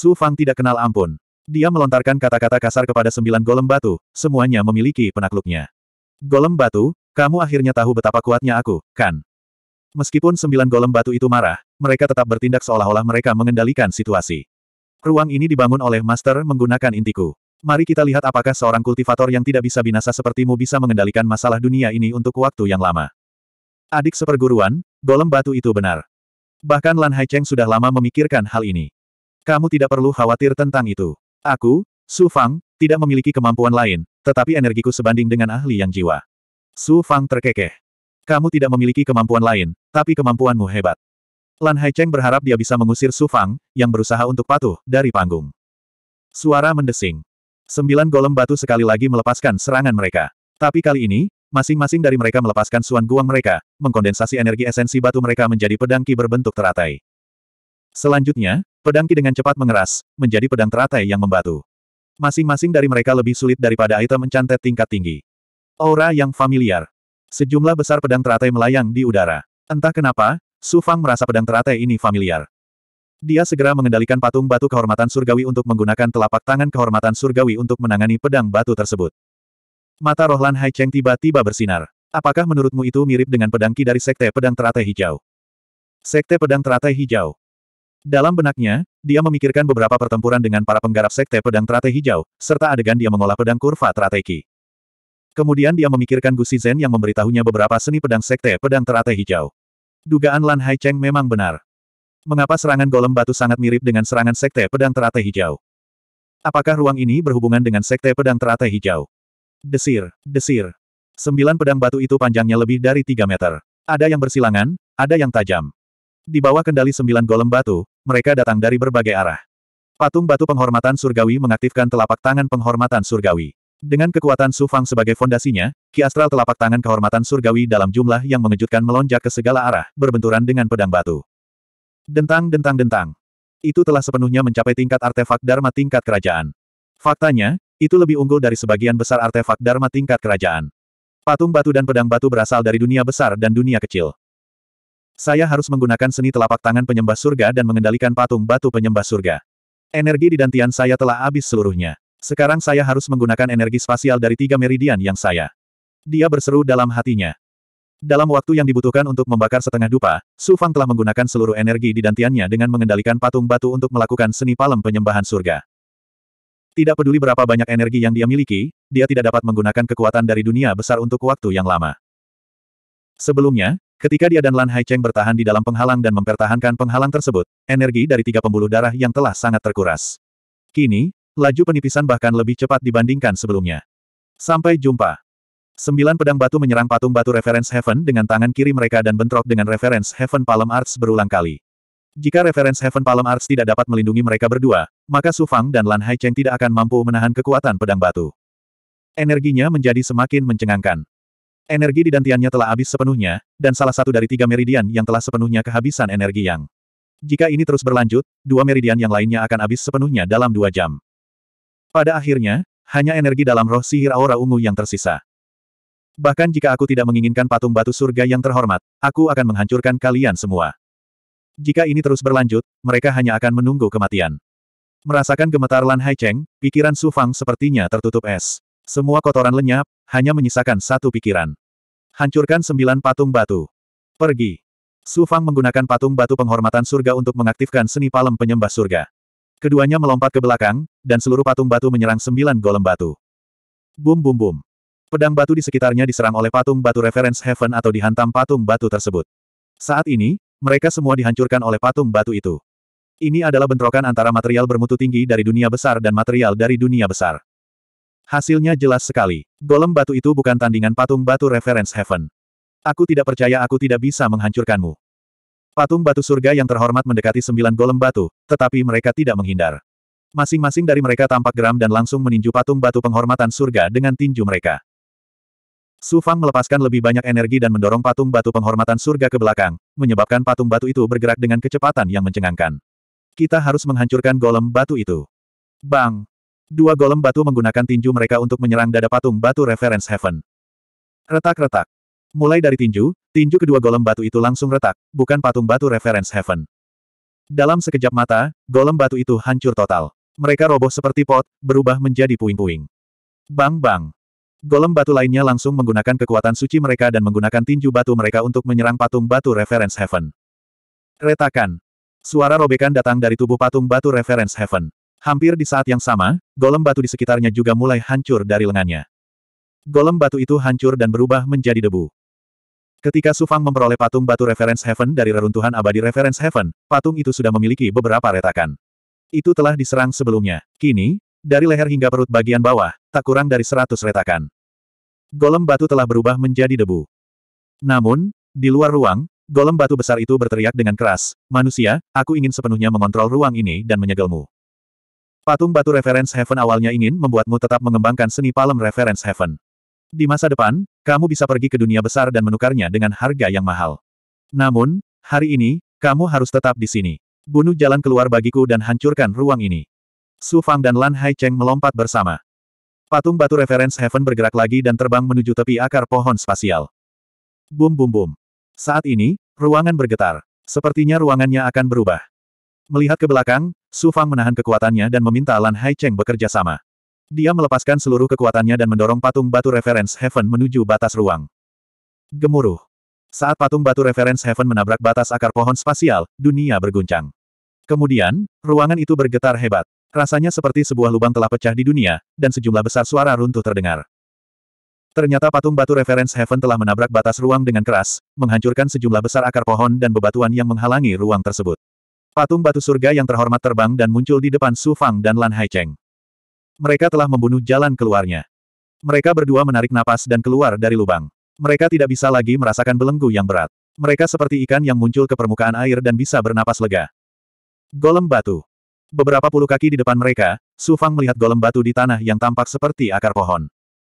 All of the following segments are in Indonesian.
Su Fang tidak kenal ampun. Dia melontarkan kata-kata kasar kepada sembilan golem batu, semuanya memiliki penakluknya. Golem batu, kamu akhirnya tahu betapa kuatnya aku, kan? Meskipun sembilan golem batu itu marah, mereka tetap bertindak seolah-olah mereka mengendalikan situasi. Ruang ini dibangun oleh Master menggunakan intiku. Mari kita lihat apakah seorang kultivator yang tidak bisa binasa sepertimu bisa mengendalikan masalah dunia ini untuk waktu yang lama. Adik seperguruan, golem batu itu benar. Bahkan Lan Haicheng sudah lama memikirkan hal ini. Kamu tidak perlu khawatir tentang itu. Aku, Su Fang, tidak memiliki kemampuan lain, tetapi energiku sebanding dengan ahli yang jiwa. Su Fang terkekeh. Kamu tidak memiliki kemampuan lain, tapi kemampuanmu hebat. Lan Haicheng berharap dia bisa mengusir Su Fang, yang berusaha untuk patuh, dari panggung. Suara mendesing. Sembilan golem batu sekali lagi melepaskan serangan mereka. Tapi kali ini, masing-masing dari mereka melepaskan suan guang mereka, mengkondensasi energi esensi batu mereka menjadi pedang ki berbentuk teratai. Selanjutnya, Pedang Ki dengan cepat mengeras, menjadi pedang teratai yang membatu. Masing-masing dari mereka lebih sulit daripada item mencantet tingkat tinggi. Aura yang familiar. Sejumlah besar pedang teratai melayang di udara. Entah kenapa, Su Fang merasa pedang teratai ini familiar. Dia segera mengendalikan patung batu kehormatan surgawi untuk menggunakan telapak tangan kehormatan surgawi untuk menangani pedang batu tersebut. Mata Rohlan Hai Cheng tiba-tiba bersinar. Apakah menurutmu itu mirip dengan pedang ki dari Sekte Pedang Teratai Hijau? Sekte Pedang Teratai Hijau. Dalam benaknya, dia memikirkan beberapa pertempuran dengan para penggarap sekte pedang teratai hijau, serta adegan dia mengolah pedang kurva teratai Kemudian dia memikirkan Gusi Zen yang memberitahunya beberapa seni pedang sekte pedang teratai hijau. Dugaan Lan Hai Cheng memang benar. Mengapa serangan golem batu sangat mirip dengan serangan sekte pedang teratai hijau? Apakah ruang ini berhubungan dengan sekte pedang teratai hijau? Desir, desir. Sembilan pedang batu itu panjangnya lebih dari tiga meter. Ada yang bersilangan, ada yang tajam. Di bawah kendali sembilan golem batu, mereka datang dari berbagai arah. Patung batu penghormatan surgawi mengaktifkan telapak tangan penghormatan surgawi. Dengan kekuatan Sufang sebagai fondasinya, Ki Astral telapak tangan kehormatan surgawi dalam jumlah yang mengejutkan melonjak ke segala arah, berbenturan dengan pedang batu. Dentang dentang dentang. Itu telah sepenuhnya mencapai tingkat artefak Dharma tingkat kerajaan. Faktanya, itu lebih unggul dari sebagian besar artefak Dharma tingkat kerajaan. Patung batu dan pedang batu berasal dari dunia besar dan dunia kecil. Saya harus menggunakan seni telapak tangan penyembah surga dan mengendalikan patung batu penyembah surga. Energi di dantian saya telah habis seluruhnya. Sekarang saya harus menggunakan energi spasial dari tiga meridian yang saya. Dia berseru dalam hatinya. Dalam waktu yang dibutuhkan untuk membakar setengah dupa, Su Fang telah menggunakan seluruh energi di dantiannya dengan mengendalikan patung batu untuk melakukan seni palem penyembahan surga. Tidak peduli berapa banyak energi yang dia miliki, dia tidak dapat menggunakan kekuatan dari dunia besar untuk waktu yang lama. Sebelumnya, Ketika dia dan Lan Haicheng bertahan di dalam penghalang dan mempertahankan penghalang tersebut, energi dari tiga pembuluh darah yang telah sangat terkuras. Kini, laju penipisan bahkan lebih cepat dibandingkan sebelumnya. Sampai jumpa. Sembilan pedang batu menyerang patung batu Reference Heaven dengan tangan kiri mereka dan bentrok dengan Reference Heaven Palm Arts berulang kali. Jika Reference Heaven Palm Arts tidak dapat melindungi mereka berdua, maka Su Fang dan Lan Haicheng tidak akan mampu menahan kekuatan pedang batu. Energinya menjadi semakin mencengangkan. Energi di dantiannya telah habis sepenuhnya, dan salah satu dari tiga meridian yang telah sepenuhnya kehabisan energi yang. Jika ini terus berlanjut, dua meridian yang lainnya akan habis sepenuhnya dalam dua jam. Pada akhirnya, hanya energi dalam roh sihir aura ungu yang tersisa. Bahkan jika aku tidak menginginkan patung batu surga yang terhormat, aku akan menghancurkan kalian semua. Jika ini terus berlanjut, mereka hanya akan menunggu kematian. Merasakan gemetar Lan Hai pikiran Su Fang sepertinya tertutup es. Semua kotoran lenyap, hanya menyisakan satu pikiran. Hancurkan sembilan patung batu. Pergi. Su Fang menggunakan patung batu penghormatan surga untuk mengaktifkan seni palem penyembah surga. Keduanya melompat ke belakang, dan seluruh patung batu menyerang sembilan golem batu. Bum bum bum. Pedang batu di sekitarnya diserang oleh patung batu reference heaven atau dihantam patung batu tersebut. Saat ini, mereka semua dihancurkan oleh patung batu itu. Ini adalah bentrokan antara material bermutu tinggi dari dunia besar dan material dari dunia besar. Hasilnya jelas sekali. Golem batu itu bukan tandingan patung batu reference heaven. Aku tidak percaya aku tidak bisa menghancurkanmu. Patung batu surga yang terhormat mendekati sembilan golem batu, tetapi mereka tidak menghindar. Masing-masing dari mereka tampak geram dan langsung meninju patung batu penghormatan surga dengan tinju mereka. Su Fang melepaskan lebih banyak energi dan mendorong patung batu penghormatan surga ke belakang, menyebabkan patung batu itu bergerak dengan kecepatan yang mencengangkan. Kita harus menghancurkan golem batu itu. Bang! Dua golem batu menggunakan tinju mereka untuk menyerang dada patung batu Reference Heaven. Retak-retak. Mulai dari tinju, tinju kedua golem batu itu langsung retak, bukan patung batu Reference Heaven. Dalam sekejap mata, golem batu itu hancur total. Mereka roboh seperti pot, berubah menjadi puing-puing. Bang-bang. Golem batu lainnya langsung menggunakan kekuatan suci mereka dan menggunakan tinju batu mereka untuk menyerang patung batu Reference Heaven. Retakan. Suara robekan datang dari tubuh patung batu Reference Heaven. Hampir di saat yang sama, golem batu di sekitarnya juga mulai hancur dari lengannya. Golem batu itu hancur dan berubah menjadi debu. Ketika Sufang memperoleh patung batu Reference Heaven dari reruntuhan abadi Reference Heaven, patung itu sudah memiliki beberapa retakan. Itu telah diserang sebelumnya. Kini, dari leher hingga perut bagian bawah, tak kurang dari seratus retakan. Golem batu telah berubah menjadi debu. Namun, di luar ruang, golem batu besar itu berteriak dengan keras, Manusia, aku ingin sepenuhnya mengontrol ruang ini dan menyegelmu. Patung batu Reference Heaven awalnya ingin membuatmu tetap mengembangkan seni palem Reference Heaven. Di masa depan, kamu bisa pergi ke dunia besar dan menukarnya dengan harga yang mahal. Namun, hari ini, kamu harus tetap di sini. Bunuh jalan keluar bagiku dan hancurkan ruang ini. Su Fang dan Lan Hai Cheng melompat bersama. Patung batu Reference Heaven bergerak lagi dan terbang menuju tepi akar pohon spasial. Bum bum bum. Saat ini, ruangan bergetar. Sepertinya ruangannya akan berubah. Melihat ke belakang, Su Fang menahan kekuatannya dan meminta Lan Hai Cheng bekerja sama. Dia melepaskan seluruh kekuatannya dan mendorong patung batu reference Heaven menuju batas ruang. Gemuruh. Saat patung batu reference Heaven menabrak batas akar pohon spasial, dunia berguncang. Kemudian, ruangan itu bergetar hebat. Rasanya seperti sebuah lubang telah pecah di dunia, dan sejumlah besar suara runtuh terdengar. Ternyata patung batu reference Heaven telah menabrak batas ruang dengan keras, menghancurkan sejumlah besar akar pohon dan bebatuan yang menghalangi ruang tersebut. Patung batu surga yang terhormat terbang dan muncul di depan Su Fang dan Lan Haicheng. Mereka telah membunuh jalan keluarnya. Mereka berdua menarik napas dan keluar dari lubang. Mereka tidak bisa lagi merasakan belenggu yang berat. Mereka seperti ikan yang muncul ke permukaan air dan bisa bernapas lega. Golem batu. Beberapa puluh kaki di depan mereka, Su Fang melihat golem batu di tanah yang tampak seperti akar pohon.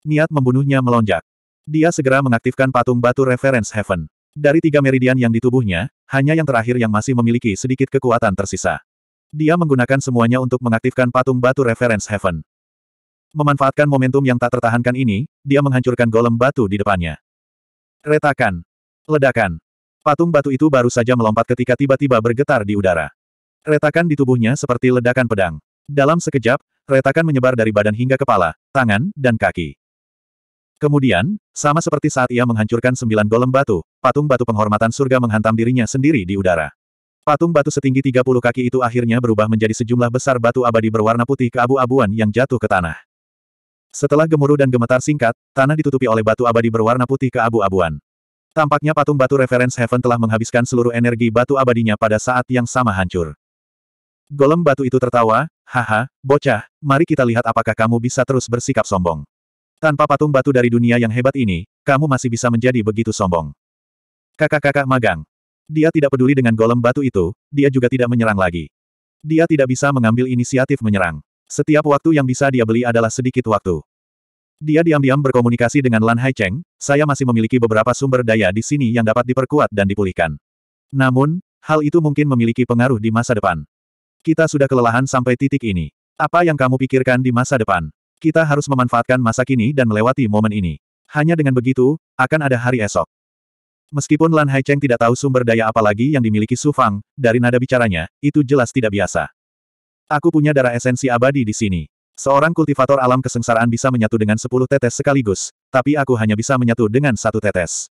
Niat membunuhnya melonjak. Dia segera mengaktifkan patung batu reference heaven. Dari tiga meridian yang di tubuhnya, hanya yang terakhir yang masih memiliki sedikit kekuatan tersisa. Dia menggunakan semuanya untuk mengaktifkan patung batu reference heaven. Memanfaatkan momentum yang tak tertahankan ini, dia menghancurkan golem batu di depannya. Retakan. Ledakan. Patung batu itu baru saja melompat ketika tiba-tiba bergetar di udara. Retakan di tubuhnya seperti ledakan pedang. Dalam sekejap, retakan menyebar dari badan hingga kepala, tangan, dan kaki. Kemudian, sama seperti saat ia menghancurkan sembilan golem batu, patung batu penghormatan surga menghantam dirinya sendiri di udara. Patung batu setinggi 30 kaki itu akhirnya berubah menjadi sejumlah besar batu abadi berwarna putih keabu-abuan yang jatuh ke tanah. Setelah gemuruh dan gemetar singkat, tanah ditutupi oleh batu abadi berwarna putih keabu-abuan. Tampaknya patung batu reference Heaven telah menghabiskan seluruh energi batu abadinya pada saat yang sama hancur. Golem batu itu tertawa, haha, bocah, mari kita lihat apakah kamu bisa terus bersikap sombong. Tanpa patung batu dari dunia yang hebat ini, kamu masih bisa menjadi begitu sombong. Kakak-kakak magang. Dia tidak peduli dengan golem batu itu, dia juga tidak menyerang lagi. Dia tidak bisa mengambil inisiatif menyerang. Setiap waktu yang bisa dia beli adalah sedikit waktu. Dia diam-diam berkomunikasi dengan Lan Haicheng, saya masih memiliki beberapa sumber daya di sini yang dapat diperkuat dan dipulihkan. Namun, hal itu mungkin memiliki pengaruh di masa depan. Kita sudah kelelahan sampai titik ini. Apa yang kamu pikirkan di masa depan? Kita harus memanfaatkan masa kini dan melewati momen ini. Hanya dengan begitu, akan ada hari esok. Meskipun Lan Haicheng tidak tahu sumber daya apa lagi yang dimiliki Su Fang, dari nada bicaranya, itu jelas tidak biasa. Aku punya darah esensi abadi di sini. Seorang kultivator alam kesengsaraan bisa menyatu dengan sepuluh tetes sekaligus, tapi aku hanya bisa menyatu dengan satu tetes.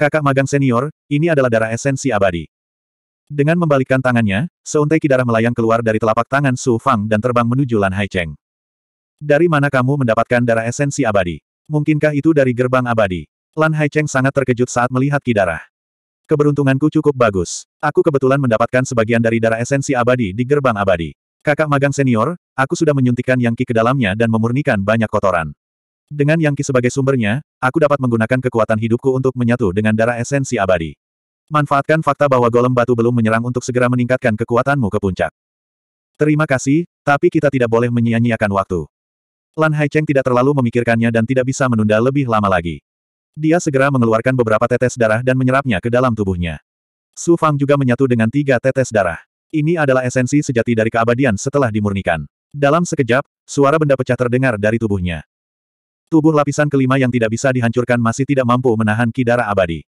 Kakak magang senior, ini adalah darah esensi abadi. Dengan membalikkan tangannya, seuntai kidara melayang keluar dari telapak tangan Su Fang dan terbang menuju Lan Haicheng. Dari mana kamu mendapatkan darah esensi abadi? Mungkinkah itu dari gerbang abadi? Lan Haicheng sangat terkejut saat melihat kidarah. Keberuntunganku cukup bagus. Aku kebetulan mendapatkan sebagian dari darah esensi abadi di gerbang abadi. Kakak magang senior, aku sudah menyuntikkan yang ki ke dalamnya dan memurnikan banyak kotoran. Dengan yang ki sebagai sumbernya, aku dapat menggunakan kekuatan hidupku untuk menyatu dengan darah esensi abadi. Manfaatkan fakta bahwa golem batu belum menyerang untuk segera meningkatkan kekuatanmu ke puncak. Terima kasih, tapi kita tidak boleh menyia-nyiakan waktu. Lan Haicheng tidak terlalu memikirkannya dan tidak bisa menunda lebih lama lagi. Dia segera mengeluarkan beberapa tetes darah dan menyerapnya ke dalam tubuhnya. Su Fang juga menyatu dengan tiga tetes darah. Ini adalah esensi sejati dari keabadian setelah dimurnikan. Dalam sekejap, suara benda pecah terdengar dari tubuhnya. Tubuh lapisan kelima yang tidak bisa dihancurkan masih tidak mampu menahan darah abadi.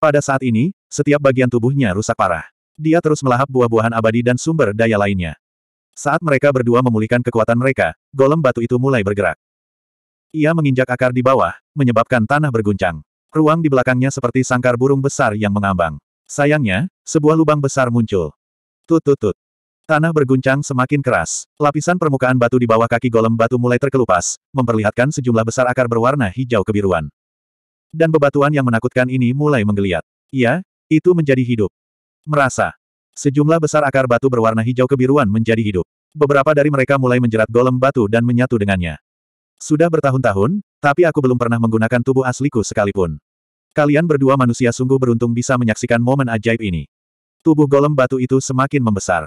Pada saat ini, setiap bagian tubuhnya rusak parah. Dia terus melahap buah-buahan abadi dan sumber daya lainnya. Saat mereka berdua memulihkan kekuatan mereka, golem batu itu mulai bergerak. Ia menginjak akar di bawah, menyebabkan tanah berguncang. Ruang di belakangnya seperti sangkar burung besar yang mengambang. Sayangnya, sebuah lubang besar muncul. Tut tut tut. Tanah berguncang semakin keras. Lapisan permukaan batu di bawah kaki golem batu mulai terkelupas, memperlihatkan sejumlah besar akar berwarna hijau kebiruan. Dan bebatuan yang menakutkan ini mulai menggeliat. Ya, itu menjadi hidup. Merasa. Sejumlah besar akar batu berwarna hijau kebiruan menjadi hidup. Beberapa dari mereka mulai menjerat golem batu dan menyatu dengannya. Sudah bertahun-tahun, tapi aku belum pernah menggunakan tubuh asliku sekalipun. Kalian berdua manusia sungguh beruntung bisa menyaksikan momen ajaib ini. Tubuh golem batu itu semakin membesar.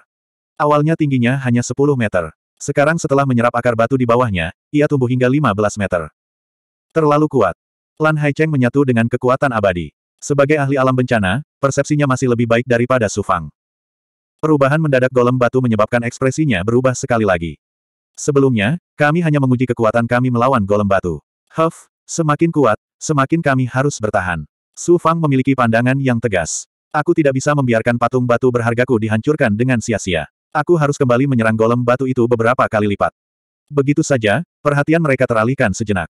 Awalnya tingginya hanya 10 meter. Sekarang setelah menyerap akar batu di bawahnya, ia tumbuh hingga 15 meter. Terlalu kuat. Lan Haicheng menyatu dengan kekuatan abadi. Sebagai ahli alam bencana, persepsinya masih lebih baik daripada Sufang. Perubahan mendadak golem batu menyebabkan ekspresinya berubah sekali lagi. Sebelumnya, kami hanya menguji kekuatan kami melawan golem batu. Huff, semakin kuat, semakin kami harus bertahan. Su Fang memiliki pandangan yang tegas. Aku tidak bisa membiarkan patung batu berhargaku dihancurkan dengan sia-sia. Aku harus kembali menyerang golem batu itu beberapa kali lipat. Begitu saja, perhatian mereka teralihkan sejenak.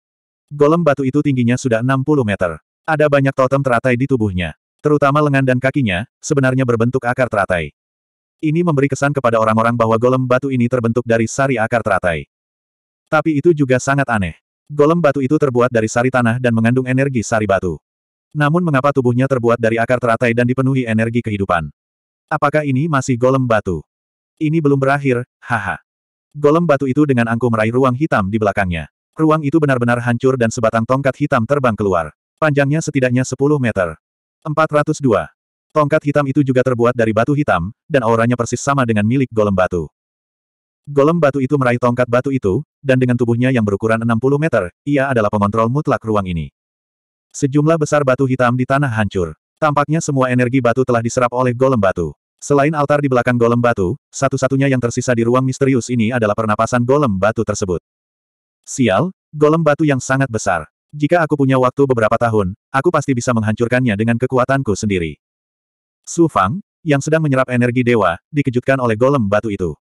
Golem batu itu tingginya sudah 60 meter. Ada banyak totem teratai di tubuhnya. Terutama lengan dan kakinya, sebenarnya berbentuk akar teratai. Ini memberi kesan kepada orang-orang bahwa golem batu ini terbentuk dari sari akar teratai. Tapi itu juga sangat aneh. Golem batu itu terbuat dari sari tanah dan mengandung energi sari batu. Namun mengapa tubuhnya terbuat dari akar teratai dan dipenuhi energi kehidupan? Apakah ini masih golem batu? Ini belum berakhir, haha. Golem batu itu dengan angkuh meraih ruang hitam di belakangnya. Ruang itu benar-benar hancur dan sebatang tongkat hitam terbang keluar. Panjangnya setidaknya 10 meter. 402. Tongkat hitam itu juga terbuat dari batu hitam, dan auranya persis sama dengan milik golem batu. Golem batu itu meraih tongkat batu itu, dan dengan tubuhnya yang berukuran 60 meter, ia adalah pengontrol mutlak ruang ini. Sejumlah besar batu hitam di tanah hancur. Tampaknya semua energi batu telah diserap oleh golem batu. Selain altar di belakang golem batu, satu-satunya yang tersisa di ruang misterius ini adalah pernapasan golem batu tersebut. Sial, golem batu yang sangat besar. Jika aku punya waktu beberapa tahun, aku pasti bisa menghancurkannya dengan kekuatanku sendiri. Su Fang, yang sedang menyerap energi dewa, dikejutkan oleh golem batu itu.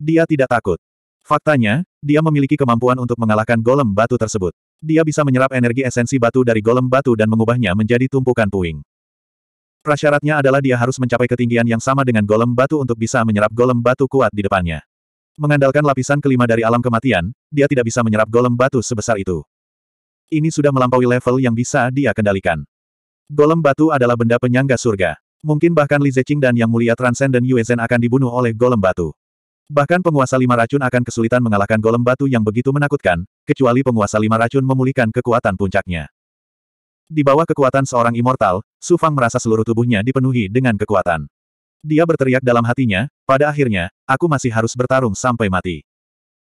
Dia tidak takut. Faktanya, dia memiliki kemampuan untuk mengalahkan golem batu tersebut. Dia bisa menyerap energi esensi batu dari golem batu dan mengubahnya menjadi tumpukan puing. Prasyaratnya adalah dia harus mencapai ketinggian yang sama dengan golem batu untuk bisa menyerap golem batu kuat di depannya. Mengandalkan lapisan kelima dari alam kematian, dia tidak bisa menyerap golem batu sebesar itu. Ini sudah melampaui level yang bisa dia kendalikan. Golem batu adalah benda penyangga surga. Mungkin bahkan Li Zeqing dan Yang Mulia Transcendent Yuezhen akan dibunuh oleh golem batu. Bahkan penguasa lima racun akan kesulitan mengalahkan golem batu yang begitu menakutkan, kecuali penguasa lima racun memulihkan kekuatan puncaknya. Di bawah kekuatan seorang immortal, Su Fang merasa seluruh tubuhnya dipenuhi dengan kekuatan. Dia berteriak dalam hatinya, pada akhirnya, aku masih harus bertarung sampai mati.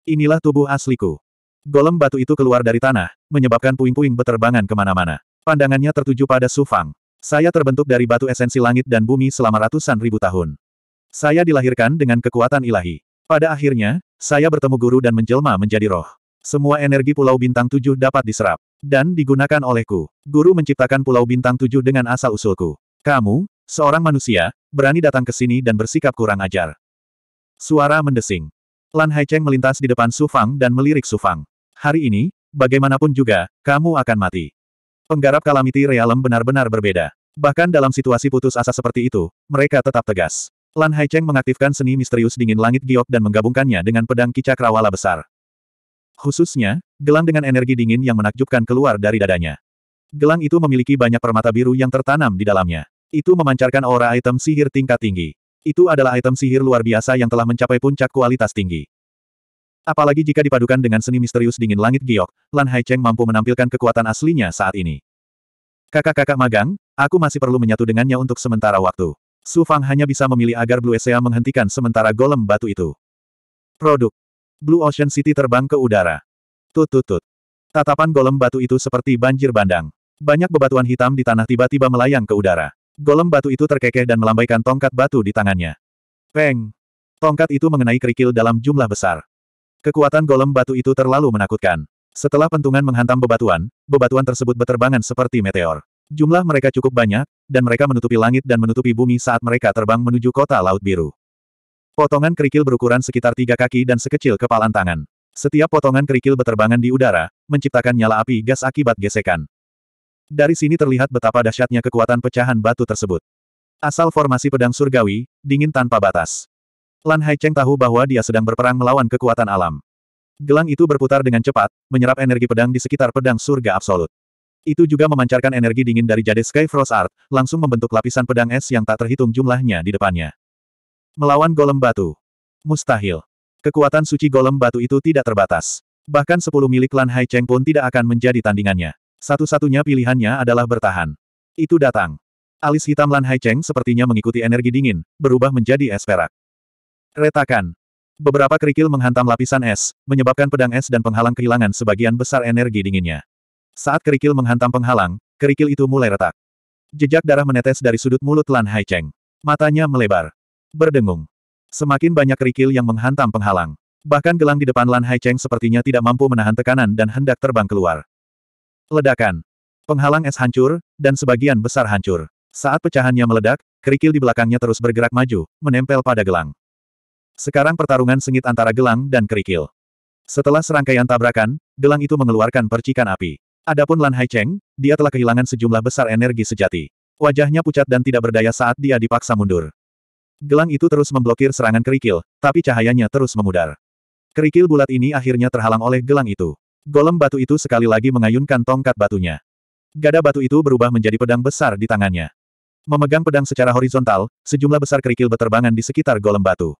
Inilah tubuh asliku. Golem batu itu keluar dari tanah, menyebabkan puing-puing beterbangan kemana-mana. Pandangannya tertuju pada Su Fang. Saya terbentuk dari batu esensi langit dan bumi selama ratusan ribu tahun. Saya dilahirkan dengan kekuatan ilahi. Pada akhirnya, saya bertemu guru dan menjelma menjadi roh. Semua energi Pulau Bintang Tujuh dapat diserap. Dan digunakan olehku. Guru menciptakan Pulau Bintang Tujuh dengan asal-usulku. Kamu, seorang manusia, berani datang ke sini dan bersikap kurang ajar. Suara mendesing. Lan Haicheng melintas di depan Su Fang dan melirik Su Fang. Hari ini, bagaimanapun juga, kamu akan mati. Penggarap Kalamiti Realm benar-benar berbeda. Bahkan dalam situasi putus asa seperti itu, mereka tetap tegas. Lan Haicheng mengaktifkan seni misterius dingin langit giok dan menggabungkannya dengan pedang kicak rawala besar. Khususnya, gelang dengan energi dingin yang menakjubkan keluar dari dadanya. Gelang itu memiliki banyak permata biru yang tertanam di dalamnya. Itu memancarkan aura item sihir tingkat tinggi. Itu adalah item sihir luar biasa yang telah mencapai puncak kualitas tinggi. Apalagi jika dipadukan dengan seni misterius dingin langit giok, Lan Haicheng mampu menampilkan kekuatan aslinya saat ini. Kakak-kakak magang, aku masih perlu menyatu dengannya untuk sementara waktu. Su Fang hanya bisa memilih agar Blue Sea menghentikan sementara golem batu itu. Produk. Blue Ocean City terbang ke udara. Tututut. Tatapan golem batu itu seperti banjir bandang. Banyak bebatuan hitam di tanah tiba-tiba melayang ke udara. Golem batu itu terkekeh dan melambaikan tongkat batu di tangannya. Peng! Tongkat itu mengenai kerikil dalam jumlah besar. Kekuatan golem batu itu terlalu menakutkan. Setelah pentungan menghantam bebatuan, bebatuan tersebut berterbangan seperti meteor. Jumlah mereka cukup banyak, dan mereka menutupi langit dan menutupi bumi saat mereka terbang menuju kota Laut Biru. Potongan kerikil berukuran sekitar tiga kaki dan sekecil kepalan tangan. Setiap potongan kerikil berterbangan di udara, menciptakan nyala api gas akibat gesekan. Dari sini terlihat betapa dahsyatnya kekuatan pecahan batu tersebut. Asal formasi pedang surgawi, dingin tanpa batas. Lan Haicheng tahu bahwa dia sedang berperang melawan kekuatan alam. Gelang itu berputar dengan cepat, menyerap energi pedang di sekitar pedang surga absolut. Itu juga memancarkan energi dingin dari jade Sky Frost Art, langsung membentuk lapisan pedang es yang tak terhitung jumlahnya di depannya. Melawan golem batu. Mustahil. Kekuatan suci golem batu itu tidak terbatas. Bahkan sepuluh milik Lan Haicheng pun tidak akan menjadi tandingannya. Satu-satunya pilihannya adalah bertahan. Itu datang. Alis hitam Lan Haicheng sepertinya mengikuti energi dingin, berubah menjadi es perak. Retakan. Beberapa kerikil menghantam lapisan es, menyebabkan pedang es dan penghalang kehilangan sebagian besar energi dinginnya. Saat kerikil menghantam penghalang, kerikil itu mulai retak. Jejak darah menetes dari sudut mulut Lan Haicheng. Matanya melebar. Berdengung. Semakin banyak kerikil yang menghantam penghalang. Bahkan gelang di depan Lan Haicheng sepertinya tidak mampu menahan tekanan dan hendak terbang keluar. Ledakan. Penghalang es hancur, dan sebagian besar hancur. Saat pecahannya meledak, kerikil di belakangnya terus bergerak maju, menempel pada gelang. Sekarang pertarungan sengit antara gelang dan kerikil. Setelah serangkaian tabrakan, gelang itu mengeluarkan percikan api. Adapun Lan Haicheng, dia telah kehilangan sejumlah besar energi sejati. Wajahnya pucat dan tidak berdaya saat dia dipaksa mundur. Gelang itu terus memblokir serangan kerikil, tapi cahayanya terus memudar. Kerikil bulat ini akhirnya terhalang oleh gelang itu. Golem batu itu sekali lagi mengayunkan tongkat batunya. Gada batu itu berubah menjadi pedang besar di tangannya. Memegang pedang secara horizontal, sejumlah besar kerikil berterbangan di sekitar golem batu.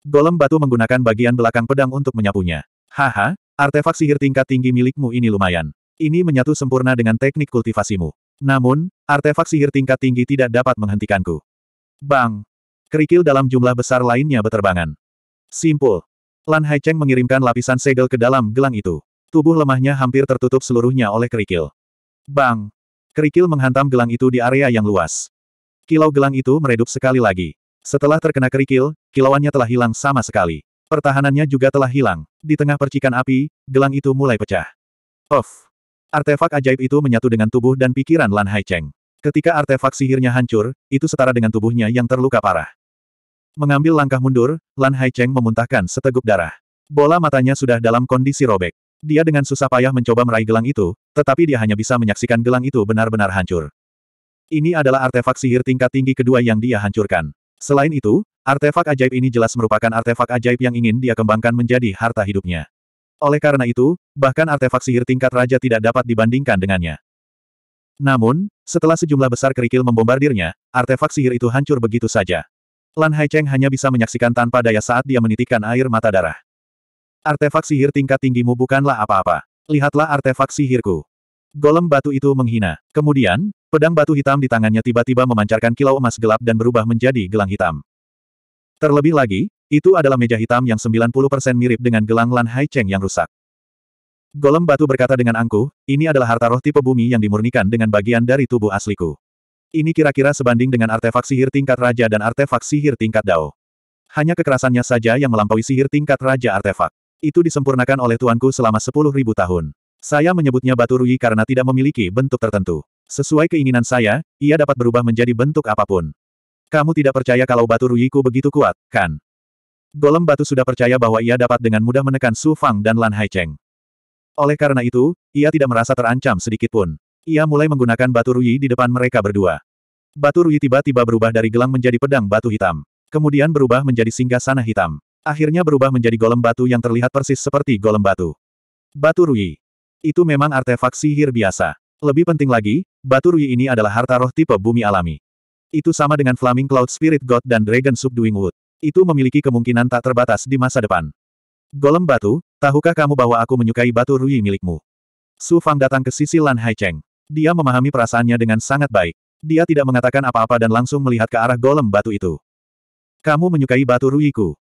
Golem batu menggunakan bagian belakang pedang untuk menyapunya. Haha, artefak sihir tingkat tinggi milikmu ini lumayan. Ini menyatu sempurna dengan teknik kultivasimu. Namun, artefak sihir tingkat tinggi tidak dapat menghentikanku. Bang! Kerikil dalam jumlah besar lainnya beterbangan. Simpul. Lan Haicheng mengirimkan lapisan segel ke dalam gelang itu. Tubuh lemahnya hampir tertutup seluruhnya oleh kerikil. Bang! Kerikil menghantam gelang itu di area yang luas. Kilau gelang itu meredup sekali lagi. Setelah terkena kerikil, kilauannya telah hilang sama sekali. Pertahanannya juga telah hilang. Di tengah percikan api, gelang itu mulai pecah. Of, Artefak ajaib itu menyatu dengan tubuh dan pikiran Lan Haicheng. Ketika artefak sihirnya hancur, itu setara dengan tubuhnya yang terluka parah. Mengambil langkah mundur, Lan Haicheng memuntahkan seteguk darah. Bola matanya sudah dalam kondisi robek. Dia dengan susah payah mencoba meraih gelang itu, tetapi dia hanya bisa menyaksikan gelang itu benar-benar hancur. Ini adalah artefak sihir tingkat tinggi kedua yang dia hancurkan. Selain itu, artefak ajaib ini jelas merupakan artefak ajaib yang ingin dia kembangkan menjadi harta hidupnya. Oleh karena itu, bahkan artefak sihir tingkat raja tidak dapat dibandingkan dengannya. Namun, setelah sejumlah besar kerikil membombardirnya, artefak sihir itu hancur begitu saja. Lan Haicheng hanya bisa menyaksikan tanpa daya saat dia menitikkan air mata darah. Artefak sihir tingkat tinggimu bukanlah apa-apa. Lihatlah artefak sihirku. Golem batu itu menghina. Kemudian, pedang batu hitam di tangannya tiba-tiba memancarkan kilau emas gelap dan berubah menjadi gelang hitam. Terlebih lagi, itu adalah meja hitam yang 90% mirip dengan gelang Lan Hai Cheng yang rusak. Golem batu berkata dengan angkuh, ini adalah harta roh tipe bumi yang dimurnikan dengan bagian dari tubuh asliku. Ini kira-kira sebanding dengan artefak sihir tingkat raja dan artefak sihir tingkat dao. Hanya kekerasannya saja yang melampaui sihir tingkat raja artefak. Itu disempurnakan oleh tuanku selama sepuluh ribu tahun. Saya menyebutnya batu rui karena tidak memiliki bentuk tertentu. Sesuai keinginan saya, ia dapat berubah menjadi bentuk apapun. Kamu tidak percaya kalau batu ruyiku begitu kuat, kan? Golem batu sudah percaya bahwa ia dapat dengan mudah menekan Su Fang dan Lan Haicheng. Oleh karena itu, ia tidak merasa terancam sedikitpun. Ia mulai menggunakan batu rui di depan mereka berdua. Batu rui tiba-tiba berubah dari gelang menjadi pedang batu hitam. Kemudian berubah menjadi singgah sana hitam. Akhirnya berubah menjadi golem batu yang terlihat persis seperti golem batu. Batu rui. Itu memang artefak sihir biasa. Lebih penting lagi, batu rui ini adalah harta roh tipe bumi alami. Itu sama dengan Flaming Cloud Spirit God dan Dragon Subduing Wood. Itu memiliki kemungkinan tak terbatas di masa depan. Golem batu, tahukah kamu bahwa aku menyukai batu rui milikmu? Su Fang datang ke sisi Lan Cheng. Dia memahami perasaannya dengan sangat baik. Dia tidak mengatakan apa-apa dan langsung melihat ke arah golem batu itu. Kamu menyukai batu ruiku?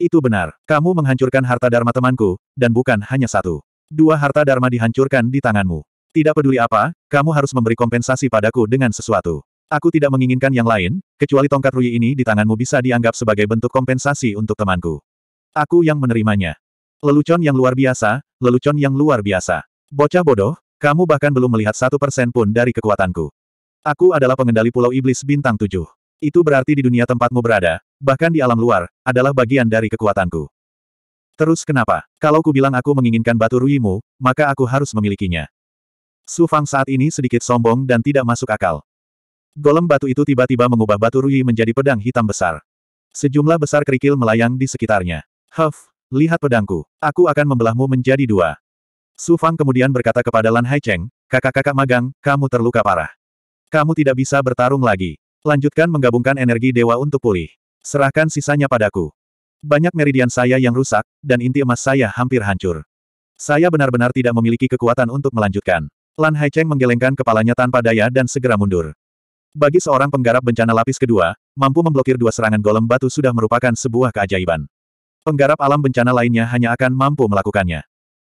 Itu benar, kamu menghancurkan harta dharma temanku, dan bukan hanya satu. Dua harta Dharma dihancurkan di tanganmu. Tidak peduli apa, kamu harus memberi kompensasi padaku dengan sesuatu. Aku tidak menginginkan yang lain, kecuali tongkat Rui ini di tanganmu bisa dianggap sebagai bentuk kompensasi untuk temanku. Aku yang menerimanya. Lelucon yang luar biasa, lelucon yang luar biasa. Bocah bodoh, kamu bahkan belum melihat satu persen pun dari kekuatanku. Aku adalah pengendali Pulau Iblis Bintang Tujuh. Itu berarti di dunia tempatmu berada, bahkan di alam luar, adalah bagian dari kekuatanku. Terus kenapa? Kalau ku bilang aku menginginkan batu ruimu, maka aku harus memilikinya. Su Fang saat ini sedikit sombong dan tidak masuk akal. Golem batu itu tiba-tiba mengubah batu rui menjadi pedang hitam besar. Sejumlah besar kerikil melayang di sekitarnya. Huff, lihat pedangku. Aku akan membelahmu menjadi dua. Su Fang kemudian berkata kepada Lan Haicheng, kakak-kakak magang, kamu terluka parah. Kamu tidak bisa bertarung lagi. Lanjutkan menggabungkan energi dewa untuk pulih. Serahkan sisanya padaku. Banyak meridian saya yang rusak, dan inti emas saya hampir hancur. Saya benar-benar tidak memiliki kekuatan untuk melanjutkan. Lan Haicheng menggelengkan kepalanya tanpa daya dan segera mundur. Bagi seorang penggarap bencana lapis kedua, mampu memblokir dua serangan golem batu sudah merupakan sebuah keajaiban. Penggarap alam bencana lainnya hanya akan mampu melakukannya.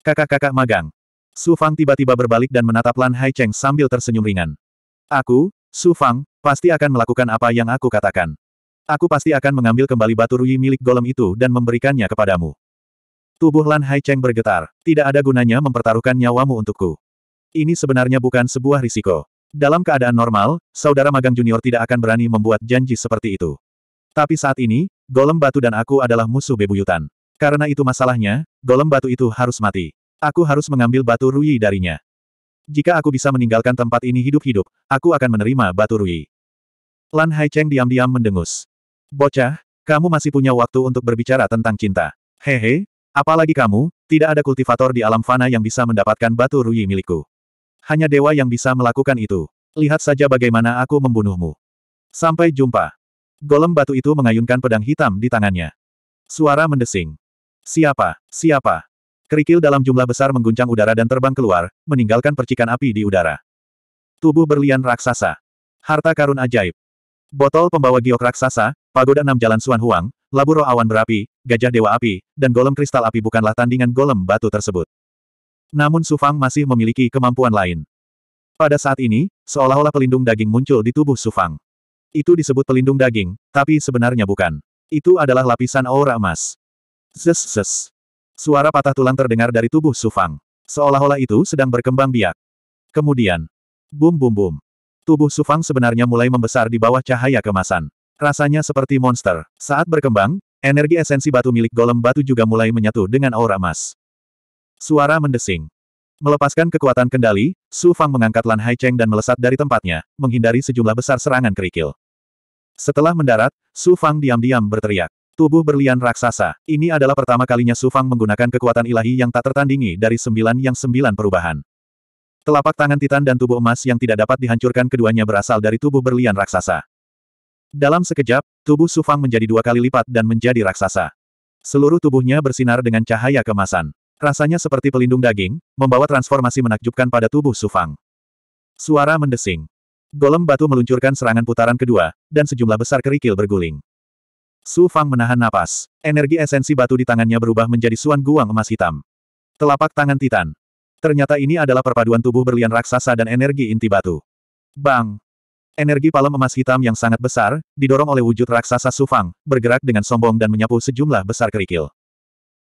Kakak-kakak magang. Su Fang tiba-tiba berbalik dan menatap Lan Haicheng sambil tersenyum ringan. Aku, Su Fang, pasti akan melakukan apa yang aku katakan. Aku pasti akan mengambil kembali batu ruyi milik golem itu dan memberikannya kepadamu. Tubuh Lan Hai Cheng bergetar. Tidak ada gunanya mempertaruhkan nyawamu untukku. Ini sebenarnya bukan sebuah risiko. Dalam keadaan normal, saudara magang junior tidak akan berani membuat janji seperti itu. Tapi saat ini, golem batu dan aku adalah musuh bebuyutan. Karena itu masalahnya, golem batu itu harus mati. Aku harus mengambil batu ruyi darinya. Jika aku bisa meninggalkan tempat ini hidup-hidup, aku akan menerima batu ruyi. Lan Hai Cheng diam-diam mendengus. Bocah, kamu masih punya waktu untuk berbicara tentang cinta. Hehe, apalagi kamu, tidak ada kultivator di alam fana yang bisa mendapatkan batu ruyi milikku. Hanya dewa yang bisa melakukan itu. Lihat saja bagaimana aku membunuhmu. Sampai jumpa. Golem batu itu mengayunkan pedang hitam di tangannya. Suara mendesing. Siapa? Siapa? Kerikil dalam jumlah besar mengguncang udara dan terbang keluar, meninggalkan percikan api di udara. Tubuh berlian raksasa. Harta karun ajaib. Botol pembawa giok raksasa, pagoda enam jalan Suan Huang, labu roh awan berapi, gajah dewa api, dan golem kristal api bukanlah tandingan golem batu tersebut. Namun sufang masih memiliki kemampuan lain. Pada saat ini, seolah-olah pelindung daging muncul di tubuh sufang. Itu disebut pelindung daging, tapi sebenarnya bukan. Itu adalah lapisan aura emas. Zes zes. Suara patah tulang terdengar dari tubuh sufang, Seolah-olah itu sedang berkembang biak. Kemudian, bum bum bum. Tubuh Sufang sebenarnya mulai membesar di bawah cahaya kemasan. Rasanya seperti monster. Saat berkembang, energi esensi batu milik golem batu juga mulai menyatu dengan aura emas. Suara mendesing. Melepaskan kekuatan kendali, Su Fang mengangkat Lan Hai Cheng dan melesat dari tempatnya, menghindari sejumlah besar serangan kerikil. Setelah mendarat, Su Fang diam-diam berteriak. Tubuh berlian raksasa, ini adalah pertama kalinya Su Fang menggunakan kekuatan ilahi yang tak tertandingi dari sembilan yang sembilan perubahan. Telapak tangan Titan dan tubuh emas yang tidak dapat dihancurkan keduanya berasal dari tubuh berlian raksasa. Dalam sekejap, tubuh Sufang menjadi dua kali lipat dan menjadi raksasa. Seluruh tubuhnya bersinar dengan cahaya kemasan. Rasanya seperti pelindung daging, membawa transformasi menakjubkan pada tubuh Sufang. Suara mendesing. Golem batu meluncurkan serangan putaran kedua, dan sejumlah besar kerikil berguling. Su Fang menahan napas. Energi esensi batu di tangannya berubah menjadi suan guang emas hitam. Telapak tangan Titan. Ternyata ini adalah perpaduan tubuh berlian raksasa dan energi inti batu. Bang! Energi palem emas hitam yang sangat besar, didorong oleh wujud raksasa Sufang, bergerak dengan sombong dan menyapu sejumlah besar kerikil.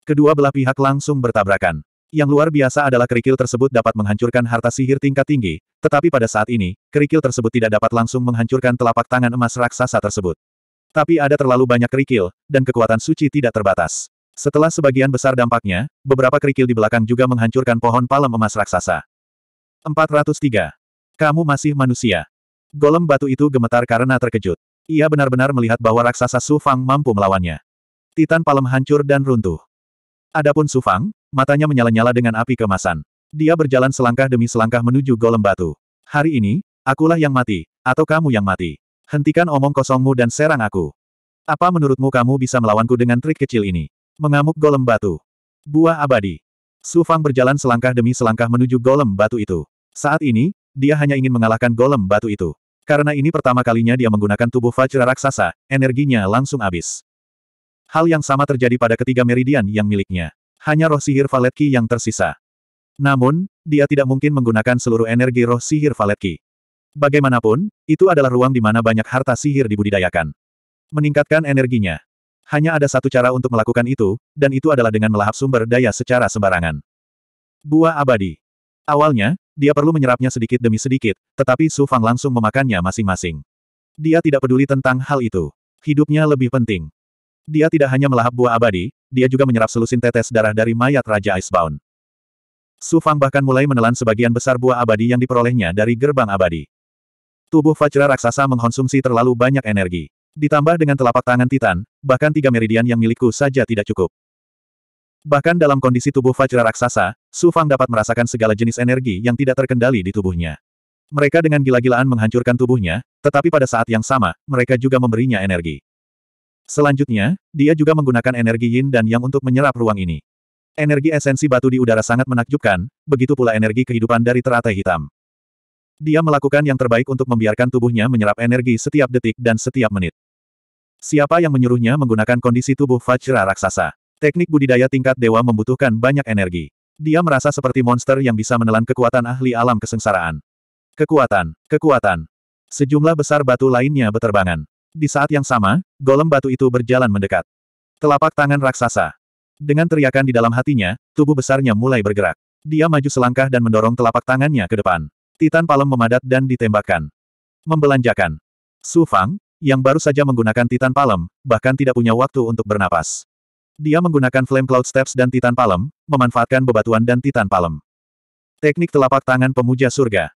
Kedua belah pihak langsung bertabrakan. Yang luar biasa adalah kerikil tersebut dapat menghancurkan harta sihir tingkat tinggi, tetapi pada saat ini, kerikil tersebut tidak dapat langsung menghancurkan telapak tangan emas raksasa tersebut. Tapi ada terlalu banyak kerikil, dan kekuatan suci tidak terbatas. Setelah sebagian besar dampaknya, beberapa kerikil di belakang juga menghancurkan pohon palem emas raksasa. 403. Kamu masih manusia. Golem batu itu gemetar karena terkejut. Ia benar-benar melihat bahwa raksasa Su Fang mampu melawannya. Titan palem hancur dan runtuh. Adapun Su Fang, matanya menyala-nyala dengan api kemasan. Dia berjalan selangkah demi selangkah menuju golem batu. Hari ini, akulah yang mati, atau kamu yang mati. Hentikan omong kosongmu dan serang aku. Apa menurutmu kamu bisa melawanku dengan trik kecil ini? Mengamuk golem batu. Buah abadi. Su Fang berjalan selangkah demi selangkah menuju golem batu itu. Saat ini, dia hanya ingin mengalahkan golem batu itu. Karena ini pertama kalinya dia menggunakan tubuh fajra Raksasa, energinya langsung habis. Hal yang sama terjadi pada ketiga meridian yang miliknya. Hanya roh sihir Valetki yang tersisa. Namun, dia tidak mungkin menggunakan seluruh energi roh sihir Valetki. Bagaimanapun, itu adalah ruang di mana banyak harta sihir dibudidayakan. Meningkatkan energinya. Hanya ada satu cara untuk melakukan itu, dan itu adalah dengan melahap sumber daya secara sembarangan. Buah abadi. Awalnya, dia perlu menyerapnya sedikit demi sedikit, tetapi Su Fang langsung memakannya masing-masing. Dia tidak peduli tentang hal itu. Hidupnya lebih penting. Dia tidak hanya melahap buah abadi, dia juga menyerap selusin tetes darah dari mayat Raja Icebound. Su Fang bahkan mulai menelan sebagian besar buah abadi yang diperolehnya dari gerbang abadi. Tubuh Fajra Raksasa mengkonsumsi terlalu banyak energi. Ditambah dengan telapak tangan Titan, bahkan tiga meridian yang milikku saja tidak cukup. Bahkan dalam kondisi tubuh Fajra Raksasa, Su Fang dapat merasakan segala jenis energi yang tidak terkendali di tubuhnya. Mereka dengan gila-gilaan menghancurkan tubuhnya, tetapi pada saat yang sama, mereka juga memberinya energi. Selanjutnya, dia juga menggunakan energi yin dan yang untuk menyerap ruang ini. Energi esensi batu di udara sangat menakjubkan, begitu pula energi kehidupan dari teratai hitam. Dia melakukan yang terbaik untuk membiarkan tubuhnya menyerap energi setiap detik dan setiap menit. Siapa yang menyuruhnya menggunakan kondisi tubuh Vajra Raksasa? Teknik budidaya tingkat dewa membutuhkan banyak energi. Dia merasa seperti monster yang bisa menelan kekuatan ahli alam kesengsaraan. Kekuatan, kekuatan. Sejumlah besar batu lainnya beterbangan. Di saat yang sama, golem batu itu berjalan mendekat. Telapak tangan raksasa. Dengan teriakan di dalam hatinya, tubuh besarnya mulai bergerak. Dia maju selangkah dan mendorong telapak tangannya ke depan. Titan palem memadat dan ditembakkan. Membelanjakan. Su Fang, yang baru saja menggunakan Titan Palem, bahkan tidak punya waktu untuk bernapas. Dia menggunakan Flame Cloud Steps dan Titan Palem, memanfaatkan bebatuan dan Titan Palem. Teknik telapak tangan pemuja surga.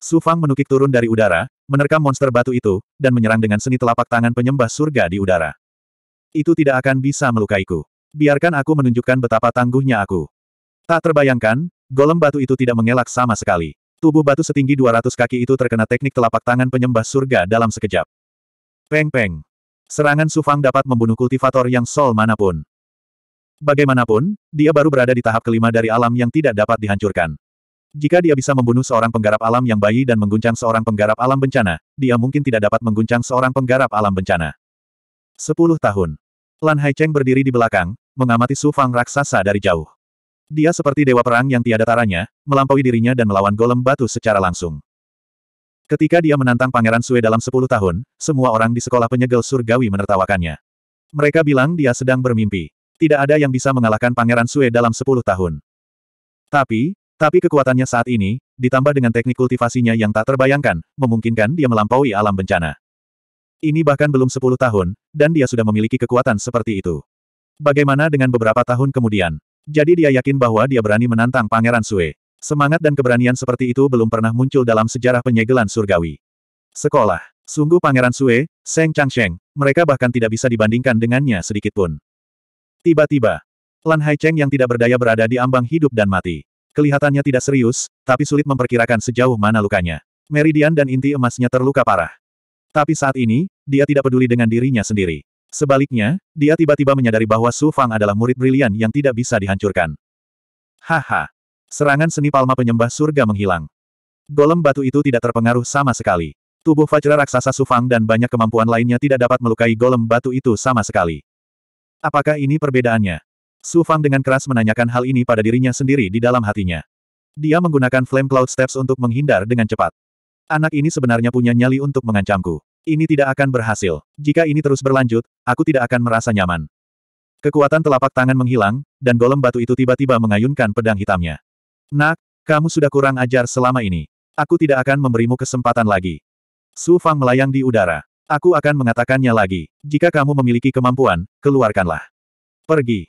Su Fang menukik turun dari udara, menerkam monster batu itu, dan menyerang dengan seni telapak tangan penyembah surga di udara. Itu tidak akan bisa melukaiku. Biarkan aku menunjukkan betapa tangguhnya aku. Tak terbayangkan, golem batu itu tidak mengelak sama sekali. Tubuh batu setinggi 200 kaki itu terkena teknik telapak tangan penyembah surga dalam sekejap. Peng-peng. Serangan Sufang dapat membunuh kultivator yang sol manapun. Bagaimanapun, dia baru berada di tahap kelima dari alam yang tidak dapat dihancurkan. Jika dia bisa membunuh seorang penggarap alam yang bayi dan mengguncang seorang penggarap alam bencana, dia mungkin tidak dapat mengguncang seorang penggarap alam bencana. Sepuluh tahun. Lan Haicheng berdiri di belakang, mengamati Sufang raksasa dari jauh. Dia seperti dewa perang yang tiada taranya, melampaui dirinya dan melawan golem batu secara langsung. Ketika dia menantang Pangeran Sue dalam sepuluh tahun, semua orang di sekolah penyegel surgawi menertawakannya. Mereka bilang dia sedang bermimpi. Tidak ada yang bisa mengalahkan Pangeran Sue dalam sepuluh tahun. Tapi, tapi kekuatannya saat ini, ditambah dengan teknik kultivasinya yang tak terbayangkan, memungkinkan dia melampaui alam bencana. Ini bahkan belum sepuluh tahun, dan dia sudah memiliki kekuatan seperti itu. Bagaimana dengan beberapa tahun kemudian? Jadi dia yakin bahwa dia berani menantang Pangeran Sue. Semangat dan keberanian seperti itu belum pernah muncul dalam sejarah penyegelan surgawi. Sekolah. Sungguh Pangeran Sue, Seng Changsheng, mereka bahkan tidak bisa dibandingkan dengannya sedikitpun. Tiba-tiba, Lan Haicheng yang tidak berdaya berada di ambang hidup dan mati. Kelihatannya tidak serius, tapi sulit memperkirakan sejauh mana lukanya. Meridian dan inti emasnya terluka parah. Tapi saat ini, dia tidak peduli dengan dirinya sendiri. Sebaliknya, dia tiba-tiba menyadari bahwa Su Fang adalah murid brilian yang tidak bisa dihancurkan. Haha, Serangan seni palma penyembah surga menghilang. Golem batu itu tidak terpengaruh sama sekali. Tubuh Fajra Raksasa Sufang dan banyak kemampuan lainnya tidak dapat melukai golem batu itu sama sekali. Apakah ini perbedaannya? Sufang dengan keras menanyakan hal ini pada dirinya sendiri di dalam hatinya. Dia menggunakan Flame Cloud Steps untuk menghindar dengan cepat. Anak ini sebenarnya punya nyali untuk mengancamku. Ini tidak akan berhasil. Jika ini terus berlanjut, aku tidak akan merasa nyaman. Kekuatan telapak tangan menghilang, dan golem batu itu tiba-tiba mengayunkan pedang hitamnya. Nak, kamu sudah kurang ajar selama ini. Aku tidak akan memberimu kesempatan lagi. Su Fang melayang di udara. Aku akan mengatakannya lagi. Jika kamu memiliki kemampuan, keluarkanlah. Pergi.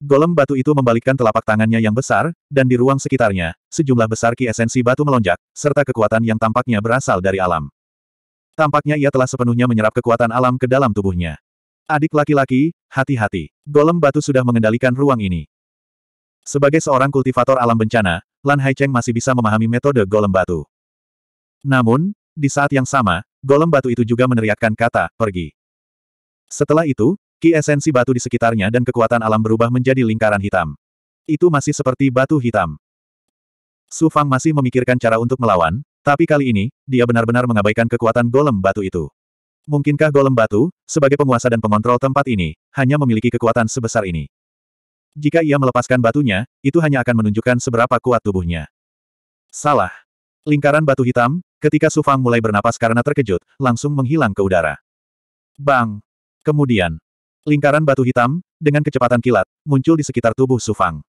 Golem batu itu membalikkan telapak tangannya yang besar, dan di ruang sekitarnya, sejumlah besar ki esensi batu melonjak, serta kekuatan yang tampaknya berasal dari alam. Tampaknya ia telah sepenuhnya menyerap kekuatan alam ke dalam tubuhnya. Adik laki-laki, hati-hati. Golem batu sudah mengendalikan ruang ini. Sebagai seorang kultivator alam bencana, Lan Haicheng masih bisa memahami metode golem batu. Namun, di saat yang sama, golem batu itu juga meneriakkan kata, pergi. Setelah itu, ki esensi batu di sekitarnya dan kekuatan alam berubah menjadi lingkaran hitam. Itu masih seperti batu hitam. Su Fang masih memikirkan cara untuk melawan, tapi kali ini, dia benar-benar mengabaikan kekuatan golem batu itu. Mungkinkah golem batu, sebagai penguasa dan pengontrol tempat ini, hanya memiliki kekuatan sebesar ini? Jika ia melepaskan batunya, itu hanya akan menunjukkan seberapa kuat tubuhnya. Salah. Lingkaran batu hitam, ketika Sufang mulai bernapas karena terkejut, langsung menghilang ke udara. Bang! Kemudian, lingkaran batu hitam, dengan kecepatan kilat, muncul di sekitar tubuh Sufang.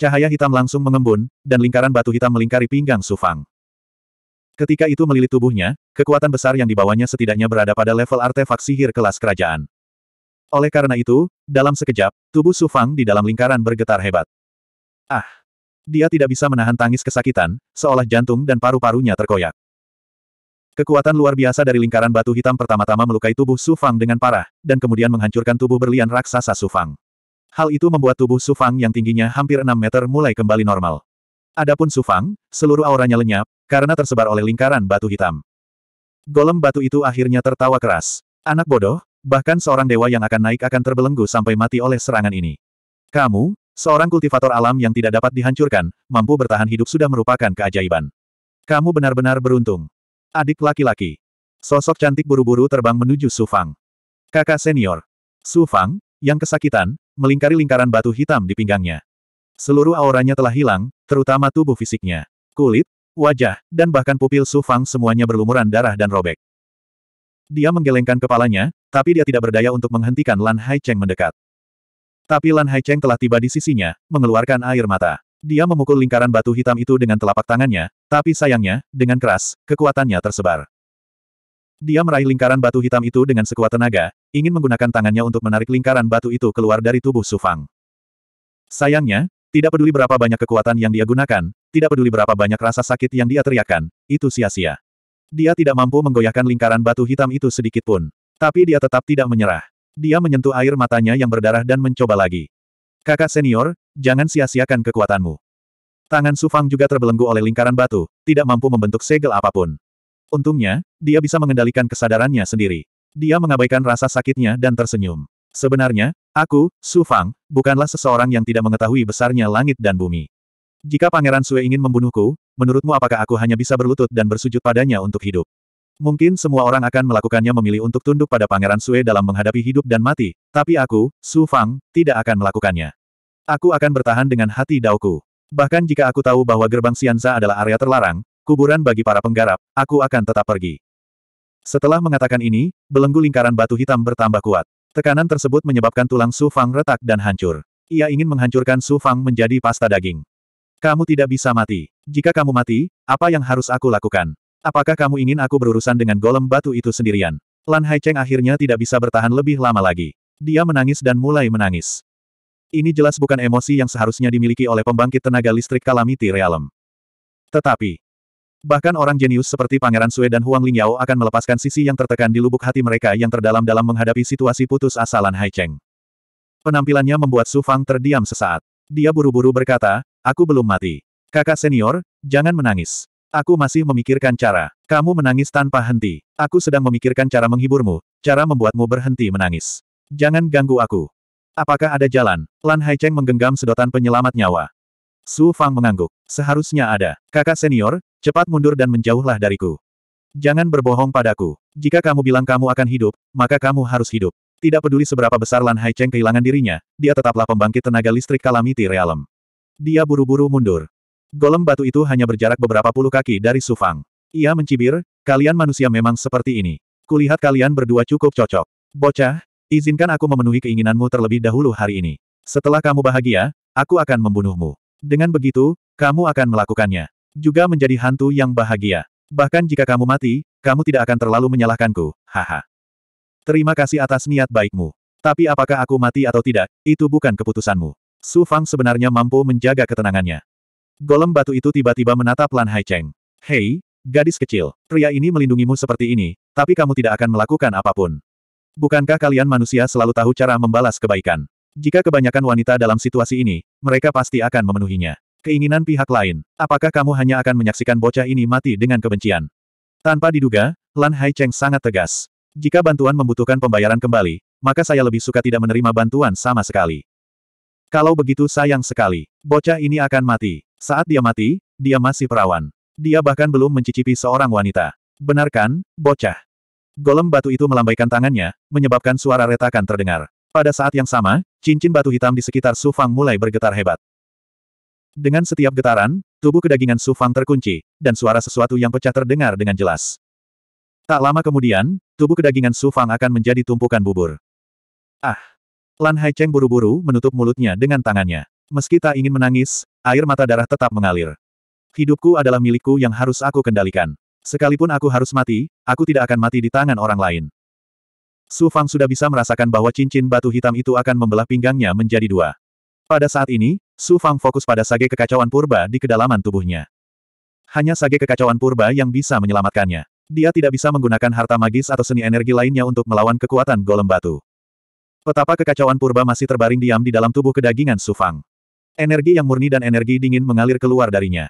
Cahaya hitam langsung mengembun, dan lingkaran batu hitam melingkari pinggang Sufang. Ketika itu melilit tubuhnya, kekuatan besar yang dibawanya setidaknya berada pada level artefak sihir kelas kerajaan. Oleh karena itu, dalam sekejap, tubuh Su Fang di dalam lingkaran bergetar hebat. Ah! Dia tidak bisa menahan tangis kesakitan, seolah jantung dan paru-parunya terkoyak. Kekuatan luar biasa dari lingkaran batu hitam pertama-tama melukai tubuh Su Fang dengan parah, dan kemudian menghancurkan tubuh berlian raksasa Su Fang. Hal itu membuat tubuh Su Fang yang tingginya hampir 6 meter mulai kembali normal. Adapun Su Fang, seluruh auranya lenyap, karena tersebar oleh lingkaran batu hitam. Golem batu itu akhirnya tertawa keras. Anak bodoh, Bahkan seorang dewa yang akan naik akan terbelenggu sampai mati oleh serangan ini. Kamu, seorang kultivator alam yang tidak dapat dihancurkan, mampu bertahan hidup sudah merupakan keajaiban. Kamu benar-benar beruntung. Adik laki-laki. Sosok cantik buru-buru terbang menuju Sufang. Kakak senior. Sufang, yang kesakitan, melingkari lingkaran batu hitam di pinggangnya. Seluruh auranya telah hilang, terutama tubuh fisiknya. Kulit, wajah, dan bahkan pupil Sufang semuanya berlumuran darah dan robek. Dia menggelengkan kepalanya, tapi dia tidak berdaya untuk menghentikan Lan Hai Cheng mendekat. Tapi Lan Hai Cheng telah tiba di sisinya, mengeluarkan air mata. Dia memukul lingkaran batu hitam itu dengan telapak tangannya, tapi sayangnya, dengan keras, kekuatannya tersebar. Dia meraih lingkaran batu hitam itu dengan sekuat tenaga, ingin menggunakan tangannya untuk menarik lingkaran batu itu keluar dari tubuh Sufang. Sayangnya, tidak peduli berapa banyak kekuatan yang dia gunakan, tidak peduli berapa banyak rasa sakit yang dia teriakkan, itu sia-sia. Dia tidak mampu menggoyahkan lingkaran batu hitam itu sedikit pun. Tapi dia tetap tidak menyerah. Dia menyentuh air matanya yang berdarah dan mencoba lagi. Kakak senior, jangan sia-siakan kekuatanmu. Tangan Sufang juga terbelenggu oleh lingkaran batu, tidak mampu membentuk segel apapun. Untungnya, dia bisa mengendalikan kesadarannya sendiri. Dia mengabaikan rasa sakitnya dan tersenyum. Sebenarnya, aku, Sufang, bukanlah seseorang yang tidak mengetahui besarnya langit dan bumi. Jika Pangeran Sue ingin membunuhku, menurutmu apakah aku hanya bisa berlutut dan bersujud padanya untuk hidup? Mungkin semua orang akan melakukannya memilih untuk tunduk pada Pangeran Sue dalam menghadapi hidup dan mati, tapi aku, Su Fang, tidak akan melakukannya. Aku akan bertahan dengan hati dauku. Bahkan jika aku tahu bahwa gerbang Sianza adalah area terlarang, kuburan bagi para penggarap, aku akan tetap pergi. Setelah mengatakan ini, belenggu lingkaran batu hitam bertambah kuat. Tekanan tersebut menyebabkan tulang Su Fang retak dan hancur. Ia ingin menghancurkan Su Fang menjadi pasta daging. Kamu tidak bisa mati. Jika kamu mati, apa yang harus aku lakukan? Apakah kamu ingin aku berurusan dengan golem batu itu sendirian? Lan Haicheng akhirnya tidak bisa bertahan lebih lama lagi. Dia menangis dan mulai menangis. Ini jelas bukan emosi yang seharusnya dimiliki oleh pembangkit tenaga listrik Kalamiti Realm. Tetapi, bahkan orang jenius seperti Pangeran Sue dan Huang Lingyao akan melepaskan sisi yang tertekan di lubuk hati mereka yang terdalam dalam menghadapi situasi putus asa Lan Haicheng. Penampilannya membuat Su Fang terdiam sesaat. Dia buru-buru berkata, aku belum mati. Kakak senior, jangan menangis. Aku masih memikirkan cara. Kamu menangis tanpa henti. Aku sedang memikirkan cara menghiburmu, cara membuatmu berhenti menangis. Jangan ganggu aku. Apakah ada jalan? Lan Haicheng menggenggam sedotan penyelamat nyawa. Su Fang mengangguk. Seharusnya ada. Kakak senior, cepat mundur dan menjauhlah dariku. Jangan berbohong padaku. Jika kamu bilang kamu akan hidup, maka kamu harus hidup. Tidak peduli seberapa besar Lan Haicheng kehilangan dirinya, dia tetaplah pembangkit tenaga listrik kalamiti realem. Dia buru-buru mundur. Golem batu itu hanya berjarak beberapa puluh kaki dari Sufang. Ia mencibir, kalian manusia memang seperti ini. Kulihat kalian berdua cukup cocok. Bocah, izinkan aku memenuhi keinginanmu terlebih dahulu hari ini. Setelah kamu bahagia, aku akan membunuhmu. Dengan begitu, kamu akan melakukannya. Juga menjadi hantu yang bahagia. Bahkan jika kamu mati, kamu tidak akan terlalu menyalahkanku, haha. Terima kasih atas niat baikmu. Tapi apakah aku mati atau tidak, itu bukan keputusanmu. Su Fang sebenarnya mampu menjaga ketenangannya. Golem batu itu tiba-tiba menatap Lan Hai Cheng. Hei, gadis kecil, pria ini melindungimu seperti ini, tapi kamu tidak akan melakukan apapun. Bukankah kalian manusia selalu tahu cara membalas kebaikan? Jika kebanyakan wanita dalam situasi ini, mereka pasti akan memenuhinya. Keinginan pihak lain, apakah kamu hanya akan menyaksikan bocah ini mati dengan kebencian? Tanpa diduga, Lan Hai Cheng sangat tegas. Jika bantuan membutuhkan pembayaran kembali, maka saya lebih suka tidak menerima bantuan sama sekali. Kalau begitu sayang sekali, bocah ini akan mati. Saat dia mati, dia masih perawan. Dia bahkan belum mencicipi seorang wanita. Benarkan, bocah? Golem batu itu melambaikan tangannya, menyebabkan suara retakan terdengar. Pada saat yang sama, cincin batu hitam di sekitar Sufang mulai bergetar hebat. Dengan setiap getaran, tubuh kedagingan Sufang terkunci, dan suara sesuatu yang pecah terdengar dengan jelas. Tak lama kemudian, tubuh kedagingan Sufang akan menjadi tumpukan bubur. Ah! Lan Haicheng buru-buru menutup mulutnya dengan tangannya. Meski tak ingin menangis, Air mata darah tetap mengalir. Hidupku adalah milikku yang harus aku kendalikan. Sekalipun aku harus mati, aku tidak akan mati di tangan orang lain. Su Fang sudah bisa merasakan bahwa cincin batu hitam itu akan membelah pinggangnya menjadi dua. Pada saat ini, Su Fang fokus pada sage kekacauan purba di kedalaman tubuhnya. Hanya sage kekacauan purba yang bisa menyelamatkannya. Dia tidak bisa menggunakan harta magis atau seni energi lainnya untuk melawan kekuatan golem batu. Petapa kekacauan purba masih terbaring diam di dalam tubuh kedagingan Su Fang. Energi yang murni dan energi dingin mengalir keluar darinya.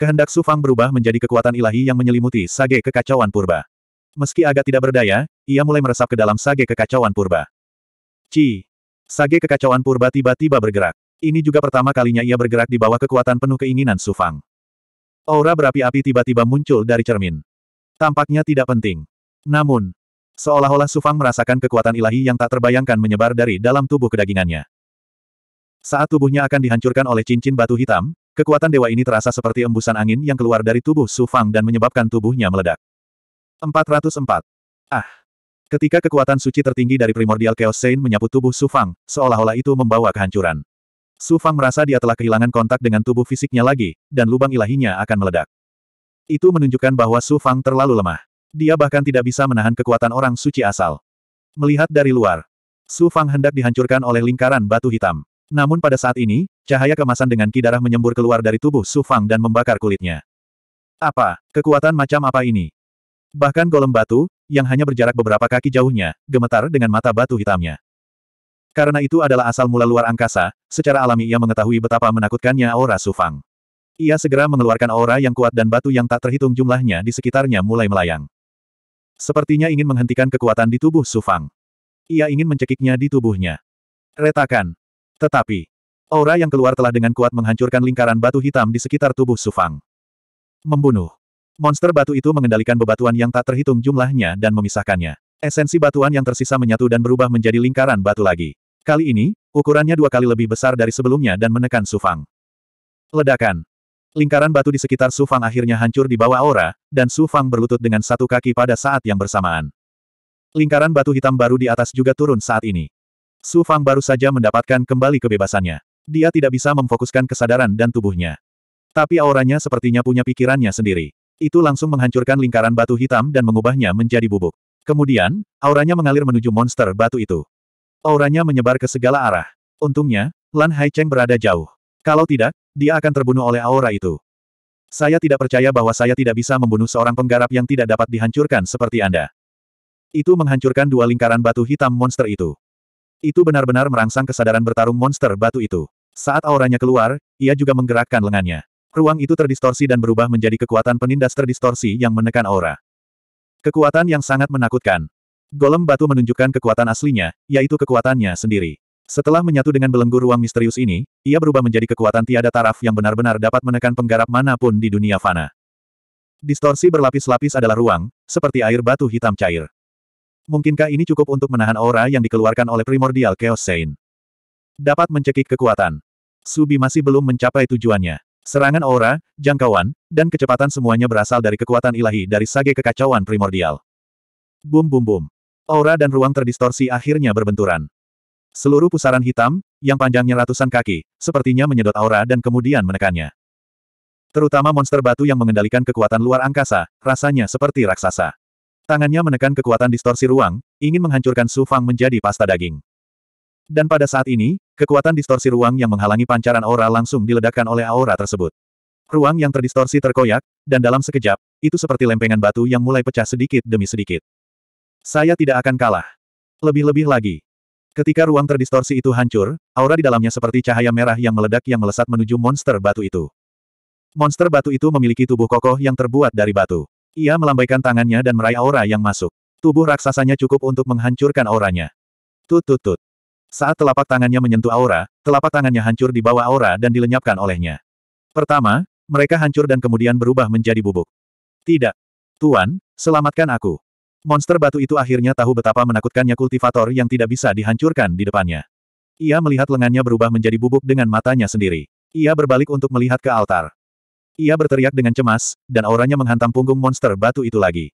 Kehendak Sufang berubah menjadi kekuatan ilahi yang menyelimuti sage kekacauan purba. Meski agak tidak berdaya, ia mulai meresap ke dalam sage kekacauan purba. Ci. Sage kekacauan purba tiba-tiba bergerak. Ini juga pertama kalinya ia bergerak di bawah kekuatan penuh keinginan Sufang. Aura berapi-api tiba-tiba muncul dari cermin. Tampaknya tidak penting. Namun, seolah-olah Sufang merasakan kekuatan ilahi yang tak terbayangkan menyebar dari dalam tubuh kedagingannya. Saat tubuhnya akan dihancurkan oleh cincin batu hitam, kekuatan dewa ini terasa seperti embusan angin yang keluar dari tubuh Su Fang dan menyebabkan tubuhnya meledak. 404. Ah! Ketika kekuatan suci tertinggi dari primordial Chaos Saint menyapu tubuh Su Fang, seolah-olah itu membawa kehancuran. Su Fang merasa dia telah kehilangan kontak dengan tubuh fisiknya lagi, dan lubang ilahinya akan meledak. Itu menunjukkan bahwa Su Fang terlalu lemah. Dia bahkan tidak bisa menahan kekuatan orang suci asal. Melihat dari luar, Su Fang hendak dihancurkan oleh lingkaran batu hitam. Namun pada saat ini, cahaya kemasan dengan ki darah menyembur keluar dari tubuh Su Fang dan membakar kulitnya. Apa? Kekuatan macam apa ini? Bahkan golem batu, yang hanya berjarak beberapa kaki jauhnya, gemetar dengan mata batu hitamnya. Karena itu adalah asal mula luar angkasa, secara alami ia mengetahui betapa menakutkannya aura Su Fang. Ia segera mengeluarkan aura yang kuat dan batu yang tak terhitung jumlahnya di sekitarnya mulai melayang. Sepertinya ingin menghentikan kekuatan di tubuh Su Fang. Ia ingin mencekiknya di tubuhnya. Retakan, tetapi, aura yang keluar telah dengan kuat menghancurkan lingkaran batu hitam di sekitar tubuh Sufang. Membunuh. Monster batu itu mengendalikan bebatuan yang tak terhitung jumlahnya dan memisahkannya. Esensi batuan yang tersisa menyatu dan berubah menjadi lingkaran batu lagi. Kali ini, ukurannya dua kali lebih besar dari sebelumnya dan menekan Sufang. Ledakan. Lingkaran batu di sekitar Sufang akhirnya hancur di bawah aura, dan Sufang berlutut dengan satu kaki pada saat yang bersamaan. Lingkaran batu hitam baru di atas juga turun saat ini. Su Fang baru saja mendapatkan kembali kebebasannya. Dia tidak bisa memfokuskan kesadaran dan tubuhnya. Tapi auranya sepertinya punya pikirannya sendiri. Itu langsung menghancurkan lingkaran batu hitam dan mengubahnya menjadi bubuk. Kemudian, auranya mengalir menuju monster batu itu. Auranya menyebar ke segala arah. Untungnya, Lan Hai Cheng berada jauh. Kalau tidak, dia akan terbunuh oleh aura itu. Saya tidak percaya bahwa saya tidak bisa membunuh seorang penggarap yang tidak dapat dihancurkan seperti Anda. Itu menghancurkan dua lingkaran batu hitam monster itu. Itu benar-benar merangsang kesadaran bertarung monster batu itu. Saat auranya keluar, ia juga menggerakkan lengannya. Ruang itu terdistorsi dan berubah menjadi kekuatan penindas terdistorsi yang menekan aura. Kekuatan yang sangat menakutkan. Golem batu menunjukkan kekuatan aslinya, yaitu kekuatannya sendiri. Setelah menyatu dengan belenggu ruang misterius ini, ia berubah menjadi kekuatan tiada taraf yang benar-benar dapat menekan penggarap manapun di dunia fana. Distorsi berlapis-lapis adalah ruang, seperti air batu hitam cair. Mungkinkah ini cukup untuk menahan aura yang dikeluarkan oleh primordial Chaos Saint? Dapat mencekik kekuatan. Subi masih belum mencapai tujuannya. Serangan aura, jangkauan, dan kecepatan semuanya berasal dari kekuatan ilahi dari sage kekacauan primordial. Bum bum bum. Aura dan ruang terdistorsi akhirnya berbenturan. Seluruh pusaran hitam, yang panjangnya ratusan kaki, sepertinya menyedot aura dan kemudian menekannya. Terutama monster batu yang mengendalikan kekuatan luar angkasa, rasanya seperti raksasa. Tangannya menekan kekuatan distorsi ruang, ingin menghancurkan Su Fang menjadi pasta daging. Dan pada saat ini, kekuatan distorsi ruang yang menghalangi pancaran aura langsung diledakkan oleh aura tersebut. Ruang yang terdistorsi terkoyak, dan dalam sekejap, itu seperti lempengan batu yang mulai pecah sedikit demi sedikit. Saya tidak akan kalah. Lebih-lebih lagi. Ketika ruang terdistorsi itu hancur, aura di dalamnya seperti cahaya merah yang meledak yang melesat menuju monster batu itu. Monster batu itu memiliki tubuh kokoh yang terbuat dari batu. Ia melambaikan tangannya dan meraih aura yang masuk. Tubuh raksasanya cukup untuk menghancurkan auranya. Tut tut tut. Saat telapak tangannya menyentuh aura, telapak tangannya hancur di bawah aura dan dilenyapkan olehnya. Pertama, mereka hancur dan kemudian berubah menjadi bubuk. Tidak. Tuan, selamatkan aku. Monster batu itu akhirnya tahu betapa menakutkannya kultivator yang tidak bisa dihancurkan di depannya. Ia melihat lengannya berubah menjadi bubuk dengan matanya sendiri. Ia berbalik untuk melihat ke altar. Ia berteriak dengan cemas, dan auranya menghantam punggung monster batu itu lagi.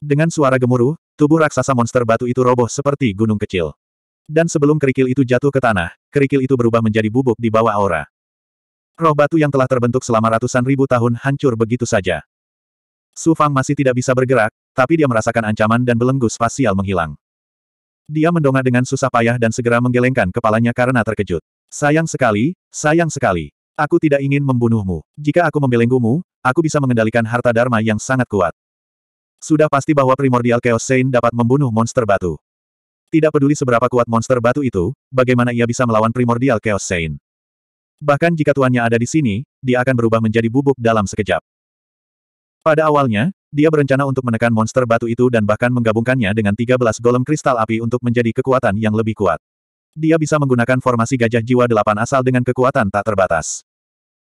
Dengan suara gemuruh, tubuh raksasa monster batu itu roboh seperti gunung kecil. Dan sebelum kerikil itu jatuh ke tanah, kerikil itu berubah menjadi bubuk di bawah aura. Roh batu yang telah terbentuk selama ratusan ribu tahun hancur begitu saja. Su Fang masih tidak bisa bergerak, tapi dia merasakan ancaman dan belenggu spasial menghilang. Dia mendongak dengan susah payah dan segera menggelengkan kepalanya karena terkejut. Sayang sekali, sayang sekali. Aku tidak ingin membunuhmu. Jika aku membelenggumu, aku bisa mengendalikan harta dharma yang sangat kuat. Sudah pasti bahwa primordial Chaos Sein dapat membunuh monster batu. Tidak peduli seberapa kuat monster batu itu, bagaimana ia bisa melawan primordial Chaos Sein. Bahkan jika tuannya ada di sini, dia akan berubah menjadi bubuk dalam sekejap. Pada awalnya, dia berencana untuk menekan monster batu itu dan bahkan menggabungkannya dengan 13 golem kristal api untuk menjadi kekuatan yang lebih kuat. Dia bisa menggunakan formasi gajah jiwa delapan asal dengan kekuatan tak terbatas.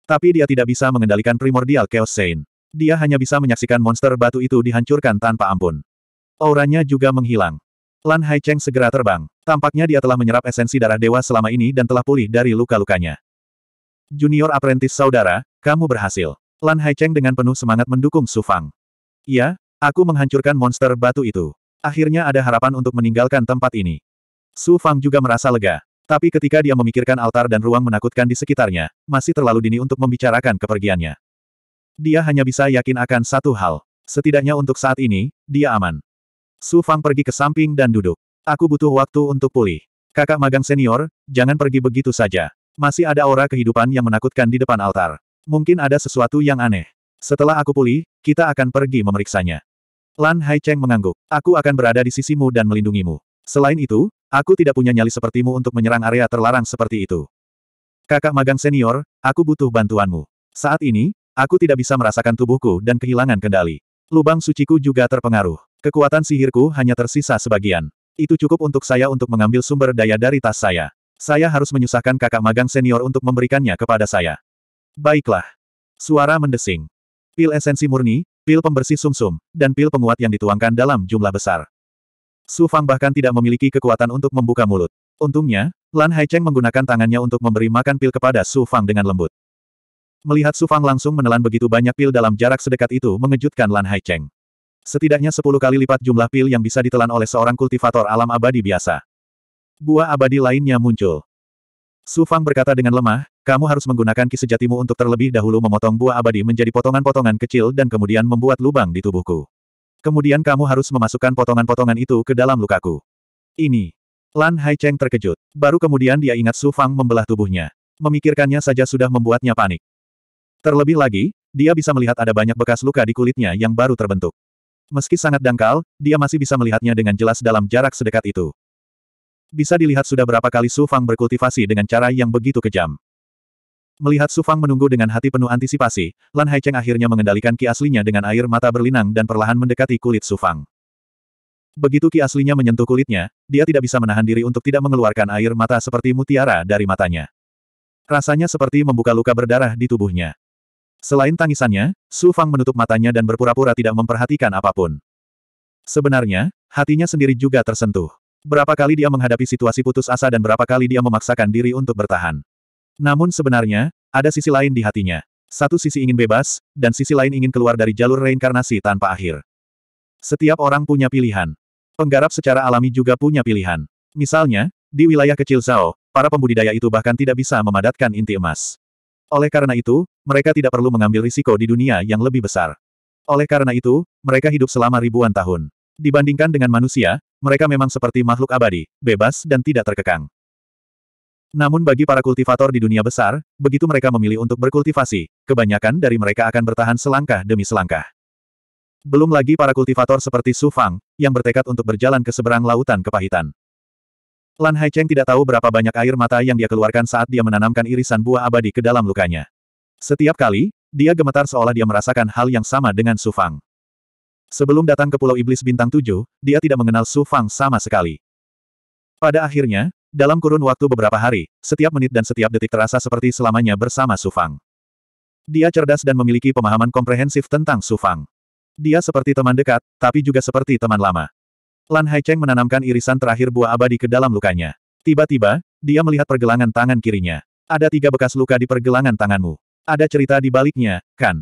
Tapi dia tidak bisa mengendalikan primordial Chaos Saint. Dia hanya bisa menyaksikan monster batu itu dihancurkan tanpa ampun. Auranya juga menghilang. Lan Haicheng segera terbang. Tampaknya dia telah menyerap esensi darah dewa selama ini dan telah pulih dari luka-lukanya. Junior apprentice saudara, kamu berhasil. Lan Haicheng dengan penuh semangat mendukung Su Fang. Iya, aku menghancurkan monster batu itu. Akhirnya ada harapan untuk meninggalkan tempat ini. Su Fang juga merasa lega. Tapi ketika dia memikirkan altar dan ruang menakutkan di sekitarnya, masih terlalu dini untuk membicarakan kepergiannya. Dia hanya bisa yakin akan satu hal. Setidaknya untuk saat ini, dia aman. Su Fang pergi ke samping dan duduk. Aku butuh waktu untuk pulih. Kakak magang senior, jangan pergi begitu saja. Masih ada aura kehidupan yang menakutkan di depan altar. Mungkin ada sesuatu yang aneh. Setelah aku pulih, kita akan pergi memeriksanya. Lan Hai Cheng mengangguk. Aku akan berada di sisimu dan melindungimu. Selain itu, Aku tidak punya nyali sepertimu untuk menyerang area terlarang seperti itu. Kakak magang senior, aku butuh bantuanmu. Saat ini, aku tidak bisa merasakan tubuhku dan kehilangan kendali. Lubang suciku juga terpengaruh. Kekuatan sihirku hanya tersisa sebagian. Itu cukup untuk saya untuk mengambil sumber daya dari tas saya. Saya harus menyusahkan kakak magang senior untuk memberikannya kepada saya. Baiklah. Suara mendesing. Pil esensi murni, pil pembersih sumsum, -sum, dan pil penguat yang dituangkan dalam jumlah besar. Su Fang bahkan tidak memiliki kekuatan untuk membuka mulut. Untungnya, Lan Haicheng menggunakan tangannya untuk memberi makan pil kepada Su Fang dengan lembut. Melihat Su Fang langsung menelan begitu banyak pil dalam jarak sedekat itu mengejutkan Lan Haicheng. Setidaknya sepuluh kali lipat jumlah pil yang bisa ditelan oleh seorang kultivator alam abadi biasa. Buah abadi lainnya muncul. Su Fang berkata dengan lemah, kamu harus menggunakan ki sejatimu untuk terlebih dahulu memotong buah abadi menjadi potongan-potongan kecil dan kemudian membuat lubang di tubuhku. Kemudian kamu harus memasukkan potongan-potongan itu ke dalam lukaku. Ini. Lan Haicheng terkejut. Baru kemudian dia ingat Su Fang membelah tubuhnya. Memikirkannya saja sudah membuatnya panik. Terlebih lagi, dia bisa melihat ada banyak bekas luka di kulitnya yang baru terbentuk. Meski sangat dangkal, dia masih bisa melihatnya dengan jelas dalam jarak sedekat itu. Bisa dilihat sudah berapa kali Su Fang berkultivasi dengan cara yang begitu kejam. Melihat Su Fang menunggu dengan hati penuh antisipasi, Lan Haicheng akhirnya mengendalikan ki aslinya dengan air mata berlinang dan perlahan mendekati kulit Su Fang. Begitu ki aslinya menyentuh kulitnya, dia tidak bisa menahan diri untuk tidak mengeluarkan air mata seperti mutiara dari matanya. Rasanya seperti membuka luka berdarah di tubuhnya. Selain tangisannya, Su Fang menutup matanya dan berpura-pura tidak memperhatikan apapun. Sebenarnya, hatinya sendiri juga tersentuh. Berapa kali dia menghadapi situasi putus asa dan berapa kali dia memaksakan diri untuk bertahan. Namun sebenarnya, ada sisi lain di hatinya. Satu sisi ingin bebas, dan sisi lain ingin keluar dari jalur reinkarnasi tanpa akhir. Setiap orang punya pilihan. Penggarap secara alami juga punya pilihan. Misalnya, di wilayah kecil Zhao, para pembudidaya itu bahkan tidak bisa memadatkan inti emas. Oleh karena itu, mereka tidak perlu mengambil risiko di dunia yang lebih besar. Oleh karena itu, mereka hidup selama ribuan tahun. Dibandingkan dengan manusia, mereka memang seperti makhluk abadi, bebas dan tidak terkekang. Namun bagi para kultivator di dunia besar, begitu mereka memilih untuk berkultivasi, kebanyakan dari mereka akan bertahan selangkah demi selangkah. Belum lagi para kultivator seperti Su Fang, yang bertekad untuk berjalan ke seberang lautan kepahitan. Lan Haicheng tidak tahu berapa banyak air mata yang dia keluarkan saat dia menanamkan irisan buah abadi ke dalam lukanya. Setiap kali, dia gemetar seolah dia merasakan hal yang sama dengan Su Fang. Sebelum datang ke Pulau Iblis Bintang 7, dia tidak mengenal Su Fang sama sekali. Pada akhirnya, dalam kurun waktu beberapa hari, setiap menit dan setiap detik terasa seperti selamanya bersama Sufang. Dia cerdas dan memiliki pemahaman komprehensif tentang Sufang. Dia seperti teman dekat, tapi juga seperti teman lama. Lan Haicheng menanamkan irisan terakhir buah abadi ke dalam lukanya. Tiba-tiba, dia melihat pergelangan tangan kirinya. Ada tiga bekas luka di pergelangan tanganmu. Ada cerita di baliknya, kan?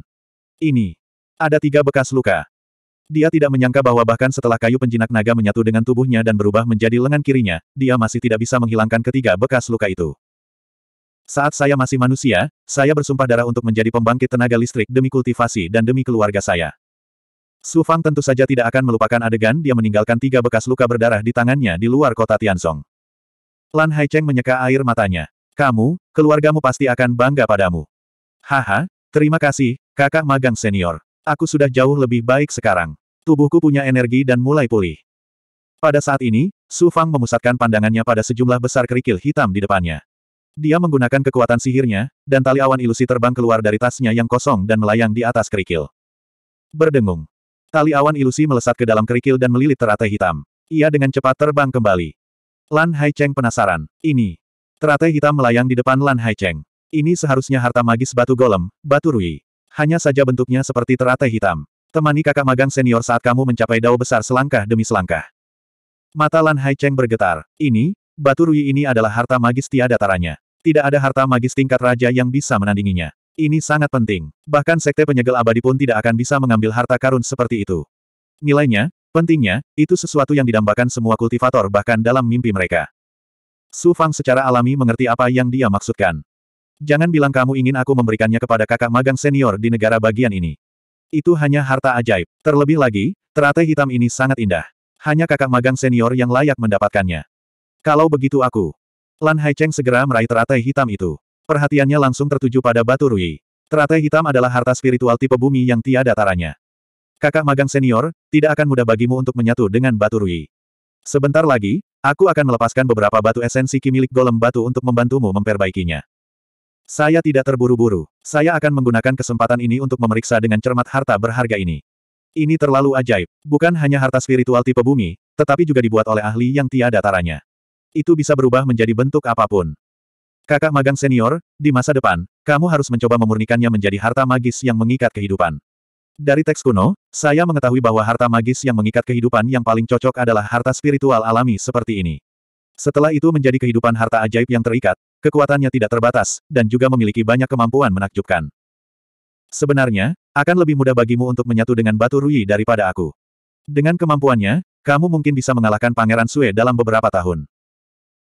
Ini. Ada tiga bekas luka. Dia tidak menyangka bahwa bahkan setelah kayu penjinak naga menyatu dengan tubuhnya dan berubah menjadi lengan kirinya, dia masih tidak bisa menghilangkan ketiga bekas luka itu. Saat saya masih manusia, saya bersumpah darah untuk menjadi pembangkit tenaga listrik demi kultivasi dan demi keluarga saya. Su Fang tentu saja tidak akan melupakan adegan dia meninggalkan tiga bekas luka berdarah di tangannya di luar kota Tianzong. Lan Haicheng menyeka air matanya. Kamu, keluargamu pasti akan bangga padamu. Haha, terima kasih, kakak magang senior. Aku sudah jauh lebih baik sekarang. Tubuhku punya energi dan mulai pulih. Pada saat ini, Su Fang memusatkan pandangannya pada sejumlah besar kerikil hitam di depannya. Dia menggunakan kekuatan sihirnya, dan tali awan ilusi terbang keluar dari tasnya yang kosong dan melayang di atas kerikil. Berdengung. Tali awan ilusi melesat ke dalam kerikil dan melilit teratai hitam. Ia dengan cepat terbang kembali. Lan Hai Cheng penasaran. Ini. Teratai hitam melayang di depan Lan Hai Cheng. Ini seharusnya harta magis batu golem, batu rui. Hanya saja bentuknya seperti teratai hitam. Temani kakak magang senior saat kamu mencapai dao besar selangkah demi selangkah. Mata Lan Hai Cheng bergetar. Ini, batu rui ini adalah harta magis tiada taranya. Tidak ada harta magis tingkat raja yang bisa menandinginya. Ini sangat penting. Bahkan sekte penyegel abadi pun tidak akan bisa mengambil harta karun seperti itu. Nilainya, pentingnya, itu sesuatu yang didambakan semua kultivator bahkan dalam mimpi mereka. Su Fang secara alami mengerti apa yang dia maksudkan. Jangan bilang kamu ingin aku memberikannya kepada kakak magang senior di negara bagian ini. Itu hanya harta ajaib. Terlebih lagi, teratai hitam ini sangat indah. Hanya kakak magang senior yang layak mendapatkannya. Kalau begitu aku. Lan Haicheng segera meraih teratai hitam itu. Perhatiannya langsung tertuju pada batu Rui. Teratai hitam adalah harta spiritual tipe bumi yang tiada taranya. Kakak magang senior, tidak akan mudah bagimu untuk menyatu dengan batu Rui. Sebentar lagi, aku akan melepaskan beberapa batu esensi ki milik golem batu untuk membantumu memperbaikinya. Saya tidak terburu-buru. Saya akan menggunakan kesempatan ini untuk memeriksa dengan cermat harta berharga ini. Ini terlalu ajaib. Bukan hanya harta spiritual tipe bumi, tetapi juga dibuat oleh ahli yang tiada taranya. Itu bisa berubah menjadi bentuk apapun. Kakak magang senior, di masa depan, kamu harus mencoba memurnikannya menjadi harta magis yang mengikat kehidupan. Dari teks kuno, saya mengetahui bahwa harta magis yang mengikat kehidupan yang paling cocok adalah harta spiritual alami seperti ini. Setelah itu menjadi kehidupan harta ajaib yang terikat, Kekuatannya tidak terbatas, dan juga memiliki banyak kemampuan menakjubkan. Sebenarnya, akan lebih mudah bagimu untuk menyatu dengan Batu Rui daripada aku. Dengan kemampuannya, kamu mungkin bisa mengalahkan Pangeran Sue dalam beberapa tahun.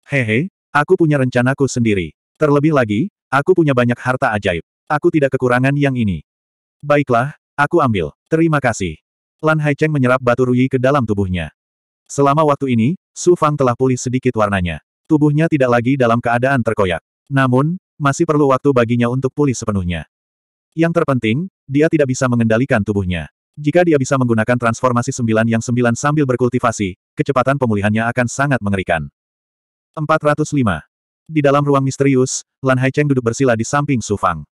Hehe, aku punya rencanaku sendiri. Terlebih lagi, aku punya banyak harta ajaib. Aku tidak kekurangan yang ini. Baiklah, aku ambil. Terima kasih. Lan Haicheng menyerap batu Rui ke dalam tubuhnya. Selama waktu ini, Su Fang telah pulih sedikit warnanya. Tubuhnya tidak lagi dalam keadaan terkoyak. Namun, masih perlu waktu baginya untuk pulih sepenuhnya. Yang terpenting, dia tidak bisa mengendalikan tubuhnya. Jika dia bisa menggunakan transformasi sembilan yang sembilan sambil berkultivasi, kecepatan pemulihannya akan sangat mengerikan. 405. Di dalam ruang misterius, Lan Haicheng duduk bersila di samping Su Fang.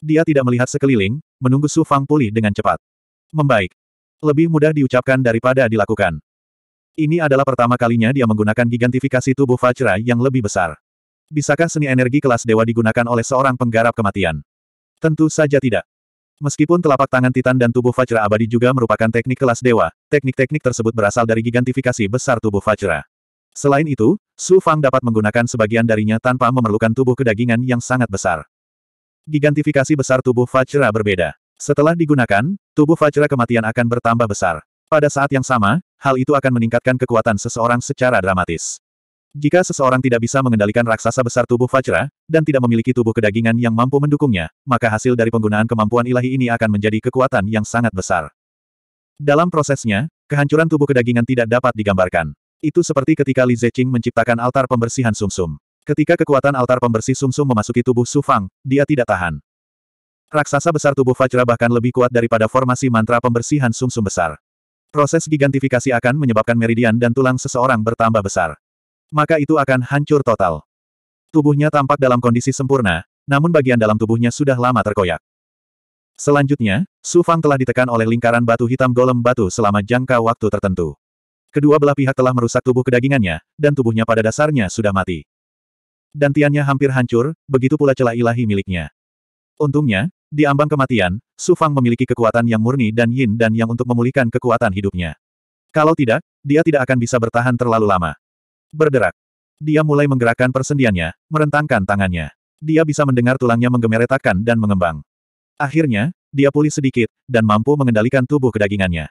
Dia tidak melihat sekeliling, menunggu Su Fang pulih dengan cepat. Membaik. Lebih mudah diucapkan daripada dilakukan. Ini adalah pertama kalinya dia menggunakan gigantifikasi tubuh Vajra yang lebih besar. Bisakah seni energi kelas dewa digunakan oleh seorang penggarap kematian? Tentu saja tidak. Meskipun telapak tangan Titan dan tubuh Vajra abadi juga merupakan teknik kelas dewa, teknik-teknik tersebut berasal dari gigantifikasi besar tubuh Vajra. Selain itu, Su Fang dapat menggunakan sebagian darinya tanpa memerlukan tubuh kedagingan yang sangat besar. Gigantifikasi besar tubuh Vajra berbeda. Setelah digunakan, tubuh Vajra kematian akan bertambah besar. Pada saat yang sama, hal itu akan meningkatkan kekuatan seseorang secara dramatis. Jika seseorang tidak bisa mengendalikan raksasa besar tubuh Fajra, dan tidak memiliki tubuh kedagingan yang mampu mendukungnya, maka hasil dari penggunaan kemampuan ilahi ini akan menjadi kekuatan yang sangat besar. Dalam prosesnya, kehancuran tubuh kedagingan tidak dapat digambarkan. Itu seperti ketika Li Zeqing menciptakan altar pembersihan sumsum. -sum. Ketika kekuatan altar pembersih sumsum -sum memasuki tubuh Su Fang, dia tidak tahan. Raksasa besar tubuh Fajra bahkan lebih kuat daripada formasi mantra pembersihan sumsum -sum besar. Proses gigantifikasi akan menyebabkan meridian dan tulang seseorang bertambah besar. Maka itu akan hancur total. Tubuhnya tampak dalam kondisi sempurna, namun bagian dalam tubuhnya sudah lama terkoyak. Selanjutnya, Su Fang telah ditekan oleh lingkaran batu hitam golem batu selama jangka waktu tertentu. Kedua belah pihak telah merusak tubuh kedagingannya, dan tubuhnya pada dasarnya sudah mati. Dantiannya hampir hancur, begitu pula celah ilahi miliknya. Untungnya, di ambang kematian, Su Fang memiliki kekuatan yang murni dan yin dan yang untuk memulihkan kekuatan hidupnya. Kalau tidak, dia tidak akan bisa bertahan terlalu lama. Berderak. Dia mulai menggerakkan persendiannya, merentangkan tangannya. Dia bisa mendengar tulangnya menggemeretakan dan mengembang. Akhirnya, dia pulih sedikit, dan mampu mengendalikan tubuh kedagingannya.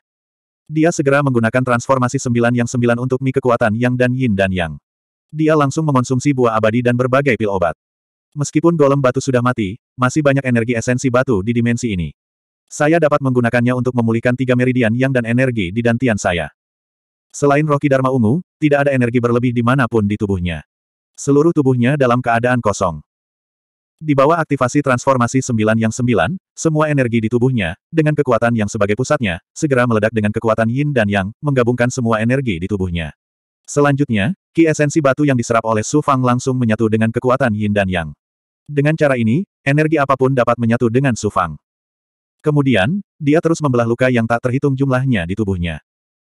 Dia segera menggunakan transformasi sembilan yang sembilan untuk mi kekuatan yang dan yin dan yang. Dia langsung mengonsumsi buah abadi dan berbagai pil obat. Meskipun golem batu sudah mati, masih banyak energi esensi batu di dimensi ini. Saya dapat menggunakannya untuk memulihkan tiga meridian yang dan energi di dantian saya. Selain Roki Dharma Ungu, tidak ada energi berlebih di dimanapun di tubuhnya. Seluruh tubuhnya dalam keadaan kosong. Di bawah aktivasi transformasi sembilan yang sembilan, semua energi di tubuhnya, dengan kekuatan yang sebagai pusatnya, segera meledak dengan kekuatan yin dan yang, menggabungkan semua energi di tubuhnya. Selanjutnya, ki esensi batu yang diserap oleh Su Fang langsung menyatu dengan kekuatan yin dan yang. Dengan cara ini, energi apapun dapat menyatu dengan Sufang. Kemudian, dia terus membelah luka yang tak terhitung jumlahnya di tubuhnya.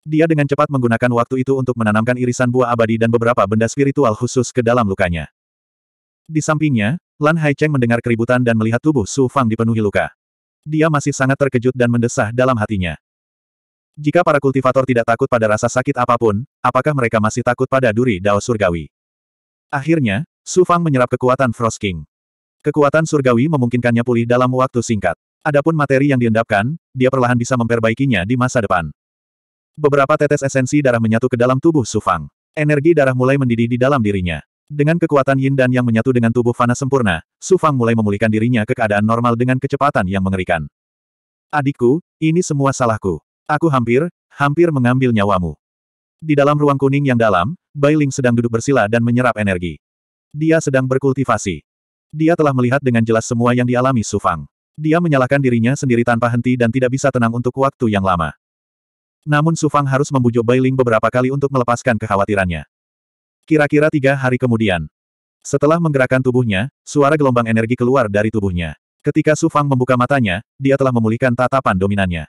Dia dengan cepat menggunakan waktu itu untuk menanamkan irisan buah abadi dan beberapa benda spiritual khusus ke dalam lukanya. Di sampingnya, Lan Hai Cheng mendengar keributan dan melihat tubuh Su Fang dipenuhi luka. Dia masih sangat terkejut dan mendesah dalam hatinya. Jika para kultivator tidak takut pada rasa sakit apapun, apakah mereka masih takut pada duri dao surgawi? Akhirnya, Su Fang menyerap kekuatan Frost King. Kekuatan surgawi memungkinkannya pulih dalam waktu singkat. Adapun materi yang diendapkan, dia perlahan bisa memperbaikinya di masa depan. Beberapa tetes esensi darah menyatu ke dalam tubuh Sufang. Energi darah mulai mendidih di dalam dirinya. Dengan kekuatan yin dan yang menyatu dengan tubuh fana sempurna, Sufang mulai memulihkan dirinya ke keadaan normal dengan kecepatan yang mengerikan. Adikku, ini semua salahku. Aku hampir, hampir mengambil nyawamu. Di dalam ruang kuning yang dalam, Bailing sedang duduk bersila dan menyerap energi. Dia sedang berkultivasi. Dia telah melihat dengan jelas semua yang dialami Su Fang. Dia menyalahkan dirinya sendiri tanpa henti dan tidak bisa tenang untuk waktu yang lama. Namun Su Fang harus membujuk Bailing beberapa kali untuk melepaskan kekhawatirannya. Kira-kira tiga hari kemudian. Setelah menggerakkan tubuhnya, suara gelombang energi keluar dari tubuhnya. Ketika Su Fang membuka matanya, dia telah memulihkan tatapan dominannya.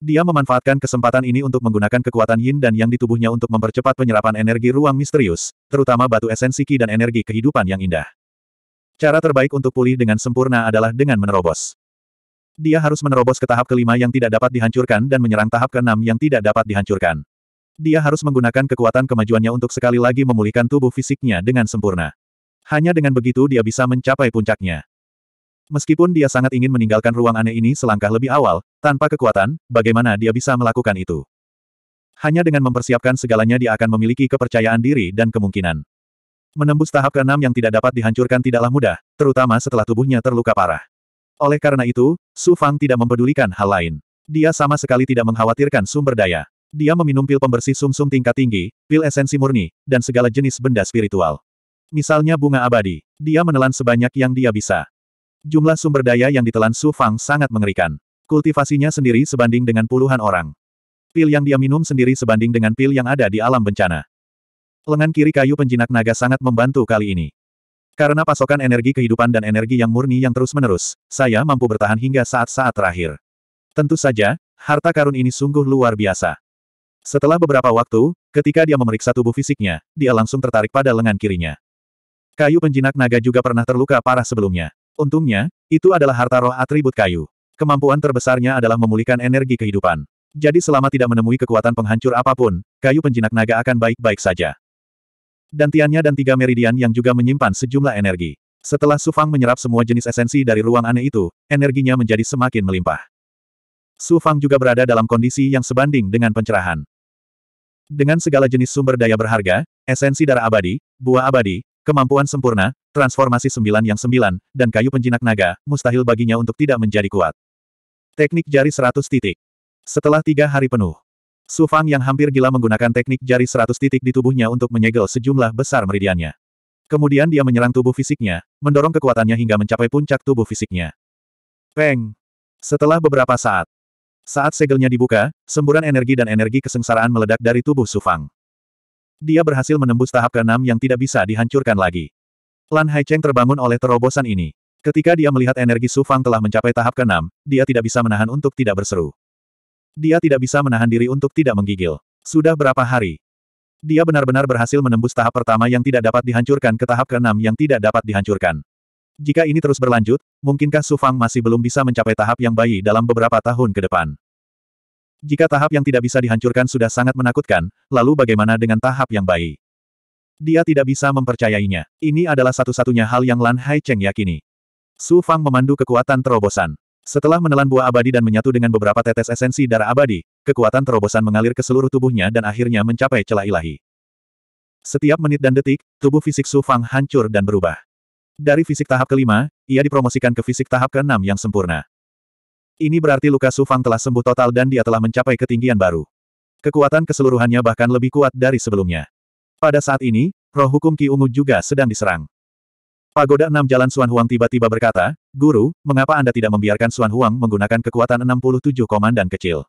Dia memanfaatkan kesempatan ini untuk menggunakan kekuatan yin dan yang di tubuhnya untuk mempercepat penyerapan energi ruang misterius, terutama batu esensi ki dan energi kehidupan yang indah. Cara terbaik untuk pulih dengan sempurna adalah dengan menerobos. Dia harus menerobos ke tahap kelima yang tidak dapat dihancurkan dan menyerang tahap keenam yang tidak dapat dihancurkan. Dia harus menggunakan kekuatan kemajuannya untuk sekali lagi memulihkan tubuh fisiknya dengan sempurna. Hanya dengan begitu dia bisa mencapai puncaknya. Meskipun dia sangat ingin meninggalkan ruang aneh ini selangkah lebih awal, tanpa kekuatan, bagaimana dia bisa melakukan itu? Hanya dengan mempersiapkan segalanya dia akan memiliki kepercayaan diri dan kemungkinan. Menembus tahap keenam yang tidak dapat dihancurkan tidaklah mudah, terutama setelah tubuhnya terluka parah. Oleh karena itu, Su Fang tidak mempedulikan hal lain. Dia sama sekali tidak mengkhawatirkan sumber daya. Dia meminum pil pembersih sumsum -sum tingkat tinggi, pil esensi murni, dan segala jenis benda spiritual. Misalnya bunga abadi, dia menelan sebanyak yang dia bisa. Jumlah sumber daya yang ditelan Su Fang sangat mengerikan. Kultivasinya sendiri sebanding dengan puluhan orang. Pil yang dia minum sendiri sebanding dengan pil yang ada di alam bencana. Lengan kiri kayu penjinak naga sangat membantu kali ini. Karena pasokan energi kehidupan dan energi yang murni yang terus-menerus, saya mampu bertahan hingga saat-saat terakhir. Tentu saja, harta karun ini sungguh luar biasa. Setelah beberapa waktu, ketika dia memeriksa tubuh fisiknya, dia langsung tertarik pada lengan kirinya. Kayu penjinak naga juga pernah terluka parah sebelumnya. Untungnya, itu adalah harta roh atribut kayu. Kemampuan terbesarnya adalah memulihkan energi kehidupan. Jadi selama tidak menemui kekuatan penghancur apapun, kayu penjinak naga akan baik-baik saja. Dantiannya dan tiga meridian yang juga menyimpan sejumlah energi. Setelah Sufang menyerap semua jenis esensi dari ruang aneh itu, energinya menjadi semakin melimpah. Sufang juga berada dalam kondisi yang sebanding dengan pencerahan. Dengan segala jenis sumber daya berharga, esensi darah abadi, buah abadi, kemampuan sempurna, transformasi sembilan yang sembilan, dan kayu penjinak naga, mustahil baginya untuk tidak menjadi kuat. Teknik jari seratus titik. Setelah tiga hari penuh, Su Fang yang hampir gila menggunakan teknik jari seratus titik di tubuhnya untuk menyegel sejumlah besar meridiannya. Kemudian dia menyerang tubuh fisiknya, mendorong kekuatannya hingga mencapai puncak tubuh fisiknya. Peng! Setelah beberapa saat, saat segelnya dibuka, semburan energi dan energi kesengsaraan meledak dari tubuh Su Fang. Dia berhasil menembus tahap ke-6 yang tidak bisa dihancurkan lagi. Lan Haicheng terbangun oleh terobosan ini. Ketika dia melihat energi Su Fang telah mencapai tahap ke-6, dia tidak bisa menahan untuk tidak berseru. Dia tidak bisa menahan diri untuk tidak menggigil. Sudah berapa hari? Dia benar-benar berhasil menembus tahap pertama yang tidak dapat dihancurkan ke tahap keenam yang tidak dapat dihancurkan. Jika ini terus berlanjut, mungkinkah Su Fang masih belum bisa mencapai tahap yang bayi dalam beberapa tahun ke depan? Jika tahap yang tidak bisa dihancurkan sudah sangat menakutkan, lalu bagaimana dengan tahap yang bayi? Dia tidak bisa mempercayainya. Ini adalah satu-satunya hal yang Lan Hai Cheng yakini. Su Fang memandu kekuatan terobosan. Setelah menelan buah abadi dan menyatu dengan beberapa tetes esensi darah abadi, kekuatan terobosan mengalir ke seluruh tubuhnya dan akhirnya mencapai celah ilahi. Setiap menit dan detik, tubuh fisik Su Fang hancur dan berubah. Dari fisik tahap kelima, ia dipromosikan ke fisik tahap keenam yang sempurna. Ini berarti luka Su Fang telah sembuh total dan dia telah mencapai ketinggian baru. Kekuatan keseluruhannya bahkan lebih kuat dari sebelumnya. Pada saat ini, roh hukum Ki Ungu juga sedang diserang. Pagoda Enam Jalan Suan Huang tiba-tiba berkata, Guru, mengapa Anda tidak membiarkan Suan Huang menggunakan kekuatan 67 komandan kecil?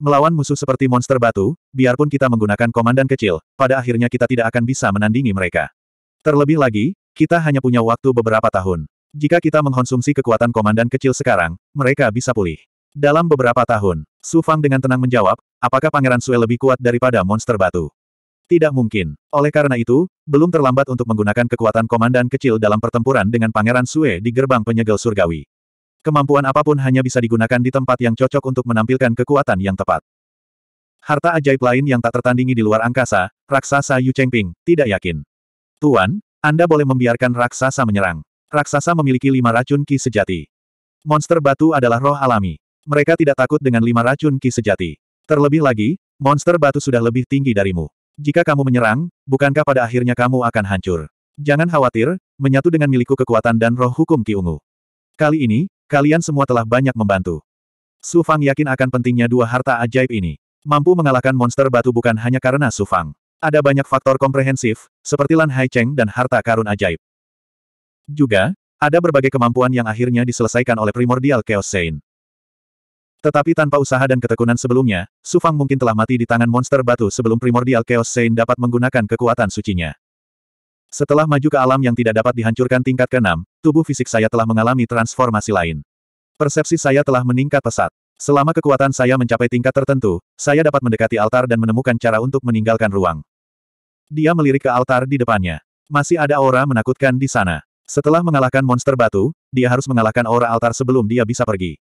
Melawan musuh seperti monster batu, biarpun kita menggunakan komandan kecil, pada akhirnya kita tidak akan bisa menandingi mereka. Terlebih lagi, kita hanya punya waktu beberapa tahun. Jika kita mengkonsumsi kekuatan komandan kecil sekarang, mereka bisa pulih. Dalam beberapa tahun, Su Fang dengan tenang menjawab, apakah Pangeran Sue lebih kuat daripada monster batu? Tidak mungkin. Oleh karena itu, belum terlambat untuk menggunakan kekuatan komandan kecil dalam pertempuran dengan Pangeran Sue di gerbang penyegel surgawi. Kemampuan apapun hanya bisa digunakan di tempat yang cocok untuk menampilkan kekuatan yang tepat. Harta ajaib lain yang tak tertandingi di luar angkasa, raksasa Yu Chengping, tidak yakin. Tuan, Anda boleh membiarkan raksasa menyerang. Raksasa memiliki lima racun ki sejati. Monster batu adalah roh alami. Mereka tidak takut dengan lima racun ki sejati. Terlebih lagi, monster batu sudah lebih tinggi darimu. Jika kamu menyerang, bukankah pada akhirnya kamu akan hancur? Jangan khawatir, menyatu dengan milikku kekuatan dan roh hukum Ki Ungu. Kali ini, kalian semua telah banyak membantu. Su Fang yakin akan pentingnya dua harta ajaib ini. Mampu mengalahkan monster batu bukan hanya karena Su Fang. Ada banyak faktor komprehensif, seperti Lan Hai Cheng dan harta karun ajaib. Juga, ada berbagai kemampuan yang akhirnya diselesaikan oleh primordial Chaos Saint. Tetapi tanpa usaha dan ketekunan sebelumnya, Sufang mungkin telah mati di tangan monster batu sebelum primordial Chaos Sein dapat menggunakan kekuatan sucinya. Setelah maju ke alam yang tidak dapat dihancurkan tingkat ke-6, tubuh fisik saya telah mengalami transformasi lain. Persepsi saya telah meningkat pesat. Selama kekuatan saya mencapai tingkat tertentu, saya dapat mendekati altar dan menemukan cara untuk meninggalkan ruang. Dia melirik ke altar di depannya. Masih ada aura menakutkan di sana. Setelah mengalahkan monster batu, dia harus mengalahkan aura altar sebelum dia bisa pergi.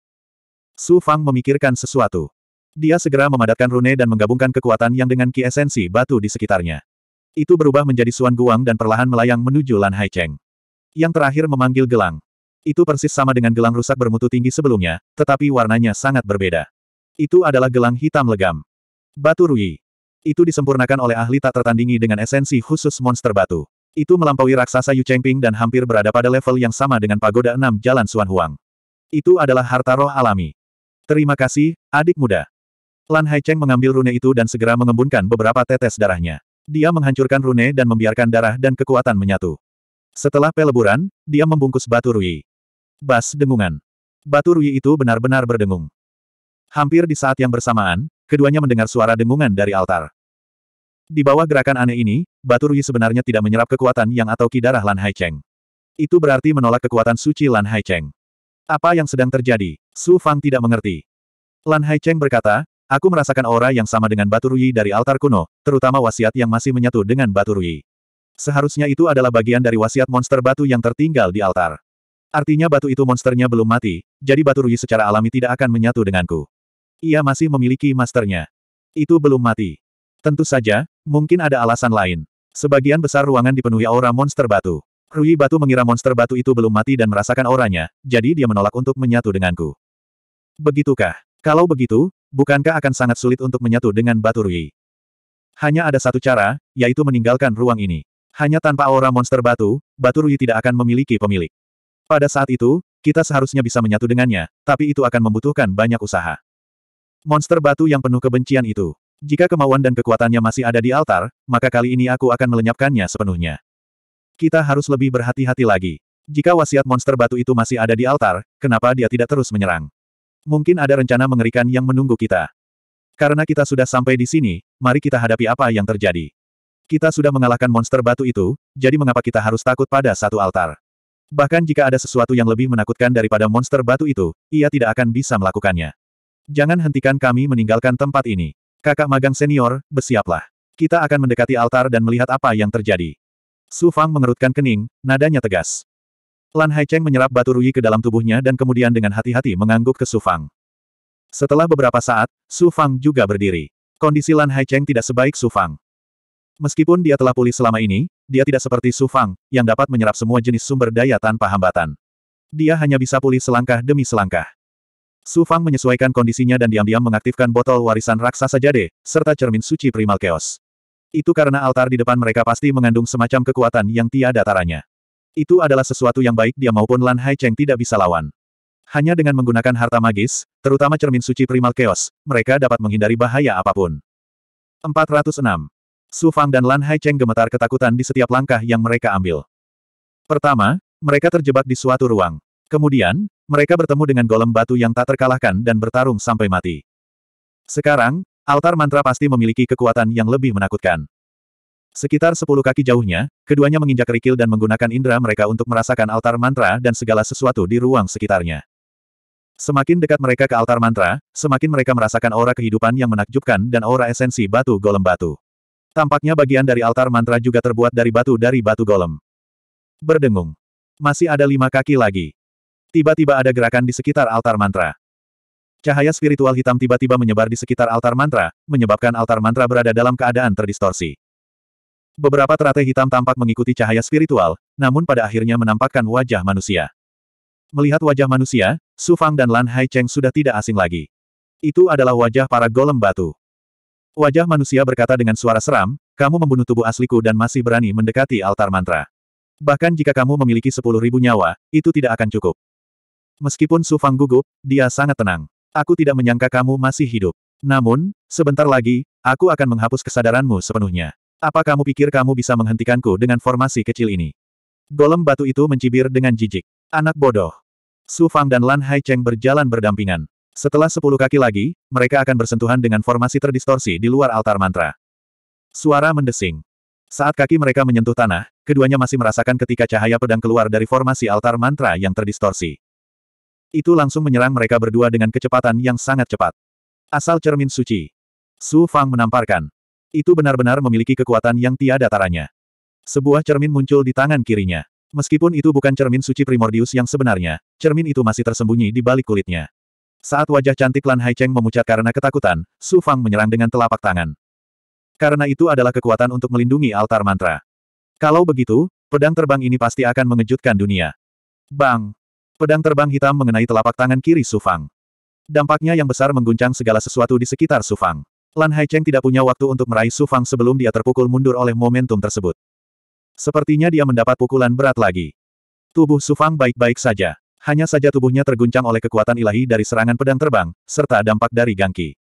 Su Fang memikirkan sesuatu. Dia segera memadatkan rune dan menggabungkan kekuatan yang dengan ki esensi batu di sekitarnya. Itu berubah menjadi Suan Guang dan perlahan melayang menuju Lan Hai Cheng. Yang terakhir memanggil gelang. Itu persis sama dengan gelang rusak bermutu tinggi sebelumnya, tetapi warnanya sangat berbeda. Itu adalah gelang hitam legam. Batu Rui. Itu disempurnakan oleh ahli tak tertandingi dengan esensi khusus monster batu. Itu melampaui raksasa Yu Chengping dan hampir berada pada level yang sama dengan pagoda enam Jalan Suan Huang. Itu adalah harta roh alami. Terima kasih, adik muda. Lan Haicheng mengambil rune itu dan segera mengembunkan beberapa tetes darahnya. Dia menghancurkan rune dan membiarkan darah dan kekuatan menyatu. Setelah peleburan, dia membungkus batu rui. Bas dengungan. Batu rui itu benar-benar berdengung. Hampir di saat yang bersamaan, keduanya mendengar suara dengungan dari altar. Di bawah gerakan aneh ini, batu rui sebenarnya tidak menyerap kekuatan yang atau ki darah Lan Haicheng. Itu berarti menolak kekuatan suci Lan Haicheng. Apa yang sedang terjadi? Su Fang tidak mengerti. Lan Hai Cheng berkata, aku merasakan aura yang sama dengan batu Rui dari altar kuno, terutama wasiat yang masih menyatu dengan batu Rui. Seharusnya itu adalah bagian dari wasiat monster batu yang tertinggal di altar. Artinya batu itu monsternya belum mati, jadi batu Rui secara alami tidak akan menyatu denganku. Ia masih memiliki masternya. Itu belum mati. Tentu saja, mungkin ada alasan lain. Sebagian besar ruangan dipenuhi aura monster batu. Rui Batu mengira monster batu itu belum mati dan merasakan auranya, jadi dia menolak untuk menyatu denganku. Begitukah? Kalau begitu, bukankah akan sangat sulit untuk menyatu dengan batu Rui? Hanya ada satu cara, yaitu meninggalkan ruang ini. Hanya tanpa aura monster batu, batu Rui tidak akan memiliki pemilik. Pada saat itu, kita seharusnya bisa menyatu dengannya, tapi itu akan membutuhkan banyak usaha. Monster batu yang penuh kebencian itu. Jika kemauan dan kekuatannya masih ada di altar, maka kali ini aku akan melenyapkannya sepenuhnya. Kita harus lebih berhati-hati lagi. Jika wasiat monster batu itu masih ada di altar, kenapa dia tidak terus menyerang? Mungkin ada rencana mengerikan yang menunggu kita. Karena kita sudah sampai di sini, mari kita hadapi apa yang terjadi. Kita sudah mengalahkan monster batu itu, jadi mengapa kita harus takut pada satu altar? Bahkan jika ada sesuatu yang lebih menakutkan daripada monster batu itu, ia tidak akan bisa melakukannya. Jangan hentikan kami meninggalkan tempat ini. Kakak magang senior, bersiaplah. Kita akan mendekati altar dan melihat apa yang terjadi. Su Fang mengerutkan kening, nadanya tegas. Lan Haicheng menyerap batu rui ke dalam tubuhnya dan kemudian dengan hati-hati mengangguk ke Su Fang. Setelah beberapa saat, Su Fang juga berdiri. Kondisi Lan Haicheng tidak sebaik Su Fang. Meskipun dia telah pulih selama ini, dia tidak seperti Su Fang, yang dapat menyerap semua jenis sumber daya tanpa hambatan. Dia hanya bisa pulih selangkah demi selangkah. Su Fang menyesuaikan kondisinya dan diam-diam mengaktifkan botol warisan raksasa jade, serta cermin suci primal chaos. Itu karena altar di depan mereka pasti mengandung semacam kekuatan yang tiada taranya. Itu adalah sesuatu yang baik dia maupun Lan Hai Cheng tidak bisa lawan. Hanya dengan menggunakan harta magis, terutama cermin suci primal chaos, mereka dapat menghindari bahaya apapun. 406. Su Fang dan Lan Hai Cheng gemetar ketakutan di setiap langkah yang mereka ambil. Pertama, mereka terjebak di suatu ruang. Kemudian, mereka bertemu dengan golem batu yang tak terkalahkan dan bertarung sampai mati. Sekarang, Altar mantra pasti memiliki kekuatan yang lebih menakutkan. Sekitar sepuluh kaki jauhnya, keduanya menginjak kerikil dan menggunakan indera mereka untuk merasakan altar mantra dan segala sesuatu di ruang sekitarnya. Semakin dekat mereka ke altar mantra, semakin mereka merasakan aura kehidupan yang menakjubkan dan aura esensi batu golem batu. Tampaknya bagian dari altar mantra juga terbuat dari batu dari batu golem. Berdengung. Masih ada lima kaki lagi. Tiba-tiba ada gerakan di sekitar altar mantra. Cahaya spiritual hitam tiba-tiba menyebar di sekitar altar mantra, menyebabkan altar mantra berada dalam keadaan terdistorsi. Beberapa teratai hitam tampak mengikuti cahaya spiritual, namun pada akhirnya menampakkan wajah manusia. Melihat wajah manusia, Su Fang dan Lan Hai Cheng sudah tidak asing lagi. Itu adalah wajah para golem batu. Wajah manusia berkata dengan suara seram, kamu membunuh tubuh asliku dan masih berani mendekati altar mantra. Bahkan jika kamu memiliki sepuluh ribu nyawa, itu tidak akan cukup. Meskipun Su Fang gugup, dia sangat tenang. Aku tidak menyangka kamu masih hidup. Namun, sebentar lagi, aku akan menghapus kesadaranmu sepenuhnya. Apa kamu pikir kamu bisa menghentikanku dengan formasi kecil ini? Golem batu itu mencibir dengan jijik. Anak bodoh. Su Fang dan Lan Hai Cheng berjalan berdampingan. Setelah sepuluh kaki lagi, mereka akan bersentuhan dengan formasi terdistorsi di luar altar mantra. Suara mendesing. Saat kaki mereka menyentuh tanah, keduanya masih merasakan ketika cahaya pedang keluar dari formasi altar mantra yang terdistorsi itu langsung menyerang mereka berdua dengan kecepatan yang sangat cepat. Asal cermin suci. Su Fang menamparkan. Itu benar-benar memiliki kekuatan yang tiada taranya. Sebuah cermin muncul di tangan kirinya. Meskipun itu bukan cermin suci primordius yang sebenarnya, cermin itu masih tersembunyi di balik kulitnya. Saat wajah cantik Lan Haicheng memucat karena ketakutan, Su Fang menyerang dengan telapak tangan. Karena itu adalah kekuatan untuk melindungi altar mantra. Kalau begitu, pedang terbang ini pasti akan mengejutkan dunia. Bang! Pedang terbang hitam mengenai telapak tangan kiri Sufang. Dampaknya yang besar mengguncang segala sesuatu di sekitar Sufang. Lan Haicheng tidak punya waktu untuk meraih Sufang sebelum dia terpukul mundur oleh momentum tersebut. Sepertinya dia mendapat pukulan berat lagi. Tubuh Sufang baik-baik saja. Hanya saja tubuhnya terguncang oleh kekuatan ilahi dari serangan pedang terbang, serta dampak dari gangki.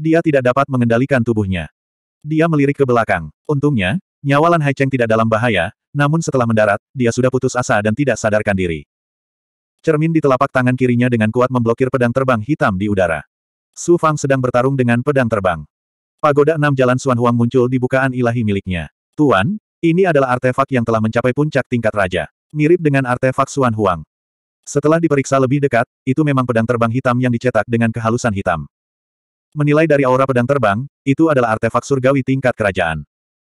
Dia tidak dapat mengendalikan tubuhnya. Dia melirik ke belakang. Untungnya, nyawa Lan Haicheng tidak dalam bahaya, namun setelah mendarat, dia sudah putus asa dan tidak sadarkan diri. Cermin di telapak tangan kirinya dengan kuat memblokir pedang terbang hitam di udara. Su Fang sedang bertarung dengan pedang terbang. Pagoda enam jalan Suan Huang muncul di bukaan ilahi miliknya. Tuan, ini adalah artefak yang telah mencapai puncak tingkat raja. Mirip dengan artefak Suan Huang. Setelah diperiksa lebih dekat, itu memang pedang terbang hitam yang dicetak dengan kehalusan hitam. Menilai dari aura pedang terbang, itu adalah artefak surgawi tingkat kerajaan.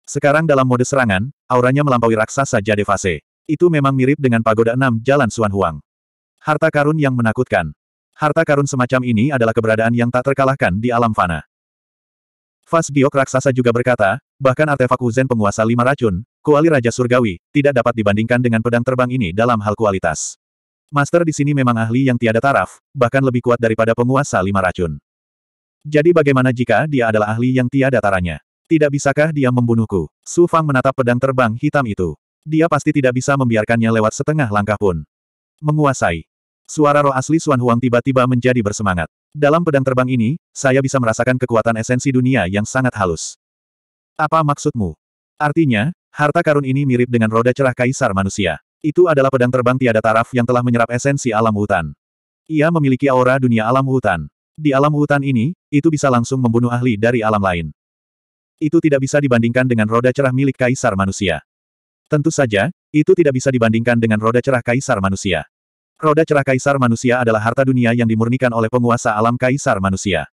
Sekarang dalam mode serangan, auranya melampaui raksasa Jade Fase. Itu memang mirip dengan pagoda enam Jalan Suan Huang. Harta karun yang menakutkan. Harta karun semacam ini adalah keberadaan yang tak terkalahkan di alam fana. Fas Giok Raksasa juga berkata, bahkan artefak Huzen penguasa lima racun, kuali Raja Surgawi, tidak dapat dibandingkan dengan pedang terbang ini dalam hal kualitas. Master di sini memang ahli yang tiada taraf, bahkan lebih kuat daripada penguasa lima racun. Jadi bagaimana jika dia adalah ahli yang tiada taranya? Tidak bisakah dia membunuhku? Su Fang menatap pedang terbang hitam itu. Dia pasti tidak bisa membiarkannya lewat setengah langkah pun. Menguasai. Suara roh asli Suan Huang tiba-tiba menjadi bersemangat. Dalam pedang terbang ini, saya bisa merasakan kekuatan esensi dunia yang sangat halus. Apa maksudmu? Artinya, harta karun ini mirip dengan roda cerah kaisar manusia. Itu adalah pedang terbang tiada taraf yang telah menyerap esensi alam hutan. Ia memiliki aura dunia alam hutan. Di alam hutan ini, itu bisa langsung membunuh ahli dari alam lain. Itu tidak bisa dibandingkan dengan roda cerah milik kaisar manusia. Tentu saja, itu tidak bisa dibandingkan dengan roda cerah kaisar manusia. Roda cerah kaisar manusia adalah harta dunia yang dimurnikan oleh penguasa alam kaisar manusia.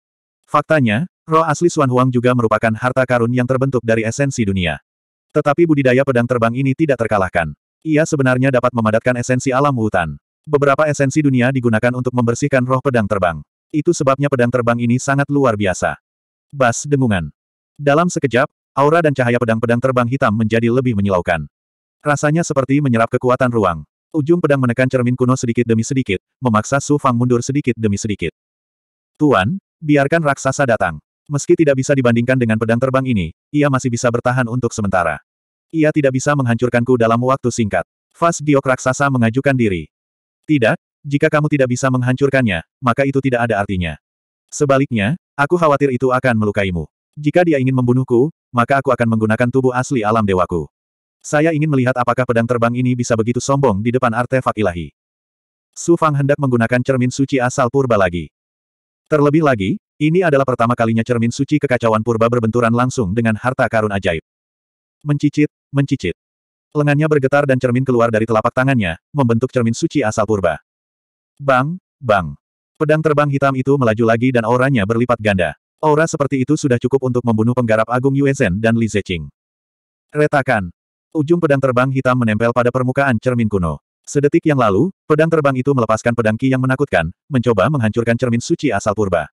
Faktanya, roh asli Suan Huang juga merupakan harta karun yang terbentuk dari esensi dunia. Tetapi budidaya pedang terbang ini tidak terkalahkan. Ia sebenarnya dapat memadatkan esensi alam hutan. Beberapa esensi dunia digunakan untuk membersihkan roh pedang terbang. Itu sebabnya pedang terbang ini sangat luar biasa. Bas dengungan. Dalam sekejap, aura dan cahaya pedang-pedang terbang hitam menjadi lebih menyilaukan. Rasanya seperti menyerap kekuatan ruang. Ujung pedang menekan cermin kuno sedikit demi sedikit, memaksa Su Fang mundur sedikit demi sedikit. Tuan, biarkan raksasa datang. Meski tidak bisa dibandingkan dengan pedang terbang ini, ia masih bisa bertahan untuk sementara. Ia tidak bisa menghancurkanku dalam waktu singkat. Fas Giok raksasa mengajukan diri. Tidak, jika kamu tidak bisa menghancurkannya, maka itu tidak ada artinya. Sebaliknya, aku khawatir itu akan melukaimu. Jika dia ingin membunuhku, maka aku akan menggunakan tubuh asli alam dewaku. Saya ingin melihat apakah pedang terbang ini bisa begitu sombong di depan artefak ilahi. Su Fang hendak menggunakan cermin suci asal purba lagi. Terlebih lagi, ini adalah pertama kalinya cermin suci kekacauan purba berbenturan langsung dengan harta karun ajaib. Mencicit, mencicit. Lengannya bergetar dan cermin keluar dari telapak tangannya, membentuk cermin suci asal purba. Bang, bang. Pedang terbang hitam itu melaju lagi dan auranya berlipat ganda. Aura seperti itu sudah cukup untuk membunuh penggarap agung Yuezhen dan Li Zeqing. Retakan, Ujung pedang terbang hitam menempel pada permukaan cermin kuno. Sedetik yang lalu, pedang terbang itu melepaskan pedang ki yang menakutkan, mencoba menghancurkan cermin suci asal purba.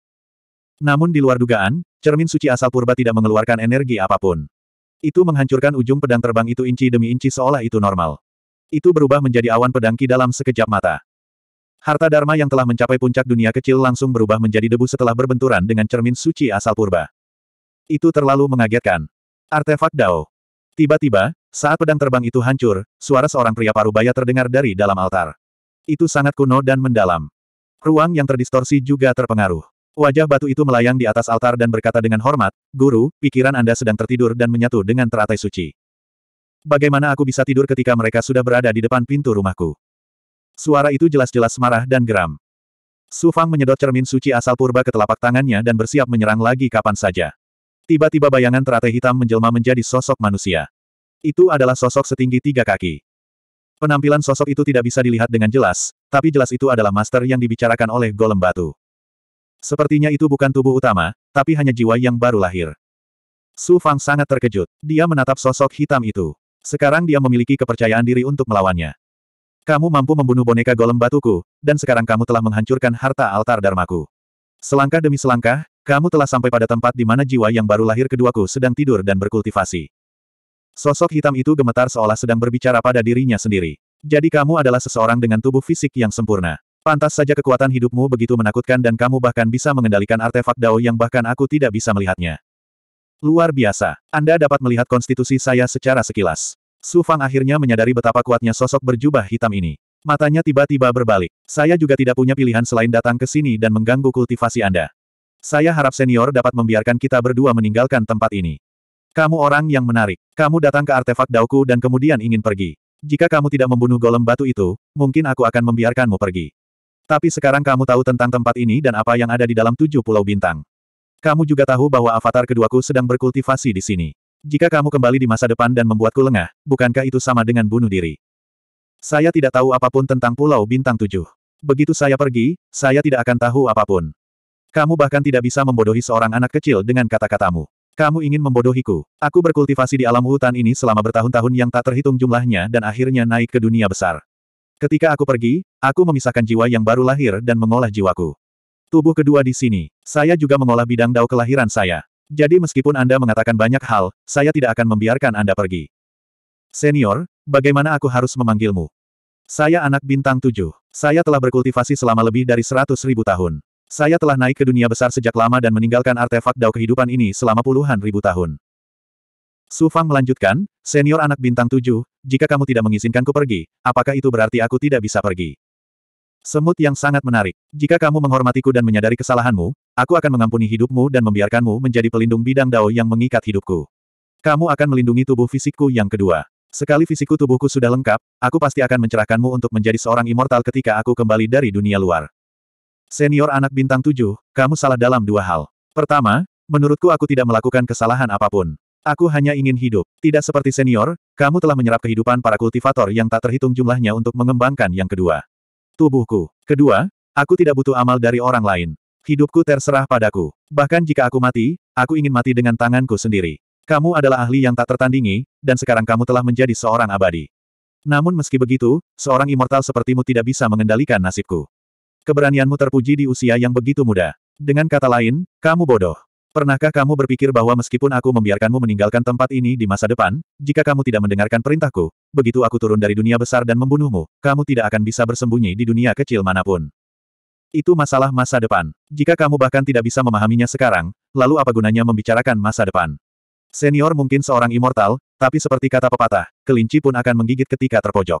Namun di luar dugaan, cermin suci asal purba tidak mengeluarkan energi apapun. Itu menghancurkan ujung pedang terbang itu inci demi inci seolah itu normal. Itu berubah menjadi awan pedang ki dalam sekejap mata. Harta Dharma yang telah mencapai puncak dunia kecil langsung berubah menjadi debu setelah berbenturan dengan cermin suci asal purba. Itu terlalu mengagetkan. Artefak Dao. Tiba-tiba, saat pedang terbang itu hancur, suara seorang pria paruh baya terdengar dari dalam altar. Itu sangat kuno dan mendalam. Ruang yang terdistorsi juga terpengaruh. Wajah batu itu melayang di atas altar dan berkata dengan hormat, Guru, pikiran Anda sedang tertidur dan menyatu dengan teratai suci. Bagaimana aku bisa tidur ketika mereka sudah berada di depan pintu rumahku? Suara itu jelas-jelas marah dan geram. Sufang menyedot cermin suci asal purba ke telapak tangannya dan bersiap menyerang lagi kapan saja. Tiba-tiba bayangan teratai hitam menjelma menjadi sosok manusia. Itu adalah sosok setinggi tiga kaki. Penampilan sosok itu tidak bisa dilihat dengan jelas, tapi jelas itu adalah master yang dibicarakan oleh golem batu. Sepertinya itu bukan tubuh utama, tapi hanya jiwa yang baru lahir. Su Fang sangat terkejut. Dia menatap sosok hitam itu. Sekarang dia memiliki kepercayaan diri untuk melawannya. Kamu mampu membunuh boneka golem batuku, dan sekarang kamu telah menghancurkan harta altar darmaku. Selangkah demi selangkah, kamu telah sampai pada tempat di mana jiwa yang baru lahir keduaku sedang tidur dan berkultivasi. Sosok hitam itu gemetar seolah sedang berbicara pada dirinya sendiri. Jadi kamu adalah seseorang dengan tubuh fisik yang sempurna. Pantas saja kekuatan hidupmu begitu menakutkan dan kamu bahkan bisa mengendalikan artefak Dao yang bahkan aku tidak bisa melihatnya. Luar biasa. Anda dapat melihat konstitusi saya secara sekilas. Su Fang akhirnya menyadari betapa kuatnya sosok berjubah hitam ini. Matanya tiba-tiba berbalik. Saya juga tidak punya pilihan selain datang ke sini dan mengganggu kultivasi Anda. Saya harap senior dapat membiarkan kita berdua meninggalkan tempat ini. Kamu orang yang menarik. Kamu datang ke artefak dauku dan kemudian ingin pergi. Jika kamu tidak membunuh golem batu itu, mungkin aku akan membiarkanmu pergi. Tapi sekarang kamu tahu tentang tempat ini dan apa yang ada di dalam tujuh pulau bintang. Kamu juga tahu bahwa avatar keduaku sedang berkultivasi di sini. Jika kamu kembali di masa depan dan membuatku lengah, bukankah itu sama dengan bunuh diri? Saya tidak tahu apapun tentang pulau bintang tujuh. Begitu saya pergi, saya tidak akan tahu apapun. Kamu bahkan tidak bisa membodohi seorang anak kecil dengan kata-katamu. Kamu ingin membodohiku. Aku berkultivasi di alam hutan ini selama bertahun-tahun yang tak terhitung jumlahnya dan akhirnya naik ke dunia besar. Ketika aku pergi, aku memisahkan jiwa yang baru lahir dan mengolah jiwaku. Tubuh kedua di sini. Saya juga mengolah bidang dao kelahiran saya. Jadi meskipun Anda mengatakan banyak hal, saya tidak akan membiarkan Anda pergi. Senior, bagaimana aku harus memanggilmu? Saya anak bintang tujuh. Saya telah berkultivasi selama lebih dari seratus ribu tahun. Saya telah naik ke dunia besar sejak lama dan meninggalkan artefak dao kehidupan ini selama puluhan ribu tahun. Su Fang melanjutkan, senior anak bintang tujuh, jika kamu tidak mengizinkanku pergi, apakah itu berarti aku tidak bisa pergi? Semut yang sangat menarik. Jika kamu menghormatiku dan menyadari kesalahanmu, aku akan mengampuni hidupmu dan membiarkanmu menjadi pelindung bidang dao yang mengikat hidupku. Kamu akan melindungi tubuh fisikku yang kedua. Sekali fisikku tubuhku sudah lengkap, aku pasti akan mencerahkanmu untuk menjadi seorang immortal ketika aku kembali dari dunia luar. Senior anak bintang tujuh, kamu salah dalam dua hal. Pertama, menurutku aku tidak melakukan kesalahan apapun. Aku hanya ingin hidup. Tidak seperti senior, kamu telah menyerap kehidupan para kultivator yang tak terhitung jumlahnya untuk mengembangkan yang kedua. Tubuhku. Kedua, aku tidak butuh amal dari orang lain. Hidupku terserah padaku. Bahkan jika aku mati, aku ingin mati dengan tanganku sendiri. Kamu adalah ahli yang tak tertandingi, dan sekarang kamu telah menjadi seorang abadi. Namun meski begitu, seorang immortal sepertimu tidak bisa mengendalikan nasibku. Keberanianmu terpuji di usia yang begitu muda. Dengan kata lain, kamu bodoh. Pernahkah kamu berpikir bahwa meskipun aku membiarkanmu meninggalkan tempat ini di masa depan, jika kamu tidak mendengarkan perintahku, begitu aku turun dari dunia besar dan membunuhmu, kamu tidak akan bisa bersembunyi di dunia kecil manapun. Itu masalah masa depan. Jika kamu bahkan tidak bisa memahaminya sekarang, lalu apa gunanya membicarakan masa depan? Senior mungkin seorang immortal, tapi seperti kata pepatah, kelinci pun akan menggigit ketika terpojok.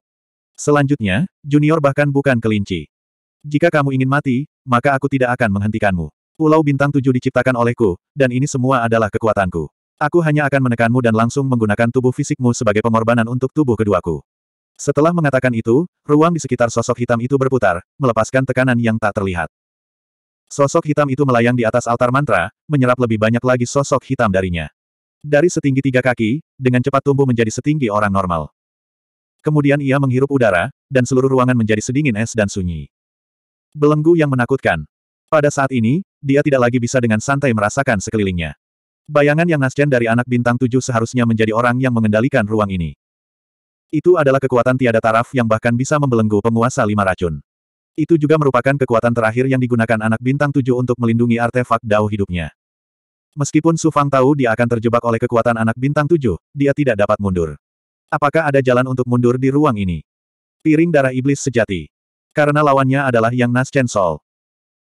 Selanjutnya, junior bahkan bukan kelinci. Jika kamu ingin mati, maka aku tidak akan menghentikanmu. Pulau bintang tujuh diciptakan olehku, dan ini semua adalah kekuatanku. Aku hanya akan menekanmu dan langsung menggunakan tubuh fisikmu sebagai pengorbanan untuk tubuh keduaku. Setelah mengatakan itu, ruang di sekitar sosok hitam itu berputar, melepaskan tekanan yang tak terlihat. Sosok hitam itu melayang di atas altar mantra, menyerap lebih banyak lagi sosok hitam darinya. Dari setinggi tiga kaki, dengan cepat tumbuh menjadi setinggi orang normal. Kemudian ia menghirup udara, dan seluruh ruangan menjadi sedingin es dan sunyi. Belenggu yang menakutkan. Pada saat ini, dia tidak lagi bisa dengan santai merasakan sekelilingnya. Bayangan yang nasjen dari anak bintang tujuh seharusnya menjadi orang yang mengendalikan ruang ini. Itu adalah kekuatan tiada taraf yang bahkan bisa membelenggu penguasa lima racun. Itu juga merupakan kekuatan terakhir yang digunakan anak bintang tujuh untuk melindungi artefak dao hidupnya. Meskipun Su Fang tahu dia akan terjebak oleh kekuatan anak bintang tujuh, dia tidak dapat mundur. Apakah ada jalan untuk mundur di ruang ini? Piring darah iblis sejati. Karena lawannya adalah Yang Nas Chen Sol.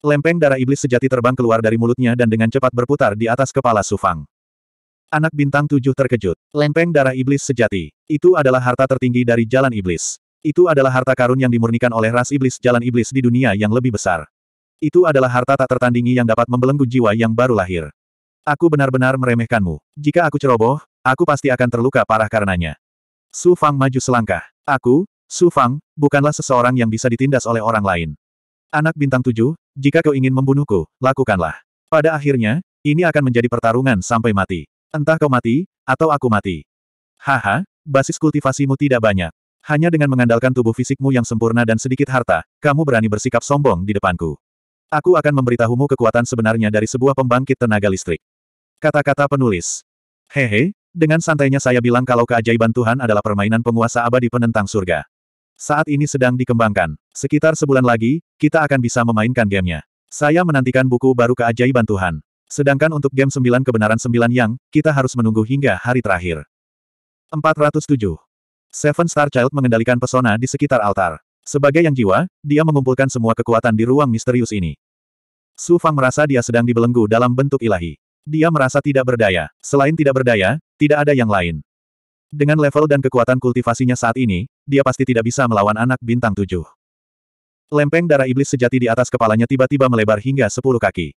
Lempeng darah iblis sejati terbang keluar dari mulutnya dan dengan cepat berputar di atas kepala Sufang. Anak bintang tujuh terkejut. Lempeng darah iblis sejati. Itu adalah harta tertinggi dari jalan iblis. Itu adalah harta karun yang dimurnikan oleh ras iblis jalan iblis di dunia yang lebih besar. Itu adalah harta tak tertandingi yang dapat membelenggu jiwa yang baru lahir. Aku benar-benar meremehkanmu. Jika aku ceroboh, aku pasti akan terluka parah karenanya. Su Fang maju selangkah. Aku, Su Fang, bukanlah seseorang yang bisa ditindas oleh orang lain. Anak bintang tujuh, jika kau ingin membunuhku, lakukanlah. Pada akhirnya, ini akan menjadi pertarungan sampai mati. Entah kau mati, atau aku mati. Haha, basis kultivasimu tidak banyak. Hanya dengan mengandalkan tubuh fisikmu yang sempurna dan sedikit harta, kamu berani bersikap sombong di depanku. Aku akan memberitahumu kekuatan sebenarnya dari sebuah pembangkit tenaga listrik. Kata-kata penulis. Hehe, dengan santainya saya bilang kalau keajaiban Tuhan adalah permainan penguasa abadi penentang surga. Saat ini sedang dikembangkan. Sekitar sebulan lagi, kita akan bisa memainkan gamenya. Saya menantikan buku baru keajaiban Tuhan. Sedangkan untuk game 9 kebenaran 9 yang, kita harus menunggu hingga hari terakhir. 407. Seven Star Child mengendalikan pesona di sekitar altar. Sebagai yang jiwa, dia mengumpulkan semua kekuatan di ruang misterius ini. Su Fang merasa dia sedang dibelenggu dalam bentuk ilahi. Dia merasa tidak berdaya. Selain tidak berdaya, tidak ada yang lain. Dengan level dan kekuatan kultivasinya saat ini, dia pasti tidak bisa melawan anak bintang tujuh. Lempeng darah iblis sejati di atas kepalanya tiba-tiba melebar hingga sepuluh kaki.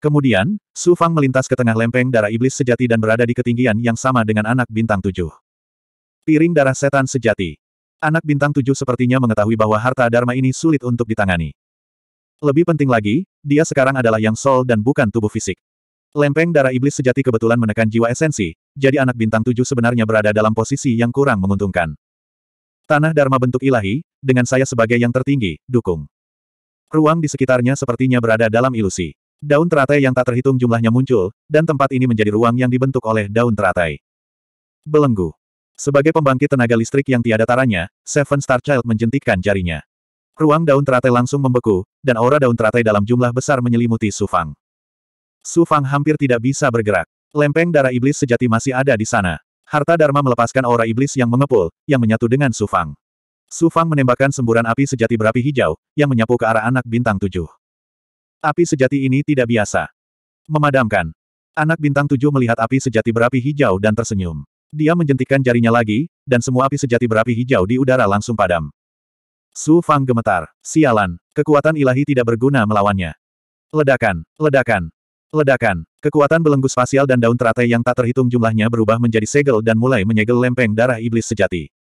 Kemudian, Su Fang melintas ke tengah lempeng darah iblis sejati dan berada di ketinggian yang sama dengan anak bintang tujuh. Piring darah setan sejati. Anak bintang tujuh sepertinya mengetahui bahwa harta Dharma ini sulit untuk ditangani. Lebih penting lagi, dia sekarang adalah yang sol dan bukan tubuh fisik. Lempeng darah iblis sejati kebetulan menekan jiwa esensi, jadi anak bintang tujuh sebenarnya berada dalam posisi yang kurang menguntungkan. Tanah Dharma bentuk ilahi, dengan saya sebagai yang tertinggi, dukung. Ruang di sekitarnya sepertinya berada dalam ilusi. Daun teratai yang tak terhitung jumlahnya muncul, dan tempat ini menjadi ruang yang dibentuk oleh daun teratai. Belenggu. Sebagai pembangkit tenaga listrik yang tiada taranya, Seven Star Child menjentikkan jarinya. Ruang daun teratai langsung membeku, dan aura daun teratai dalam jumlah besar menyelimuti Sufang. Su Fang hampir tidak bisa bergerak. Lempeng darah iblis sejati masih ada di sana. Harta Dharma melepaskan aura iblis yang mengepul, yang menyatu dengan Su Fang. Su Fang menembakkan semburan api sejati berapi hijau, yang menyapu ke arah anak bintang tujuh. Api sejati ini tidak biasa. Memadamkan. Anak bintang tujuh melihat api sejati berapi hijau dan tersenyum. Dia menjentikkan jarinya lagi, dan semua api sejati berapi hijau di udara langsung padam. Su Fang gemetar. Sialan, kekuatan ilahi tidak berguna melawannya. Ledakan, ledakan, Ledakan. Kekuatan belenggu spasial dan daun teratai yang tak terhitung jumlahnya berubah menjadi segel dan mulai menyegel lempeng darah iblis sejati.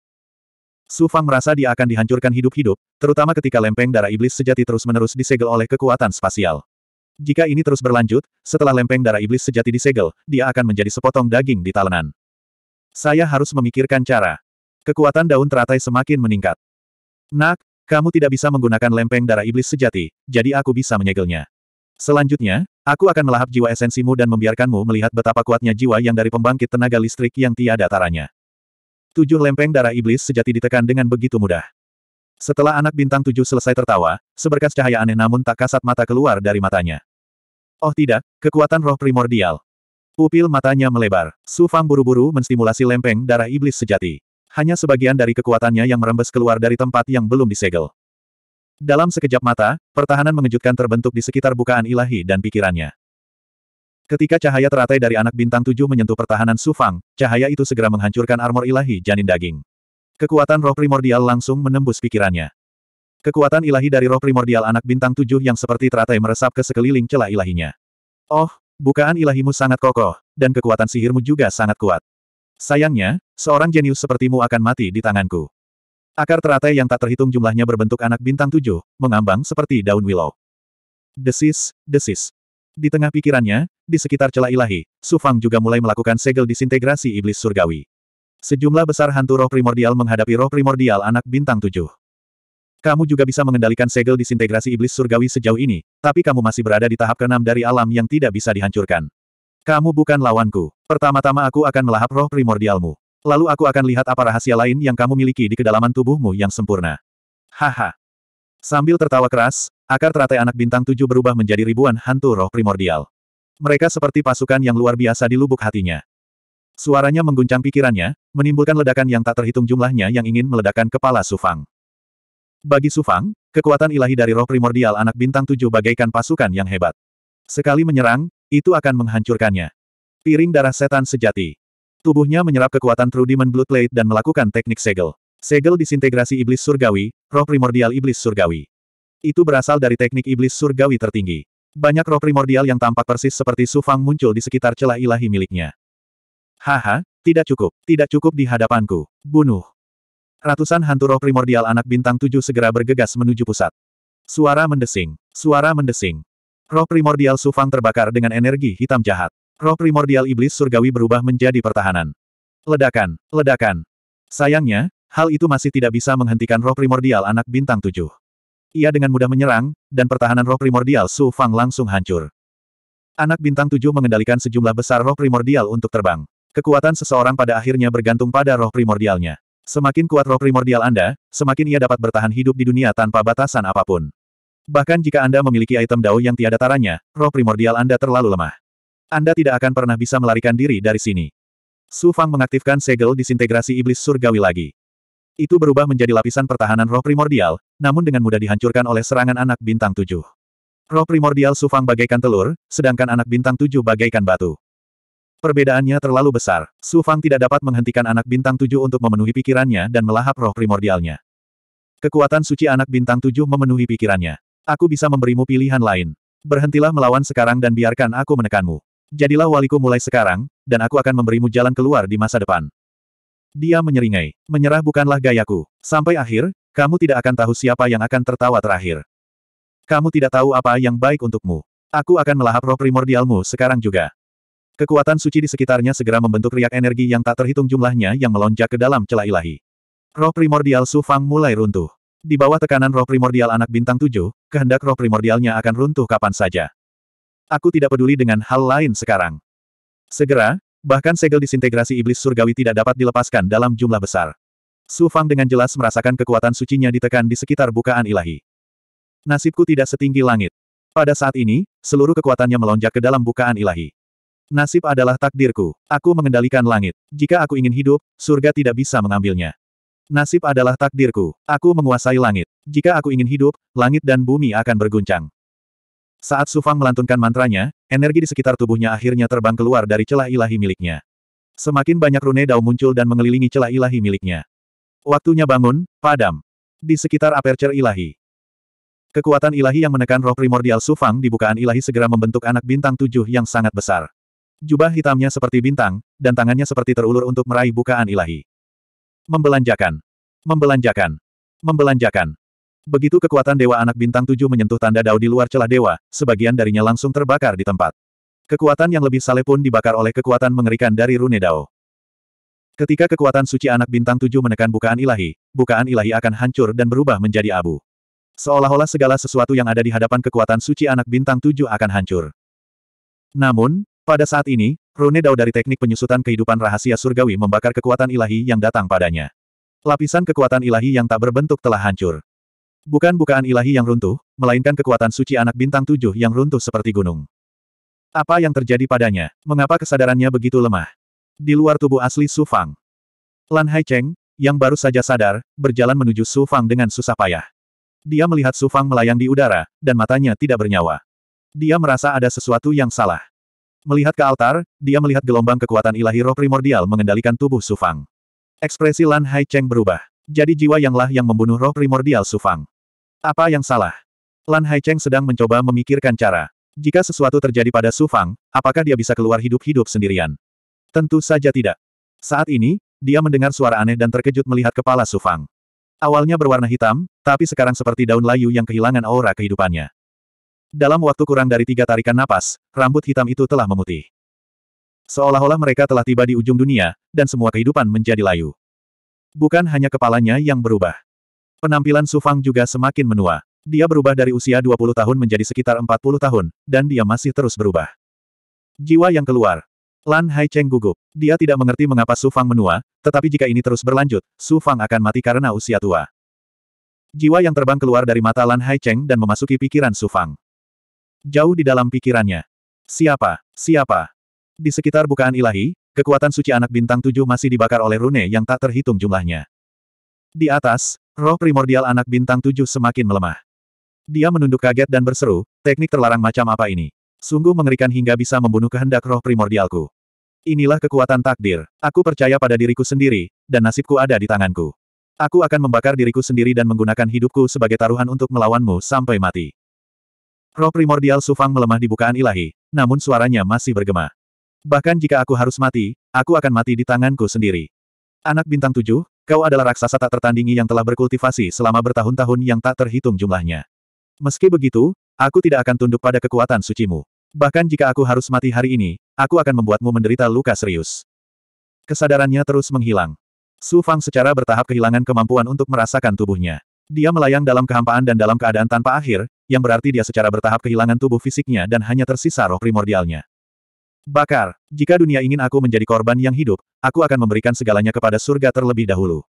Su Fang merasa dia akan dihancurkan hidup-hidup, terutama ketika lempeng darah iblis sejati terus-menerus disegel oleh kekuatan spasial. Jika ini terus berlanjut, setelah lempeng darah iblis sejati disegel, dia akan menjadi sepotong daging di talenan. Saya harus memikirkan cara. Kekuatan daun teratai semakin meningkat. Nak, kamu tidak bisa menggunakan lempeng darah iblis sejati, jadi aku bisa menyegelnya. Selanjutnya, Aku akan melahap jiwa esensimu dan membiarkanmu melihat betapa kuatnya jiwa yang dari pembangkit tenaga listrik yang tiada taranya. Tujuh lempeng darah iblis sejati ditekan dengan begitu mudah. Setelah anak bintang tujuh selesai tertawa, seberkas cahaya aneh namun tak kasat mata keluar dari matanya. Oh tidak, kekuatan roh primordial. Pupil matanya melebar. Su Fang buru-buru menstimulasi lempeng darah iblis sejati. Hanya sebagian dari kekuatannya yang merembes keluar dari tempat yang belum disegel. Dalam sekejap mata, pertahanan mengejutkan terbentuk di sekitar bukaan ilahi dan pikirannya. Ketika cahaya teratai dari anak bintang tujuh menyentuh pertahanan Sufang, cahaya itu segera menghancurkan armor ilahi janin daging. Kekuatan roh primordial langsung menembus pikirannya. Kekuatan ilahi dari roh primordial anak bintang tujuh yang seperti teratai meresap ke sekeliling celah ilahinya. Oh, bukaan ilahimu sangat kokoh, dan kekuatan sihirmu juga sangat kuat. Sayangnya, seorang jenius sepertimu akan mati di tanganku. Akar teratai yang tak terhitung jumlahnya berbentuk anak bintang tujuh, mengambang seperti daun willow. Desis, desis. Di tengah pikirannya, di sekitar celah ilahi, Sufang juga mulai melakukan segel disintegrasi iblis surgawi. Sejumlah besar hantu roh primordial menghadapi roh primordial anak bintang tujuh. Kamu juga bisa mengendalikan segel disintegrasi iblis surgawi sejauh ini, tapi kamu masih berada di tahap keenam dari alam yang tidak bisa dihancurkan. Kamu bukan lawanku. Pertama-tama aku akan melahap roh primordialmu. Lalu aku akan lihat apa rahasia lain yang kamu miliki di kedalaman tubuhmu yang sempurna. Haha. Sambil tertawa keras, akar teratai anak bintang tujuh berubah menjadi ribuan hantu roh primordial. Mereka seperti pasukan yang luar biasa di lubuk hatinya. Suaranya mengguncang pikirannya, menimbulkan ledakan yang tak terhitung jumlahnya yang ingin meledakkan kepala Sufang. Bagi Sufang, kekuatan ilahi dari roh primordial anak bintang tujuh bagaikan pasukan yang hebat. Sekali menyerang, itu akan menghancurkannya. Piring darah setan sejati. Tubuhnya menyerap kekuatan True Demon Blood Plate dan melakukan teknik segel. Segel disintegrasi iblis surgawi, roh primordial iblis surgawi. Itu berasal dari teknik iblis surgawi tertinggi. Banyak roh primordial yang tampak persis seperti Sufang muncul di sekitar celah ilahi miliknya. Haha, tidak cukup, tidak cukup di hadapanku. Bunuh. Ratusan hantu roh primordial anak bintang tujuh segera bergegas menuju pusat. Suara mendesing, suara mendesing. Roh primordial Sufang terbakar dengan energi hitam jahat. Roh primordial iblis surgawi berubah menjadi pertahanan. Ledakan, ledakan. Sayangnya, hal itu masih tidak bisa menghentikan roh primordial anak bintang tujuh. Ia dengan mudah menyerang, dan pertahanan roh primordial Su Fang langsung hancur. Anak bintang tujuh mengendalikan sejumlah besar roh primordial untuk terbang. Kekuatan seseorang pada akhirnya bergantung pada roh primordialnya. Semakin kuat roh primordial Anda, semakin ia dapat bertahan hidup di dunia tanpa batasan apapun. Bahkan jika Anda memiliki item dao yang tiada taranya, roh primordial Anda terlalu lemah. Anda tidak akan pernah bisa melarikan diri dari sini. Su Fang mengaktifkan segel disintegrasi iblis surgawi lagi. Itu berubah menjadi lapisan pertahanan roh primordial, namun dengan mudah dihancurkan oleh serangan anak bintang tujuh. Roh primordial Su Fang bagaikan telur, sedangkan anak bintang tujuh bagaikan batu. Perbedaannya terlalu besar. Su Fang tidak dapat menghentikan anak bintang tujuh untuk memenuhi pikirannya dan melahap roh primordialnya. Kekuatan suci anak bintang tujuh memenuhi pikirannya. Aku bisa memberimu pilihan lain. Berhentilah melawan sekarang dan biarkan aku menekanmu. Jadilah waliku mulai sekarang, dan aku akan memberimu jalan keluar di masa depan. Dia menyeringai. Menyerah bukanlah gayaku. Sampai akhir, kamu tidak akan tahu siapa yang akan tertawa terakhir. Kamu tidak tahu apa yang baik untukmu. Aku akan melahap roh primordialmu sekarang juga. Kekuatan suci di sekitarnya segera membentuk riak energi yang tak terhitung jumlahnya yang melonjak ke dalam celah ilahi. Roh primordial Su Fang mulai runtuh. Di bawah tekanan roh primordial anak bintang tujuh, kehendak roh primordialnya akan runtuh kapan saja aku tidak peduli dengan hal lain sekarang. Segera, bahkan segel disintegrasi iblis surgawi tidak dapat dilepaskan dalam jumlah besar. Su Fang dengan jelas merasakan kekuatan sucinya ditekan di sekitar bukaan ilahi. Nasibku tidak setinggi langit. Pada saat ini, seluruh kekuatannya melonjak ke dalam bukaan ilahi. Nasib adalah takdirku. Aku mengendalikan langit. Jika aku ingin hidup, surga tidak bisa mengambilnya. Nasib adalah takdirku. Aku menguasai langit. Jika aku ingin hidup, langit dan bumi akan berguncang. Saat Sufang melantunkan mantranya, energi di sekitar tubuhnya akhirnya terbang keluar dari celah ilahi miliknya. Semakin banyak rune dao muncul dan mengelilingi celah ilahi miliknya. Waktunya bangun, padam. Di sekitar aperture ilahi. Kekuatan ilahi yang menekan roh primordial Sufang di bukaan ilahi segera membentuk anak bintang tujuh yang sangat besar. Jubah hitamnya seperti bintang, dan tangannya seperti terulur untuk meraih bukaan ilahi. Membelanjakan. Membelanjakan. Membelanjakan. Begitu kekuatan Dewa Anak Bintang Tujuh menyentuh tanda dao di luar celah dewa, sebagian darinya langsung terbakar di tempat. Kekuatan yang lebih saleh pun dibakar oleh kekuatan mengerikan dari Rune Dao. Ketika kekuatan suci anak bintang tujuh menekan bukaan ilahi, bukaan ilahi akan hancur dan berubah menjadi abu. Seolah-olah segala sesuatu yang ada di hadapan kekuatan suci anak bintang tujuh akan hancur. Namun, pada saat ini, Rune Dao dari teknik penyusutan kehidupan rahasia surgawi membakar kekuatan ilahi yang datang padanya. Lapisan kekuatan ilahi yang tak berbentuk telah hancur. Bukan bukaan ilahi yang runtuh, melainkan kekuatan suci anak bintang tujuh yang runtuh seperti gunung. Apa yang terjadi padanya? Mengapa kesadarannya begitu lemah? Di luar tubuh asli Su Fang. Lan Hai Cheng, yang baru saja sadar, berjalan menuju Su Fang dengan susah payah. Dia melihat Su Fang melayang di udara, dan matanya tidak bernyawa. Dia merasa ada sesuatu yang salah. Melihat ke altar, dia melihat gelombang kekuatan ilahi roh primordial mengendalikan tubuh Su Fang. Ekspresi Lan Hai Cheng berubah. Jadi jiwa yanglah yang membunuh roh primordial Su Fang. Apa yang salah? Lan Haicheng sedang mencoba memikirkan cara. Jika sesuatu terjadi pada Su Fang, apakah dia bisa keluar hidup-hidup sendirian? Tentu saja tidak. Saat ini, dia mendengar suara aneh dan terkejut melihat kepala Su Fang. Awalnya berwarna hitam, tapi sekarang seperti daun layu yang kehilangan aura kehidupannya. Dalam waktu kurang dari tiga tarikan napas, rambut hitam itu telah memutih. Seolah-olah mereka telah tiba di ujung dunia, dan semua kehidupan menjadi layu. Bukan hanya kepalanya yang berubah. Penampilan Su Fang juga semakin menua. Dia berubah dari usia 20 tahun menjadi sekitar 40 tahun, dan dia masih terus berubah. Jiwa yang keluar. Lan Hai Cheng gugup. Dia tidak mengerti mengapa Su Fang menua, tetapi jika ini terus berlanjut, Su Fang akan mati karena usia tua. Jiwa yang terbang keluar dari mata Lan Hai Cheng dan memasuki pikiran Su Fang. Jauh di dalam pikirannya. Siapa? Siapa? Di sekitar bukaan ilahi, kekuatan suci anak bintang tujuh masih dibakar oleh rune yang tak terhitung jumlahnya. Di atas, Roh primordial anak bintang tujuh semakin melemah. Dia menunduk kaget dan berseru, teknik terlarang macam apa ini? Sungguh mengerikan hingga bisa membunuh kehendak roh primordialku. Inilah kekuatan takdir. Aku percaya pada diriku sendiri, dan nasibku ada di tanganku. Aku akan membakar diriku sendiri dan menggunakan hidupku sebagai taruhan untuk melawanmu sampai mati. Roh primordial Sufang melemah di bukaan ilahi, namun suaranya masih bergema. Bahkan jika aku harus mati, aku akan mati di tanganku sendiri. Anak bintang tujuh, Kau adalah raksasa tak tertandingi yang telah berkultivasi selama bertahun-tahun yang tak terhitung jumlahnya. Meski begitu, aku tidak akan tunduk pada kekuatan sucimu. Bahkan jika aku harus mati hari ini, aku akan membuatmu menderita luka serius. Kesadarannya terus menghilang. Su Fang secara bertahap kehilangan kemampuan untuk merasakan tubuhnya. Dia melayang dalam kehampaan dan dalam keadaan tanpa akhir, yang berarti dia secara bertahap kehilangan tubuh fisiknya dan hanya tersisa roh primordialnya. Bakar, jika dunia ingin aku menjadi korban yang hidup, aku akan memberikan segalanya kepada surga terlebih dahulu.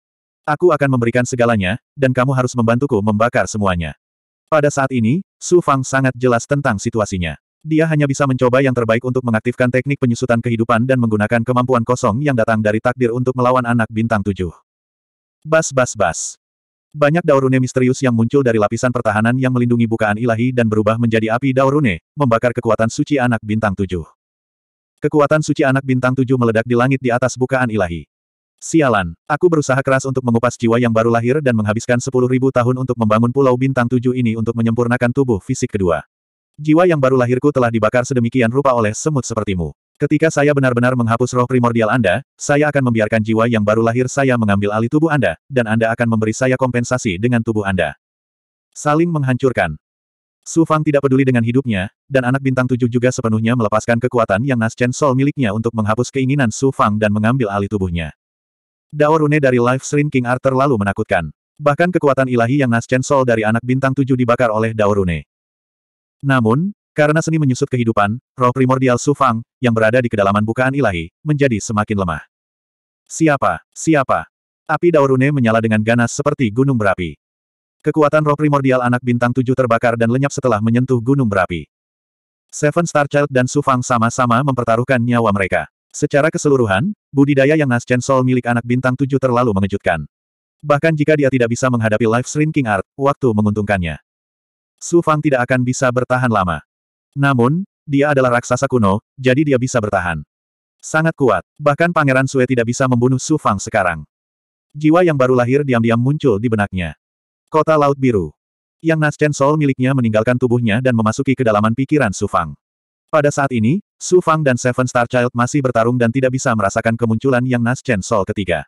Aku akan memberikan segalanya, dan kamu harus membantuku membakar semuanya. Pada saat ini, Su Fang sangat jelas tentang situasinya. Dia hanya bisa mencoba yang terbaik untuk mengaktifkan teknik penyusutan kehidupan dan menggunakan kemampuan kosong yang datang dari takdir untuk melawan anak bintang tujuh. Bas bas bas. Banyak daurune misterius yang muncul dari lapisan pertahanan yang melindungi bukaan ilahi dan berubah menjadi api daurune, membakar kekuatan suci anak bintang tujuh. Kekuatan suci anak bintang tujuh meledak di langit di atas bukaan ilahi. Sialan, aku berusaha keras untuk mengupas jiwa yang baru lahir dan menghabiskan sepuluh ribu tahun untuk membangun pulau bintang tujuh ini untuk menyempurnakan tubuh fisik kedua. Jiwa yang baru lahirku telah dibakar sedemikian rupa oleh semut sepertimu. Ketika saya benar-benar menghapus roh primordial Anda, saya akan membiarkan jiwa yang baru lahir saya mengambil alih tubuh Anda, dan Anda akan memberi saya kompensasi dengan tubuh Anda. Saling menghancurkan. Su Fang tidak peduli dengan hidupnya, dan anak bintang tujuh juga sepenuhnya melepaskan kekuatan yang Nas Chen Sol miliknya untuk menghapus keinginan Su Fang dan mengambil alih tubuhnya. Dao Rune dari Life Shrinking Art terlalu menakutkan. Bahkan kekuatan ilahi yang Nas Chen Sol dari anak bintang tujuh dibakar oleh Dao Rune. Namun, karena seni menyusut kehidupan, roh primordial Su Fang, yang berada di kedalaman bukaan ilahi, menjadi semakin lemah. Siapa? Siapa? Api Rune menyala dengan ganas seperti gunung berapi. Kekuatan roh primordial anak bintang tujuh terbakar dan lenyap setelah menyentuh gunung berapi. Seven Star Child dan Sufang sama-sama mempertaruhkan nyawa mereka. Secara keseluruhan, budidaya yang Nascent Soul milik anak bintang tujuh terlalu mengejutkan. Bahkan jika dia tidak bisa menghadapi Life Shrinking Art, waktu menguntungkannya. Su Fang tidak akan bisa bertahan lama. Namun, dia adalah raksasa kuno, jadi dia bisa bertahan. Sangat kuat, bahkan Pangeran Sue tidak bisa membunuh Su Fang sekarang. Jiwa yang baru lahir diam-diam muncul di benaknya. Kota Laut Biru. Yang Chen Sol miliknya meninggalkan tubuhnya dan memasuki kedalaman pikiran Su Fang. Pada saat ini, Su Fang dan Seven Star Child masih bertarung dan tidak bisa merasakan kemunculan Yang Chen Sol ketiga.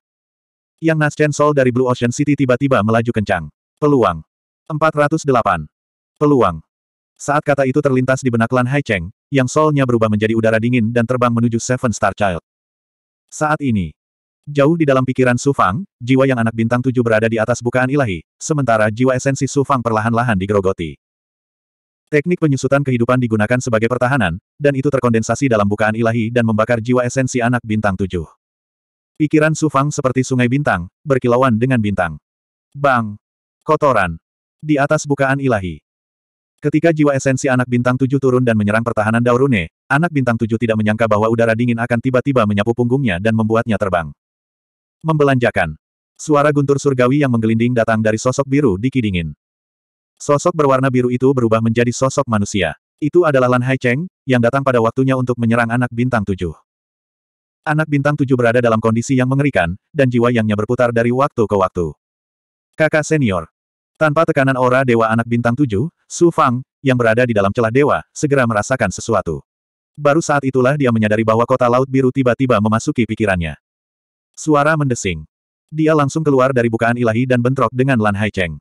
Yang Chen Sol dari Blue Ocean City tiba-tiba melaju kencang. Peluang. 408. Peluang. Saat kata itu terlintas di benak Lan Cheng, yang solnya berubah menjadi udara dingin dan terbang menuju Seven Star Child. Saat ini, Jauh di dalam pikiran Su Fang, jiwa yang anak bintang tujuh berada di atas bukaan ilahi, sementara jiwa esensi Su Fang perlahan-lahan digerogoti. Teknik penyusutan kehidupan digunakan sebagai pertahanan, dan itu terkondensasi dalam bukaan ilahi dan membakar jiwa esensi anak bintang tujuh. Pikiran Su Fang seperti sungai bintang, berkilauan dengan bintang. Bang! Kotoran! Di atas bukaan ilahi. Ketika jiwa esensi anak bintang tujuh turun dan menyerang pertahanan Daurune, anak bintang tujuh tidak menyangka bahwa udara dingin akan tiba-tiba menyapu punggungnya dan membuatnya terbang. Membelanjakan. Suara guntur surgawi yang menggelinding datang dari sosok biru di Kidingin. Sosok berwarna biru itu berubah menjadi sosok manusia. Itu adalah Lan Hai Cheng, yang datang pada waktunya untuk menyerang anak bintang tujuh. Anak bintang tujuh berada dalam kondisi yang mengerikan, dan jiwa yangnya berputar dari waktu ke waktu. Kakak senior. Tanpa tekanan aura dewa anak bintang tujuh, Su Fang, yang berada di dalam celah dewa, segera merasakan sesuatu. Baru saat itulah dia menyadari bahwa kota laut biru tiba-tiba memasuki pikirannya. Suara mendesing. Dia langsung keluar dari bukaan ilahi dan bentrok dengan Lan Haicheng.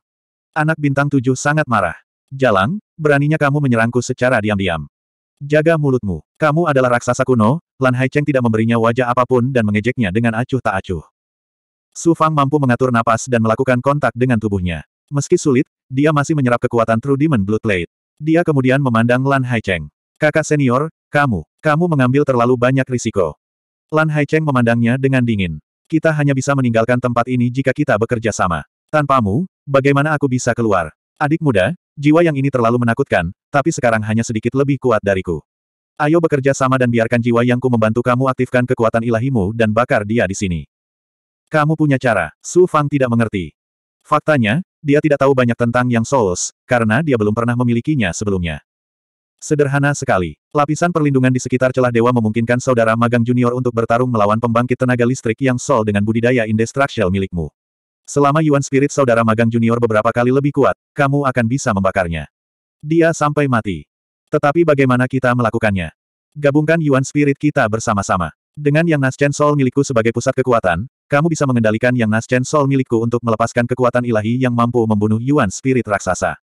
Anak bintang tujuh sangat marah. Jalang, beraninya kamu menyerangku secara diam-diam. Jaga mulutmu. Kamu adalah raksasa kuno, Lan Haicheng tidak memberinya wajah apapun dan mengejeknya dengan acuh tak acuh. Su Fang mampu mengatur napas dan melakukan kontak dengan tubuhnya. Meski sulit, dia masih menyerap kekuatan True Demon Blood Blade. Dia kemudian memandang Lan Haicheng. Kakak senior, kamu, kamu mengambil terlalu banyak risiko. Lan Haicheng memandangnya dengan dingin. Kita hanya bisa meninggalkan tempat ini jika kita bekerja sama. Tanpamu, bagaimana aku bisa keluar? Adik muda, jiwa yang ini terlalu menakutkan, tapi sekarang hanya sedikit lebih kuat dariku. Ayo bekerja sama dan biarkan jiwa yang ku membantu kamu aktifkan kekuatan ilahimu dan bakar dia di sini. Kamu punya cara, Su Fang tidak mengerti. Faktanya, dia tidak tahu banyak tentang Yang Souls, karena dia belum pernah memilikinya sebelumnya. Sederhana sekali. Lapisan perlindungan di sekitar celah dewa memungkinkan saudara magang junior untuk bertarung melawan pembangkit tenaga listrik yang sol dengan budidaya indestructible milikmu. Selama Yuan Spirit saudara magang junior beberapa kali lebih kuat, kamu akan bisa membakarnya. Dia sampai mati. Tetapi bagaimana kita melakukannya? Gabungkan Yuan Spirit kita bersama-sama. Dengan yang Naschen Sol milikku sebagai pusat kekuatan, kamu bisa mengendalikan yang Naschen Sol milikku untuk melepaskan kekuatan ilahi yang mampu membunuh Yuan Spirit raksasa.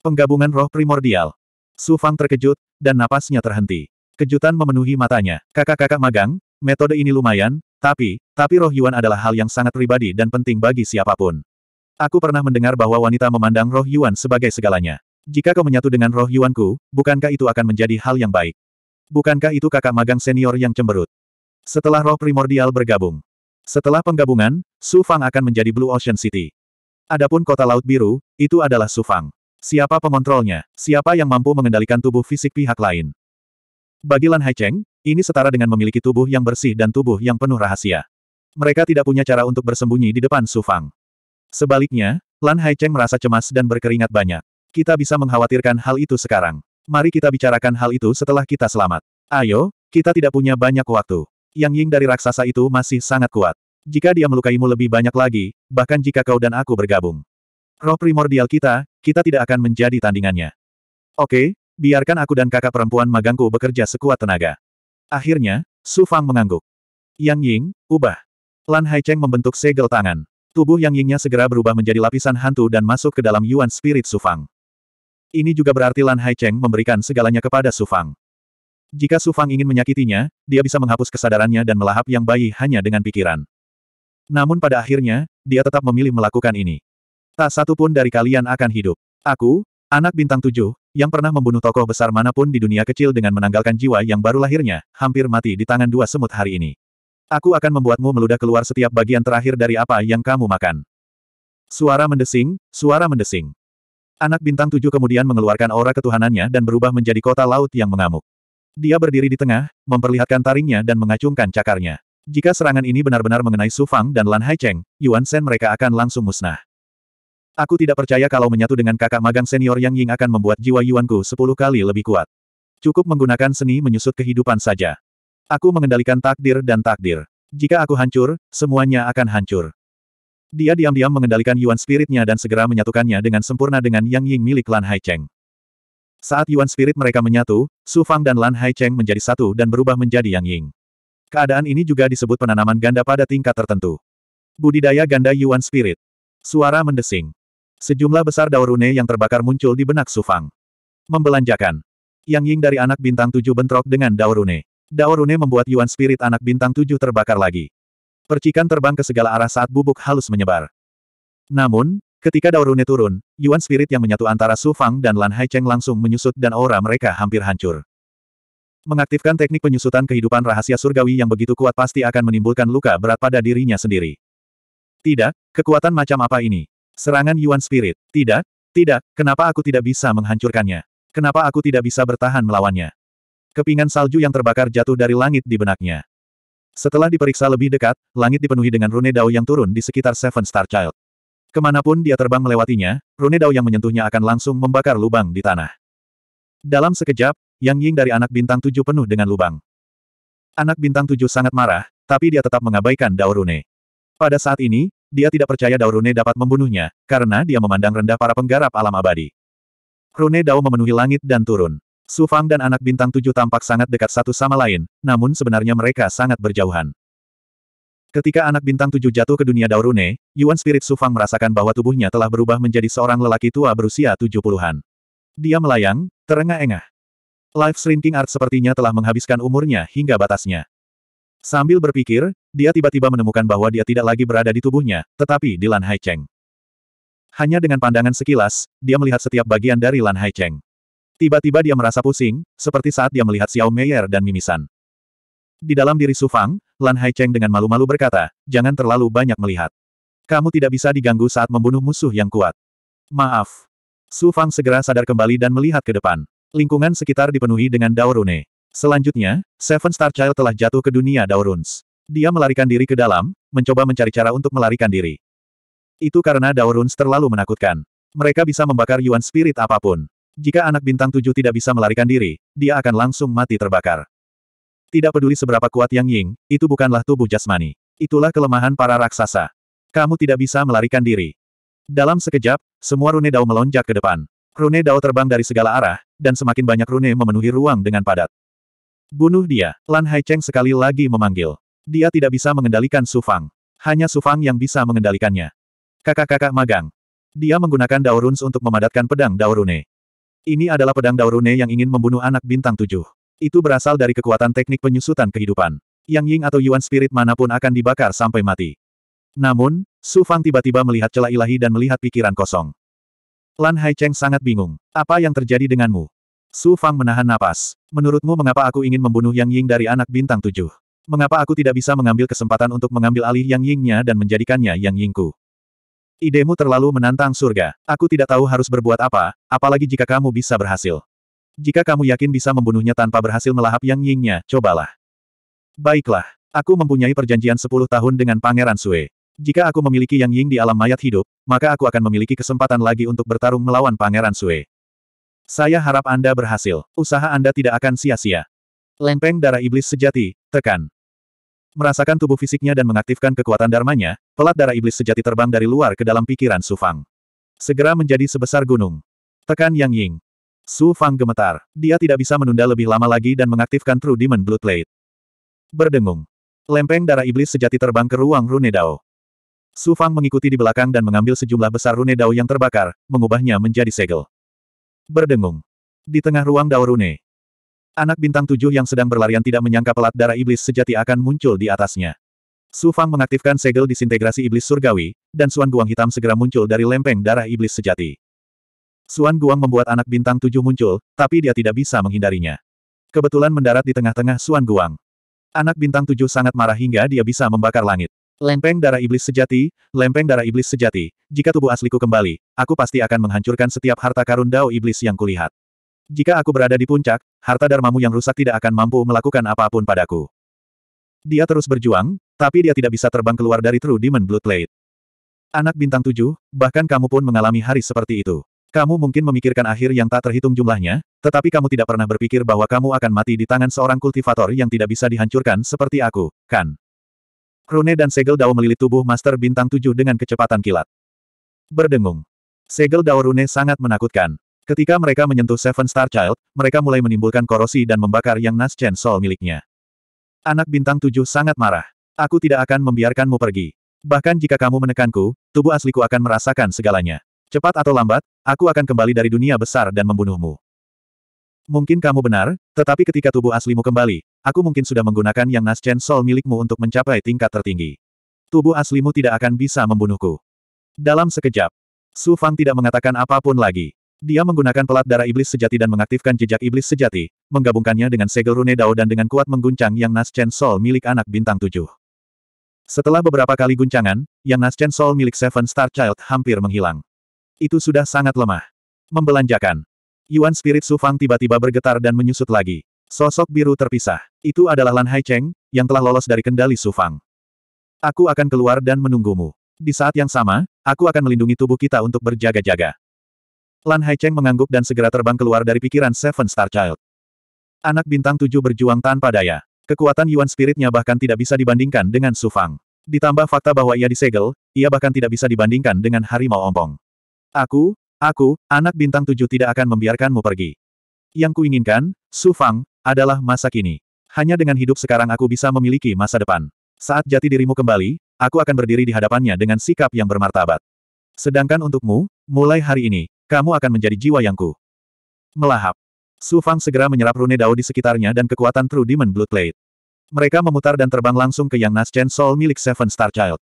Penggabungan roh primordial. Su Fang terkejut, dan napasnya terhenti. Kejutan memenuhi matanya. Kakak-kakak magang, metode ini lumayan, tapi, tapi roh Yuan adalah hal yang sangat pribadi dan penting bagi siapapun. Aku pernah mendengar bahwa wanita memandang roh Yuan sebagai segalanya. Jika kau menyatu dengan roh Yuanku, bukankah itu akan menjadi hal yang baik? Bukankah itu kakak magang senior yang cemberut? Setelah roh primordial bergabung. Setelah penggabungan, Su Fang akan menjadi Blue Ocean City. Adapun kota Laut Biru, itu adalah Su Fang. Siapa pengontrolnya? Siapa yang mampu mengendalikan tubuh fisik pihak lain? Bagi Lan Haicheng, ini setara dengan memiliki tubuh yang bersih dan tubuh yang penuh rahasia. Mereka tidak punya cara untuk bersembunyi di depan Su Fang. Sebaliknya, Lan Haicheng merasa cemas dan berkeringat banyak. Kita bisa mengkhawatirkan hal itu sekarang. Mari kita bicarakan hal itu setelah kita selamat. Ayo, kita tidak punya banyak waktu. Yang Ying dari raksasa itu masih sangat kuat. Jika dia melukaimu lebih banyak lagi, bahkan jika kau dan aku bergabung. Roh primordial kita, kita tidak akan menjadi tandingannya. Oke, biarkan aku dan kakak perempuan magangku bekerja sekuat tenaga. Akhirnya, Su Fang mengangguk. Yang Ying, ubah. Lan Haicheng membentuk segel tangan. Tubuh Yang Yingnya segera berubah menjadi lapisan hantu dan masuk ke dalam Yuan Spirit Su Fang. Ini juga berarti Lan Haicheng memberikan segalanya kepada Su Fang. Jika Su Fang ingin menyakitinya, dia bisa menghapus kesadarannya dan melahap yang bayi hanya dengan pikiran. Namun pada akhirnya, dia tetap memilih melakukan ini. Tak satu pun dari kalian akan hidup. Aku, anak bintang tujuh, yang pernah membunuh tokoh besar manapun di dunia kecil dengan menanggalkan jiwa yang baru lahirnya, hampir mati di tangan dua semut hari ini. Aku akan membuatmu meludah keluar setiap bagian terakhir dari apa yang kamu makan. Suara mendesing, suara mendesing. Anak bintang tujuh kemudian mengeluarkan aura ketuhanannya dan berubah menjadi kota laut yang mengamuk. Dia berdiri di tengah, memperlihatkan taringnya dan mengacungkan cakarnya. Jika serangan ini benar-benar mengenai Su Fang dan Lan Haicheng, Yuan Shen mereka akan langsung musnah. Aku tidak percaya kalau menyatu dengan kakak magang senior Yang Ying akan membuat jiwa Yuanku sepuluh kali lebih kuat. Cukup menggunakan seni menyusut kehidupan saja. Aku mengendalikan takdir dan takdir. Jika aku hancur, semuanya akan hancur. Dia diam-diam mengendalikan Yuan Spiritnya dan segera menyatukannya dengan sempurna dengan Yang Ying milik Lan Haicheng. Saat Yuan Spirit mereka menyatu, Su Fang dan Lan Haicheng menjadi satu dan berubah menjadi Yang Ying. Keadaan ini juga disebut penanaman ganda pada tingkat tertentu. Budidaya ganda Yuan Spirit. Suara mendesing. Sejumlah besar daurune yang terbakar muncul di benak Sufang. Membelanjakan. Yang Ying dari anak bintang tujuh bentrok dengan daurune. Daurune membuat Yuan Spirit anak bintang tujuh terbakar lagi. Percikan terbang ke segala arah saat bubuk halus menyebar. Namun, ketika daurune turun, Yuan Spirit yang menyatu antara Sufang dan Lan Haicheng langsung menyusut dan aura mereka hampir hancur. Mengaktifkan teknik penyusutan kehidupan rahasia surgawi yang begitu kuat pasti akan menimbulkan luka berat pada dirinya sendiri. Tidak, kekuatan macam apa ini? Serangan Yuan Spirit. Tidak, tidak, kenapa aku tidak bisa menghancurkannya? Kenapa aku tidak bisa bertahan melawannya? Kepingan salju yang terbakar jatuh dari langit di benaknya. Setelah diperiksa lebih dekat, langit dipenuhi dengan rune dao yang turun di sekitar Seven Star Child. Kemanapun dia terbang melewatinya, rune dao yang menyentuhnya akan langsung membakar lubang di tanah. Dalam sekejap, Yang Ying dari anak bintang tujuh penuh dengan lubang. Anak bintang tujuh sangat marah, tapi dia tetap mengabaikan dao rune. Pada saat ini, dia tidak percaya Daurune dapat membunuhnya, karena dia memandang rendah para penggarap alam abadi. Rune Dao memenuhi langit dan turun. Su Fang dan anak bintang tujuh tampak sangat dekat satu sama lain, namun sebenarnya mereka sangat berjauhan. Ketika anak bintang tujuh jatuh ke dunia Daurune, Yuan Spirit Su Fang merasakan bahwa tubuhnya telah berubah menjadi seorang lelaki tua berusia tujuh puluhan. Dia melayang, terengah-engah. Life Shrinking Art sepertinya telah menghabiskan umurnya hingga batasnya. Sambil berpikir, dia tiba-tiba menemukan bahwa dia tidak lagi berada di tubuhnya, tetapi di Lan Haicheng. Hanya dengan pandangan sekilas, dia melihat setiap bagian dari Lan Haicheng. Tiba-tiba dia merasa pusing, seperti saat dia melihat Xiao Meier dan mimisan. Di dalam diri Su Fang, Lan Haicheng dengan malu-malu berkata, jangan terlalu banyak melihat. Kamu tidak bisa diganggu saat membunuh musuh yang kuat. Maaf. Su Fang segera sadar kembali dan melihat ke depan. Lingkungan sekitar dipenuhi dengan Daorune. Selanjutnya, Seven Star Child telah jatuh ke dunia Daoruns. Dia melarikan diri ke dalam, mencoba mencari cara untuk melarikan diri. Itu karena daurun terlalu menakutkan. Mereka bisa membakar Yuan Spirit apapun. Jika anak bintang tujuh tidak bisa melarikan diri, dia akan langsung mati terbakar. Tidak peduli seberapa kuat Yang Ying, itu bukanlah tubuh jasmani. Itulah kelemahan para raksasa. Kamu tidak bisa melarikan diri. Dalam sekejap, semua rune Dao melonjak ke depan. Rune Dao terbang dari segala arah, dan semakin banyak rune memenuhi ruang dengan padat. Bunuh dia, Lan Haicheng sekali lagi memanggil. Dia tidak bisa mengendalikan Sufang. Hanya Sufang yang bisa mengendalikannya. Kakak-kakak magang. Dia menggunakan Daoruns untuk memadatkan pedang Daurune. Ini adalah pedang Daurune yang ingin membunuh anak bintang tujuh. Itu berasal dari kekuatan teknik penyusutan kehidupan. Yang Ying atau Yuan Spirit manapun akan dibakar sampai mati. Namun, Su Fang tiba-tiba melihat celah ilahi dan melihat pikiran kosong. Lan Hai Cheng sangat bingung. Apa yang terjadi denganmu? Su Fang menahan napas. Menurutmu mengapa aku ingin membunuh Yang Ying dari anak bintang tujuh? Mengapa aku tidak bisa mengambil kesempatan untuk mengambil alih yang yingnya dan menjadikannya yang yingku? Idemu terlalu menantang surga. Aku tidak tahu harus berbuat apa, apalagi jika kamu bisa berhasil. Jika kamu yakin bisa membunuhnya tanpa berhasil melahap yang yingnya, cobalah. Baiklah, aku mempunyai perjanjian 10 tahun dengan Pangeran Sue. Jika aku memiliki yang ying di alam mayat hidup, maka aku akan memiliki kesempatan lagi untuk bertarung melawan Pangeran Sue. Saya harap Anda berhasil. Usaha Anda tidak akan sia-sia. Lempeng darah iblis sejati, tekan. Merasakan tubuh fisiknya dan mengaktifkan kekuatan darmanya, pelat darah iblis sejati terbang dari luar ke dalam pikiran Su Fang. Segera menjadi sebesar gunung. Tekan Yang Ying. Su Fang gemetar. Dia tidak bisa menunda lebih lama lagi dan mengaktifkan True Demon Blood Plate. Berdengung. Lempeng darah iblis sejati terbang ke ruang Rune Dao. Su Fang mengikuti di belakang dan mengambil sejumlah besar Rune Dao yang terbakar, mengubahnya menjadi segel. Berdengung. Di tengah ruang Dao Rune, Anak bintang tujuh yang sedang berlarian tidak menyangka pelat darah iblis sejati akan muncul di atasnya. Su Fang mengaktifkan segel disintegrasi iblis surgawi, dan Suan Guang hitam segera muncul dari lempeng darah iblis sejati. Suan Guang membuat anak bintang tujuh muncul, tapi dia tidak bisa menghindarinya. Kebetulan mendarat di tengah-tengah Suan Guang. Anak bintang tujuh sangat marah hingga dia bisa membakar langit. Lempeng darah iblis sejati, lempeng darah iblis sejati, jika tubuh asliku kembali, aku pasti akan menghancurkan setiap harta karun dao iblis yang kulihat. Jika aku berada di puncak, harta darmamu yang rusak tidak akan mampu melakukan apapun padaku. Dia terus berjuang, tapi dia tidak bisa terbang keluar dari True Demon Blood Blade. Anak bintang tujuh, bahkan kamu pun mengalami hari seperti itu. Kamu mungkin memikirkan akhir yang tak terhitung jumlahnya, tetapi kamu tidak pernah berpikir bahwa kamu akan mati di tangan seorang kultivator yang tidak bisa dihancurkan seperti aku, kan? Rune dan Segel Dao melilit tubuh Master Bintang Tujuh dengan kecepatan kilat. Berdengung. Segel Dao Rune sangat menakutkan. Ketika mereka menyentuh Seven Star Child, mereka mulai menimbulkan korosi dan membakar yang Naschen Sol miliknya. Anak bintang tujuh sangat marah. Aku tidak akan membiarkanmu pergi. Bahkan jika kamu menekanku, tubuh asliku akan merasakan segalanya. Cepat atau lambat, aku akan kembali dari dunia besar dan membunuhmu. Mungkin kamu benar, tetapi ketika tubuh aslimu kembali, aku mungkin sudah menggunakan yang Naschen Sol milikmu untuk mencapai tingkat tertinggi. Tubuh aslimu tidak akan bisa membunuhku. Dalam sekejap, Su Fang tidak mengatakan apapun lagi. Dia menggunakan pelat darah iblis sejati dan mengaktifkan jejak iblis sejati, menggabungkannya dengan segel rune dao dan dengan kuat mengguncang yang Nas Chen Sol milik anak bintang tujuh. Setelah beberapa kali guncangan, yang Nas Chen Sol milik Seven Star Child hampir menghilang. Itu sudah sangat lemah. Membelanjakan. Yuan Spirit Su Fang tiba-tiba bergetar dan menyusut lagi. Sosok biru terpisah. Itu adalah Lan Hai Cheng, yang telah lolos dari kendali Su Fang. Aku akan keluar dan menunggumu. Di saat yang sama, aku akan melindungi tubuh kita untuk berjaga-jaga. Lan Haicheng mengangguk dan segera terbang keluar dari pikiran Seven Star Child. Anak bintang tujuh berjuang tanpa daya. Kekuatan Yuan Spiritnya bahkan tidak bisa dibandingkan dengan Su Fang. Ditambah fakta bahwa ia disegel, ia bahkan tidak bisa dibandingkan dengan Harimau Ompong. Aku, aku, anak bintang tujuh tidak akan membiarkanmu pergi. Yang kuinginkan, Su Fang, adalah masa kini. Hanya dengan hidup sekarang aku bisa memiliki masa depan. Saat jati dirimu kembali, aku akan berdiri di hadapannya dengan sikap yang bermartabat. Sedangkan untukmu, mulai hari ini, kamu akan menjadi jiwa yang ku Melahap. Su Fang segera menyerap rune dao di sekitarnya dan kekuatan True Demon Bloodplate. Mereka memutar dan terbang langsung ke Yang Chen Soul milik Seven Star Child.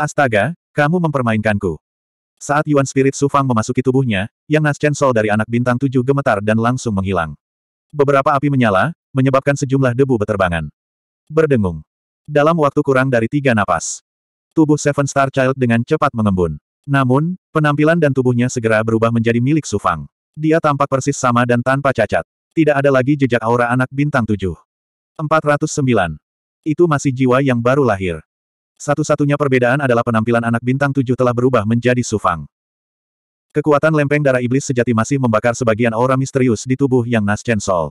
Astaga, kamu mempermainkanku. Saat Yuan Spirit Su Fang memasuki tubuhnya, Yang Chen Soul dari anak bintang tujuh gemetar dan langsung menghilang. Beberapa api menyala, menyebabkan sejumlah debu beterbangan. Berdengung. Dalam waktu kurang dari tiga napas. Tubuh Seven Star Child dengan cepat mengembun. Namun, penampilan dan tubuhnya segera berubah menjadi milik Sufang. Dia tampak persis sama dan tanpa cacat. Tidak ada lagi jejak aura anak bintang tujuh. 409. Itu masih jiwa yang baru lahir. Satu-satunya perbedaan adalah penampilan anak bintang tujuh telah berubah menjadi Sufang. Kekuatan lempeng darah iblis sejati masih membakar sebagian aura misterius di tubuh yang Nas Chen Sol.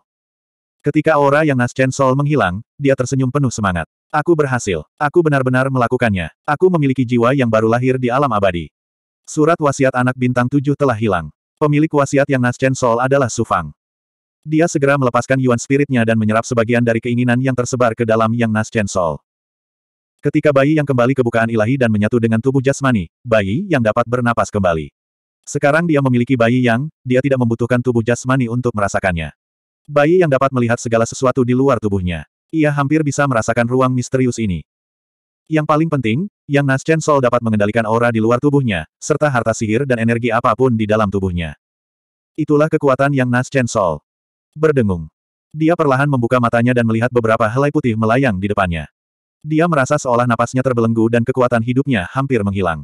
Ketika aura yang Nas Chen Sol menghilang, dia tersenyum penuh semangat. Aku berhasil. Aku benar-benar melakukannya. Aku memiliki jiwa yang baru lahir di alam abadi. Surat wasiat anak bintang tujuh telah hilang. Pemilik wasiat yang Naschen Sol adalah Sufang. Dia segera melepaskan Yuan spiritnya dan menyerap sebagian dari keinginan yang tersebar ke dalam yang Naschen Sol. Ketika bayi yang kembali ke bukaan ilahi dan menyatu dengan tubuh jasmani, bayi yang dapat bernapas kembali. Sekarang dia memiliki bayi yang, dia tidak membutuhkan tubuh jasmani untuk merasakannya. Bayi yang dapat melihat segala sesuatu di luar tubuhnya. Ia hampir bisa merasakan ruang misterius ini. Yang paling penting, yang Naschen Sol dapat mengendalikan aura di luar tubuhnya, serta harta sihir dan energi apapun di dalam tubuhnya. Itulah kekuatan yang Naschen Sol. Berdengung. Dia perlahan membuka matanya dan melihat beberapa helai putih melayang di depannya. Dia merasa seolah napasnya terbelenggu dan kekuatan hidupnya hampir menghilang.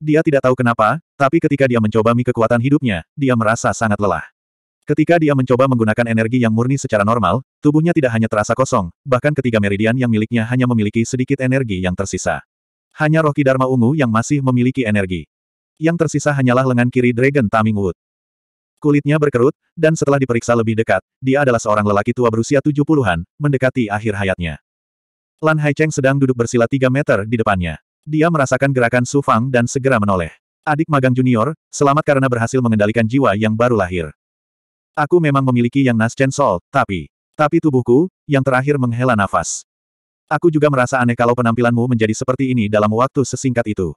Dia tidak tahu kenapa, tapi ketika dia mencoba mi kekuatan hidupnya, dia merasa sangat lelah. Ketika dia mencoba menggunakan energi yang murni secara normal, tubuhnya tidak hanya terasa kosong, bahkan ketiga meridian yang miliknya hanya memiliki sedikit energi yang tersisa. Hanya roh Dharma Ungu yang masih memiliki energi. Yang tersisa hanyalah lengan kiri Dragon Taming Wood. Kulitnya berkerut, dan setelah diperiksa lebih dekat, dia adalah seorang lelaki tua berusia 70-an, mendekati akhir hayatnya. Lan Haicheng sedang duduk bersila 3 meter di depannya. Dia merasakan gerakan Su Fang dan segera menoleh. Adik magang junior, selamat karena berhasil mengendalikan jiwa yang baru lahir. Aku memang memiliki yang Nas Chen Sol, tapi... Tapi tubuhku, yang terakhir menghela nafas. Aku juga merasa aneh kalau penampilanmu menjadi seperti ini dalam waktu sesingkat itu.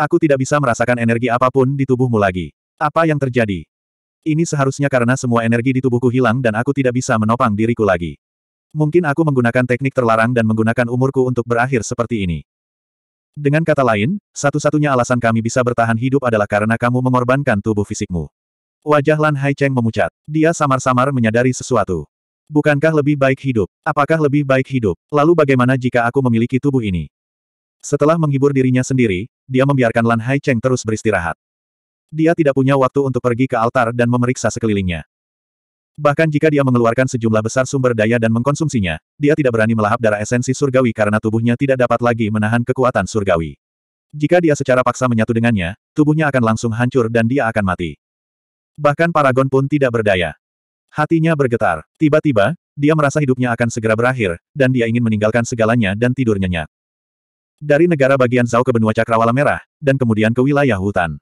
Aku tidak bisa merasakan energi apapun di tubuhmu lagi. Apa yang terjadi? Ini seharusnya karena semua energi di tubuhku hilang dan aku tidak bisa menopang diriku lagi. Mungkin aku menggunakan teknik terlarang dan menggunakan umurku untuk berakhir seperti ini. Dengan kata lain, satu-satunya alasan kami bisa bertahan hidup adalah karena kamu mengorbankan tubuh fisikmu. Wajah Lan Hai Cheng memucat. Dia samar-samar menyadari sesuatu. Bukankah lebih baik hidup? Apakah lebih baik hidup? Lalu bagaimana jika aku memiliki tubuh ini? Setelah menghibur dirinya sendiri, dia membiarkan Lan Hai Cheng terus beristirahat. Dia tidak punya waktu untuk pergi ke altar dan memeriksa sekelilingnya. Bahkan jika dia mengeluarkan sejumlah besar sumber daya dan mengkonsumsinya, dia tidak berani melahap darah esensi surgawi karena tubuhnya tidak dapat lagi menahan kekuatan surgawi. Jika dia secara paksa menyatu dengannya, tubuhnya akan langsung hancur dan dia akan mati. Bahkan Paragon pun tidak berdaya. Hatinya bergetar. Tiba-tiba, dia merasa hidupnya akan segera berakhir, dan dia ingin meninggalkan segalanya dan tidur nyenyak. Dari negara bagian Zhao ke benua Cakrawala Merah, dan kemudian ke wilayah hutan.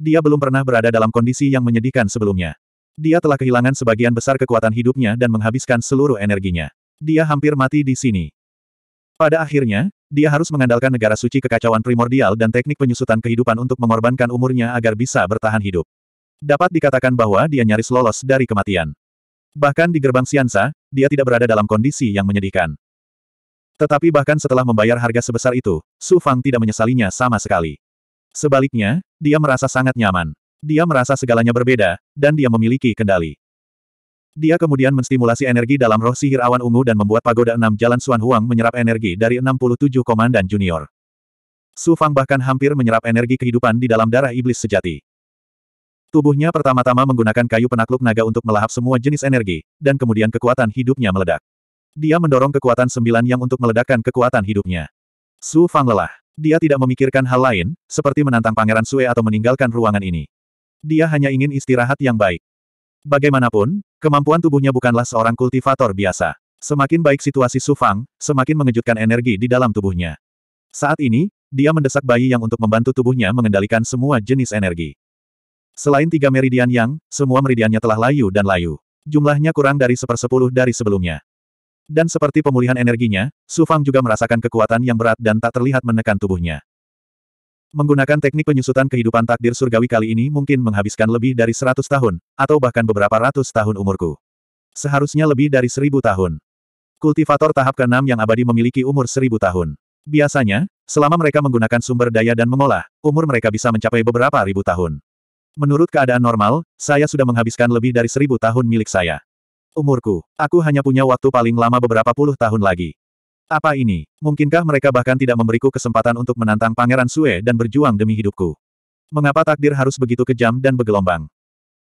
Dia belum pernah berada dalam kondisi yang menyedihkan sebelumnya. Dia telah kehilangan sebagian besar kekuatan hidupnya dan menghabiskan seluruh energinya. Dia hampir mati di sini. Pada akhirnya, dia harus mengandalkan negara suci kekacauan primordial dan teknik penyusutan kehidupan untuk mengorbankan umurnya agar bisa bertahan hidup. Dapat dikatakan bahwa dia nyaris lolos dari kematian. Bahkan di gerbang Siansa, dia tidak berada dalam kondisi yang menyedihkan. Tetapi bahkan setelah membayar harga sebesar itu, Su Fang tidak menyesalinya sama sekali. Sebaliknya, dia merasa sangat nyaman. Dia merasa segalanya berbeda, dan dia memiliki kendali. Dia kemudian menstimulasi energi dalam roh sihir awan ungu dan membuat pagoda enam jalan Suan Huang menyerap energi dari 67 komandan junior. Su Fang bahkan hampir menyerap energi kehidupan di dalam darah iblis sejati. Tubuhnya pertama-tama menggunakan kayu penakluk naga untuk melahap semua jenis energi, dan kemudian kekuatan hidupnya meledak. Dia mendorong kekuatan sembilan yang untuk meledakkan kekuatan hidupnya. Su Fang lelah. Dia tidak memikirkan hal lain, seperti menantang Pangeran Sue atau meninggalkan ruangan ini. Dia hanya ingin istirahat yang baik. Bagaimanapun, kemampuan tubuhnya bukanlah seorang kultivator biasa. Semakin baik situasi Su Fang, semakin mengejutkan energi di dalam tubuhnya. Saat ini, dia mendesak bayi yang untuk membantu tubuhnya mengendalikan semua jenis energi. Selain tiga meridian yang, semua meridiannya telah layu dan layu. Jumlahnya kurang dari sepersepuluh dari sebelumnya. Dan seperti pemulihan energinya, Su Fang juga merasakan kekuatan yang berat dan tak terlihat menekan tubuhnya. Menggunakan teknik penyusutan kehidupan takdir surgawi kali ini mungkin menghabiskan lebih dari seratus tahun, atau bahkan beberapa ratus tahun umurku. Seharusnya lebih dari seribu tahun. Kultivator tahap ke-6 yang abadi memiliki umur seribu tahun. Biasanya, selama mereka menggunakan sumber daya dan mengolah, umur mereka bisa mencapai beberapa ribu tahun. Menurut keadaan normal, saya sudah menghabiskan lebih dari seribu tahun milik saya. Umurku, aku hanya punya waktu paling lama beberapa puluh tahun lagi. Apa ini? Mungkinkah mereka bahkan tidak memberiku kesempatan untuk menantang Pangeran Sue dan berjuang demi hidupku? Mengapa takdir harus begitu kejam dan bergelombang?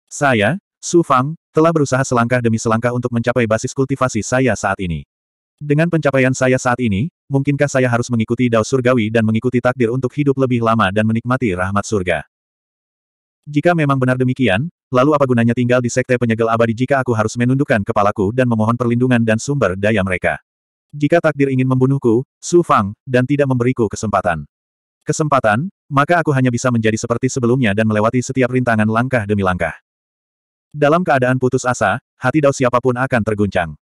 Saya, Su Fang, telah berusaha selangkah demi selangkah untuk mencapai basis kultivasi saya saat ini. Dengan pencapaian saya saat ini, mungkinkah saya harus mengikuti dao surgawi dan mengikuti takdir untuk hidup lebih lama dan menikmati rahmat surga? Jika memang benar demikian, lalu apa gunanya tinggal di sekte penyegel abadi jika aku harus menundukkan kepalaku dan memohon perlindungan dan sumber daya mereka? Jika takdir ingin membunuhku, Su Fang, dan tidak memberiku kesempatan. Kesempatan, maka aku hanya bisa menjadi seperti sebelumnya dan melewati setiap rintangan langkah demi langkah. Dalam keadaan putus asa, hati Dao siapapun akan terguncang.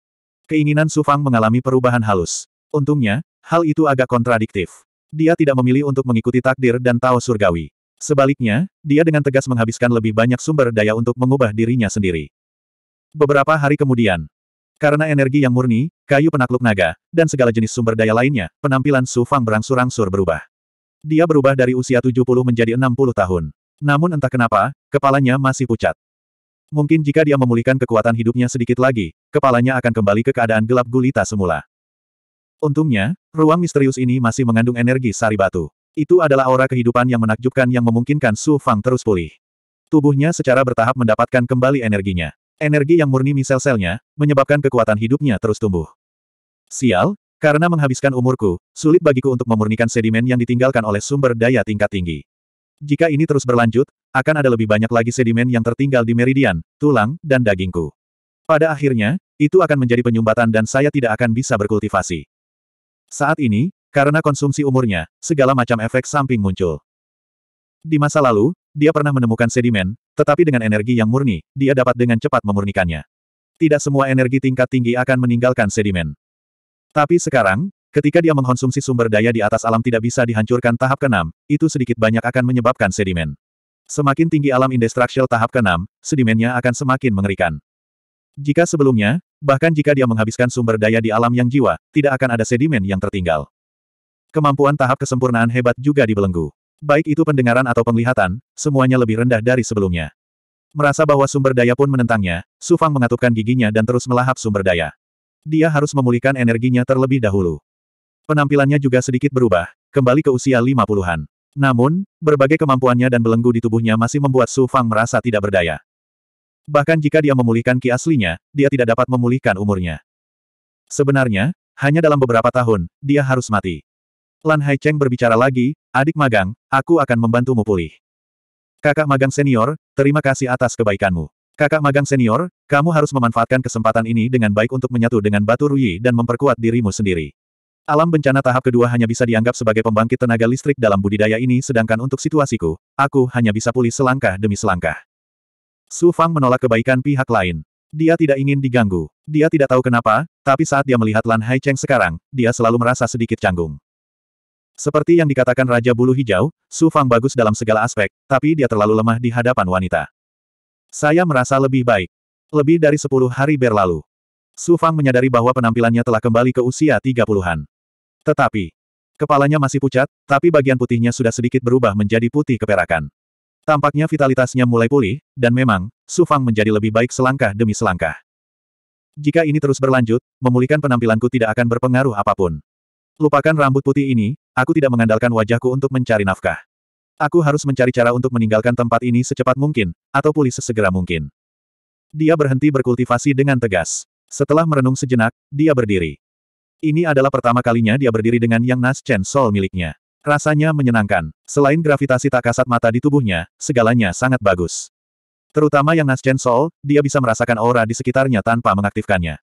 Keinginan Su Fang mengalami perubahan halus. Untungnya, hal itu agak kontradiktif. Dia tidak memilih untuk mengikuti takdir dan Tao Surgawi. Sebaliknya, dia dengan tegas menghabiskan lebih banyak sumber daya untuk mengubah dirinya sendiri. Beberapa hari kemudian, karena energi yang murni, kayu penakluk naga, dan segala jenis sumber daya lainnya, penampilan Su Fang berangsur-angsur berubah. Dia berubah dari usia 70 menjadi 60 tahun. Namun entah kenapa, kepalanya masih pucat. Mungkin jika dia memulihkan kekuatan hidupnya sedikit lagi, kepalanya akan kembali ke keadaan gelap gulita semula. Untungnya, ruang misterius ini masih mengandung energi sari batu. Itu adalah aura kehidupan yang menakjubkan yang memungkinkan Su Fang terus pulih. Tubuhnya secara bertahap mendapatkan kembali energinya. Energi yang murni misel-selnya, menyebabkan kekuatan hidupnya terus tumbuh. Sial, karena menghabiskan umurku, sulit bagiku untuk memurnikan sedimen yang ditinggalkan oleh sumber daya tingkat tinggi. Jika ini terus berlanjut, akan ada lebih banyak lagi sedimen yang tertinggal di meridian, tulang, dan dagingku. Pada akhirnya, itu akan menjadi penyumbatan dan saya tidak akan bisa berkultivasi. Saat ini, karena konsumsi umurnya, segala macam efek samping muncul. Di masa lalu, dia pernah menemukan sedimen, tetapi dengan energi yang murni, dia dapat dengan cepat memurnikannya. Tidak semua energi tingkat tinggi akan meninggalkan sedimen. Tapi sekarang, ketika dia mengkonsumsi sumber daya di atas alam tidak bisa dihancurkan tahap keenam, itu sedikit banyak akan menyebabkan sedimen. Semakin tinggi alam indestructial tahap keenam, sedimennya akan semakin mengerikan. Jika sebelumnya, bahkan jika dia menghabiskan sumber daya di alam yang jiwa, tidak akan ada sedimen yang tertinggal. Kemampuan tahap kesempurnaan hebat juga dibelenggu. Baik itu pendengaran atau penglihatan, semuanya lebih rendah dari sebelumnya. Merasa bahwa sumber daya pun menentangnya, Su Fang mengatupkan giginya dan terus melahap sumber daya. Dia harus memulihkan energinya terlebih dahulu. Penampilannya juga sedikit berubah, kembali ke usia lima puluhan. Namun, berbagai kemampuannya dan belenggu di tubuhnya masih membuat Su Fang merasa tidak berdaya. Bahkan jika dia memulihkan ki aslinya, dia tidak dapat memulihkan umurnya. Sebenarnya, hanya dalam beberapa tahun, dia harus mati. Lan Haicheng berbicara lagi, adik magang, aku akan membantumu pulih. Kakak magang senior, terima kasih atas kebaikanmu. Kakak magang senior, kamu harus memanfaatkan kesempatan ini dengan baik untuk menyatu dengan Batu Ruyi dan memperkuat dirimu sendiri. Alam bencana tahap kedua hanya bisa dianggap sebagai pembangkit tenaga listrik dalam budidaya ini sedangkan untuk situasiku, aku hanya bisa pulih selangkah demi selangkah. Su Fang menolak kebaikan pihak lain. Dia tidak ingin diganggu. Dia tidak tahu kenapa, tapi saat dia melihat Lan Hai Cheng sekarang, dia selalu merasa sedikit canggung. Seperti yang dikatakan Raja Bulu Hijau, Su Fang bagus dalam segala aspek, tapi dia terlalu lemah di hadapan wanita. Saya merasa lebih baik. Lebih dari sepuluh hari berlalu. Su Fang menyadari bahwa penampilannya telah kembali ke usia tiga puluhan. Tetapi, kepalanya masih pucat, tapi bagian putihnya sudah sedikit berubah menjadi putih keperakan. Tampaknya vitalitasnya mulai pulih, dan memang, Su Fang menjadi lebih baik selangkah demi selangkah. Jika ini terus berlanjut, memulihkan penampilanku tidak akan berpengaruh apapun. Lupakan rambut putih ini, aku tidak mengandalkan wajahku untuk mencari nafkah. Aku harus mencari cara untuk meninggalkan tempat ini secepat mungkin, atau pulih sesegera mungkin. Dia berhenti berkultivasi dengan tegas. Setelah merenung sejenak, dia berdiri. Ini adalah pertama kalinya dia berdiri dengan yang Nas Chen Sol miliknya. Rasanya menyenangkan. Selain gravitasi tak kasat mata di tubuhnya, segalanya sangat bagus. Terutama yang Nas Chen Sol, dia bisa merasakan aura di sekitarnya tanpa mengaktifkannya.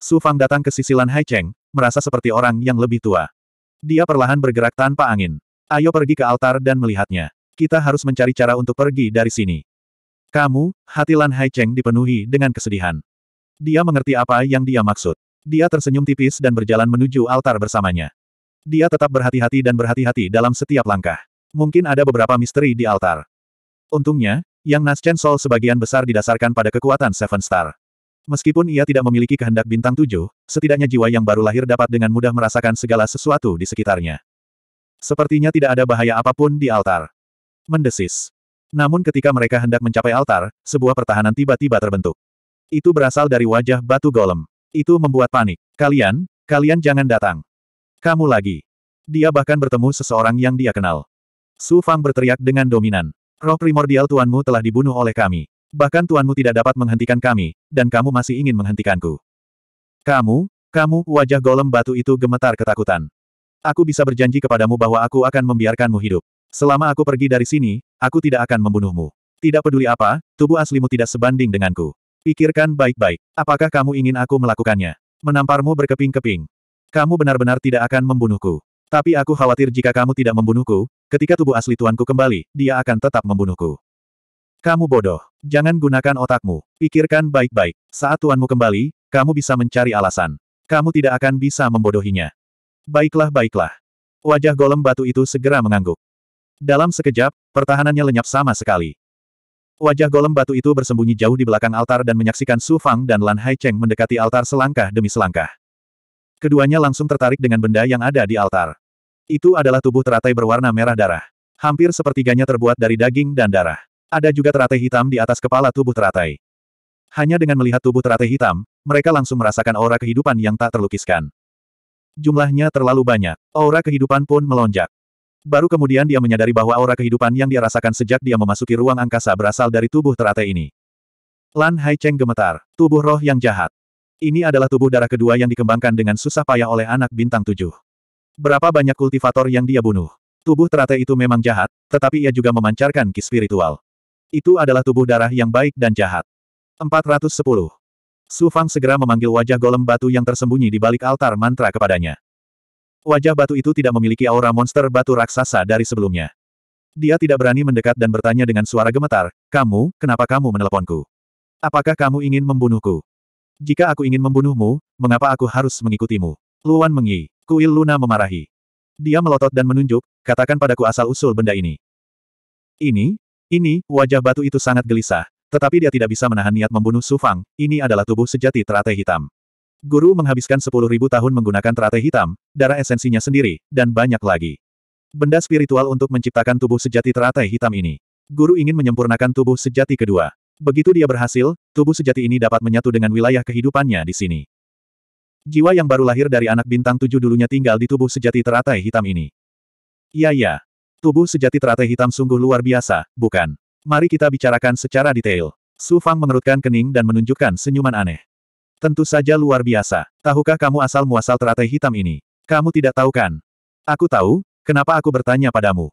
Su Fang datang ke sisilan Hai Cheng, merasa seperti orang yang lebih tua. Dia perlahan bergerak tanpa angin. Ayo pergi ke altar dan melihatnya. Kita harus mencari cara untuk pergi dari sini. Kamu, hati Lan Cheng dipenuhi dengan kesedihan. Dia mengerti apa yang dia maksud. Dia tersenyum tipis dan berjalan menuju altar bersamanya. Dia tetap berhati-hati dan berhati-hati dalam setiap langkah. Mungkin ada beberapa misteri di altar. Untungnya, yang Naschen Sol sebagian besar didasarkan pada kekuatan Seven Star. Meskipun ia tidak memiliki kehendak bintang tujuh, setidaknya jiwa yang baru lahir dapat dengan mudah merasakan segala sesuatu di sekitarnya. Sepertinya tidak ada bahaya apapun di altar. Mendesis. Namun ketika mereka hendak mencapai altar, sebuah pertahanan tiba-tiba terbentuk. Itu berasal dari wajah batu golem. Itu membuat panik. Kalian, kalian jangan datang. Kamu lagi. Dia bahkan bertemu seseorang yang dia kenal. Su Fang berteriak dengan dominan. Roh primordial tuanmu telah dibunuh oleh kami. Bahkan tuanmu tidak dapat menghentikan kami, dan kamu masih ingin menghentikanku. Kamu, kamu, wajah golem batu itu gemetar ketakutan. Aku bisa berjanji kepadamu bahwa aku akan membiarkanmu hidup. Selama aku pergi dari sini, aku tidak akan membunuhmu. Tidak peduli apa, tubuh aslimu tidak sebanding denganku. Pikirkan baik-baik, apakah kamu ingin aku melakukannya? Menamparmu berkeping-keping. Kamu benar-benar tidak akan membunuhku. Tapi aku khawatir jika kamu tidak membunuhku, ketika tubuh asli tuanku kembali, dia akan tetap membunuhku. Kamu bodoh. Jangan gunakan otakmu. Pikirkan baik-baik. Saat tuanmu kembali, kamu bisa mencari alasan. Kamu tidak akan bisa membodohinya. Baiklah, baiklah. Wajah golem batu itu segera mengangguk. Dalam sekejap, pertahanannya lenyap sama sekali. Wajah golem batu itu bersembunyi jauh di belakang altar dan menyaksikan Su Fang dan Lan Hai Cheng mendekati altar selangkah demi selangkah. Keduanya langsung tertarik dengan benda yang ada di altar. Itu adalah tubuh teratai berwarna merah darah. Hampir sepertiganya terbuat dari daging dan darah. Ada juga teratai hitam di atas kepala tubuh teratai. Hanya dengan melihat tubuh teratai hitam, mereka langsung merasakan aura kehidupan yang tak terlukiskan. Jumlahnya terlalu banyak. Aura kehidupan pun melonjak. Baru kemudian dia menyadari bahwa aura kehidupan yang dia rasakan sejak dia memasuki ruang angkasa berasal dari tubuh teratai ini. Lan Hai Cheng gemetar, tubuh roh yang jahat. Ini adalah tubuh darah kedua yang dikembangkan dengan susah payah oleh anak bintang tujuh. Berapa banyak kultivator yang dia bunuh? Tubuh teratai itu memang jahat, tetapi ia juga memancarkan ki spiritual. Itu adalah tubuh darah yang baik dan jahat. 410. Su Fang segera memanggil wajah golem batu yang tersembunyi di balik altar mantra kepadanya. Wajah batu itu tidak memiliki aura monster batu raksasa dari sebelumnya. Dia tidak berani mendekat dan bertanya dengan suara gemetar, Kamu, kenapa kamu meneleponku? Apakah kamu ingin membunuhku? Jika aku ingin membunuhmu, mengapa aku harus mengikutimu? Luan mengi, kuil Luna memarahi. Dia melotot dan menunjuk, katakan padaku asal-usul benda ini. Ini, ini, wajah batu itu sangat gelisah, tetapi dia tidak bisa menahan niat membunuh Su Fang, ini adalah tubuh sejati teratai hitam. Guru menghabiskan sepuluh ribu tahun menggunakan teratai hitam, darah esensinya sendiri, dan banyak lagi. Benda spiritual untuk menciptakan tubuh sejati teratai hitam ini. Guru ingin menyempurnakan tubuh sejati kedua. Begitu dia berhasil, tubuh sejati ini dapat menyatu dengan wilayah kehidupannya di sini. Jiwa yang baru lahir dari anak bintang tujuh dulunya tinggal di tubuh sejati teratai hitam ini. Ya ya, Tubuh sejati teratai hitam sungguh luar biasa, bukan? Mari kita bicarakan secara detail. Su Fang mengerutkan kening dan menunjukkan senyuman aneh. Tentu saja luar biasa. Tahukah kamu asal-muasal teratai hitam ini? Kamu tidak tahu kan? Aku tahu, kenapa aku bertanya padamu?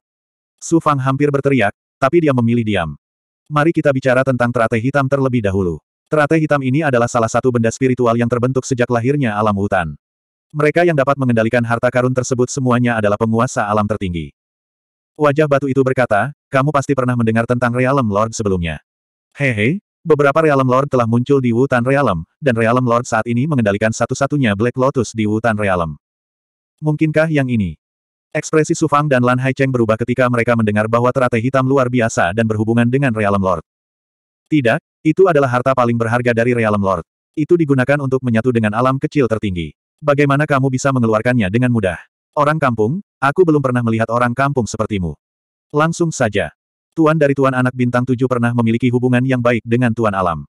Su Fang hampir berteriak, tapi dia memilih diam. Mari kita bicara tentang teratai hitam terlebih dahulu. Teratai hitam ini adalah salah satu benda spiritual yang terbentuk sejak lahirnya alam hutan. Mereka yang dapat mengendalikan harta karun tersebut semuanya adalah penguasa alam tertinggi. Wajah batu itu berkata, kamu pasti pernah mendengar tentang Realm Lord sebelumnya. Hehe, beberapa Realm Lord telah muncul di Wutan Realm, dan Realm Lord saat ini mengendalikan satu-satunya Black Lotus di Wutan Realm. Mungkinkah yang ini? Ekspresi Sufang dan Lan Haicheng berubah ketika mereka mendengar bahwa teratai hitam luar biasa dan berhubungan dengan Realm Lord. Tidak, itu adalah harta paling berharga dari Realm Lord. Itu digunakan untuk menyatu dengan alam kecil tertinggi. Bagaimana kamu bisa mengeluarkannya dengan mudah? Orang kampung, aku belum pernah melihat orang kampung sepertimu. Langsung saja. Tuan dari Tuan Anak Bintang Tujuh pernah memiliki hubungan yang baik dengan Tuan Alam.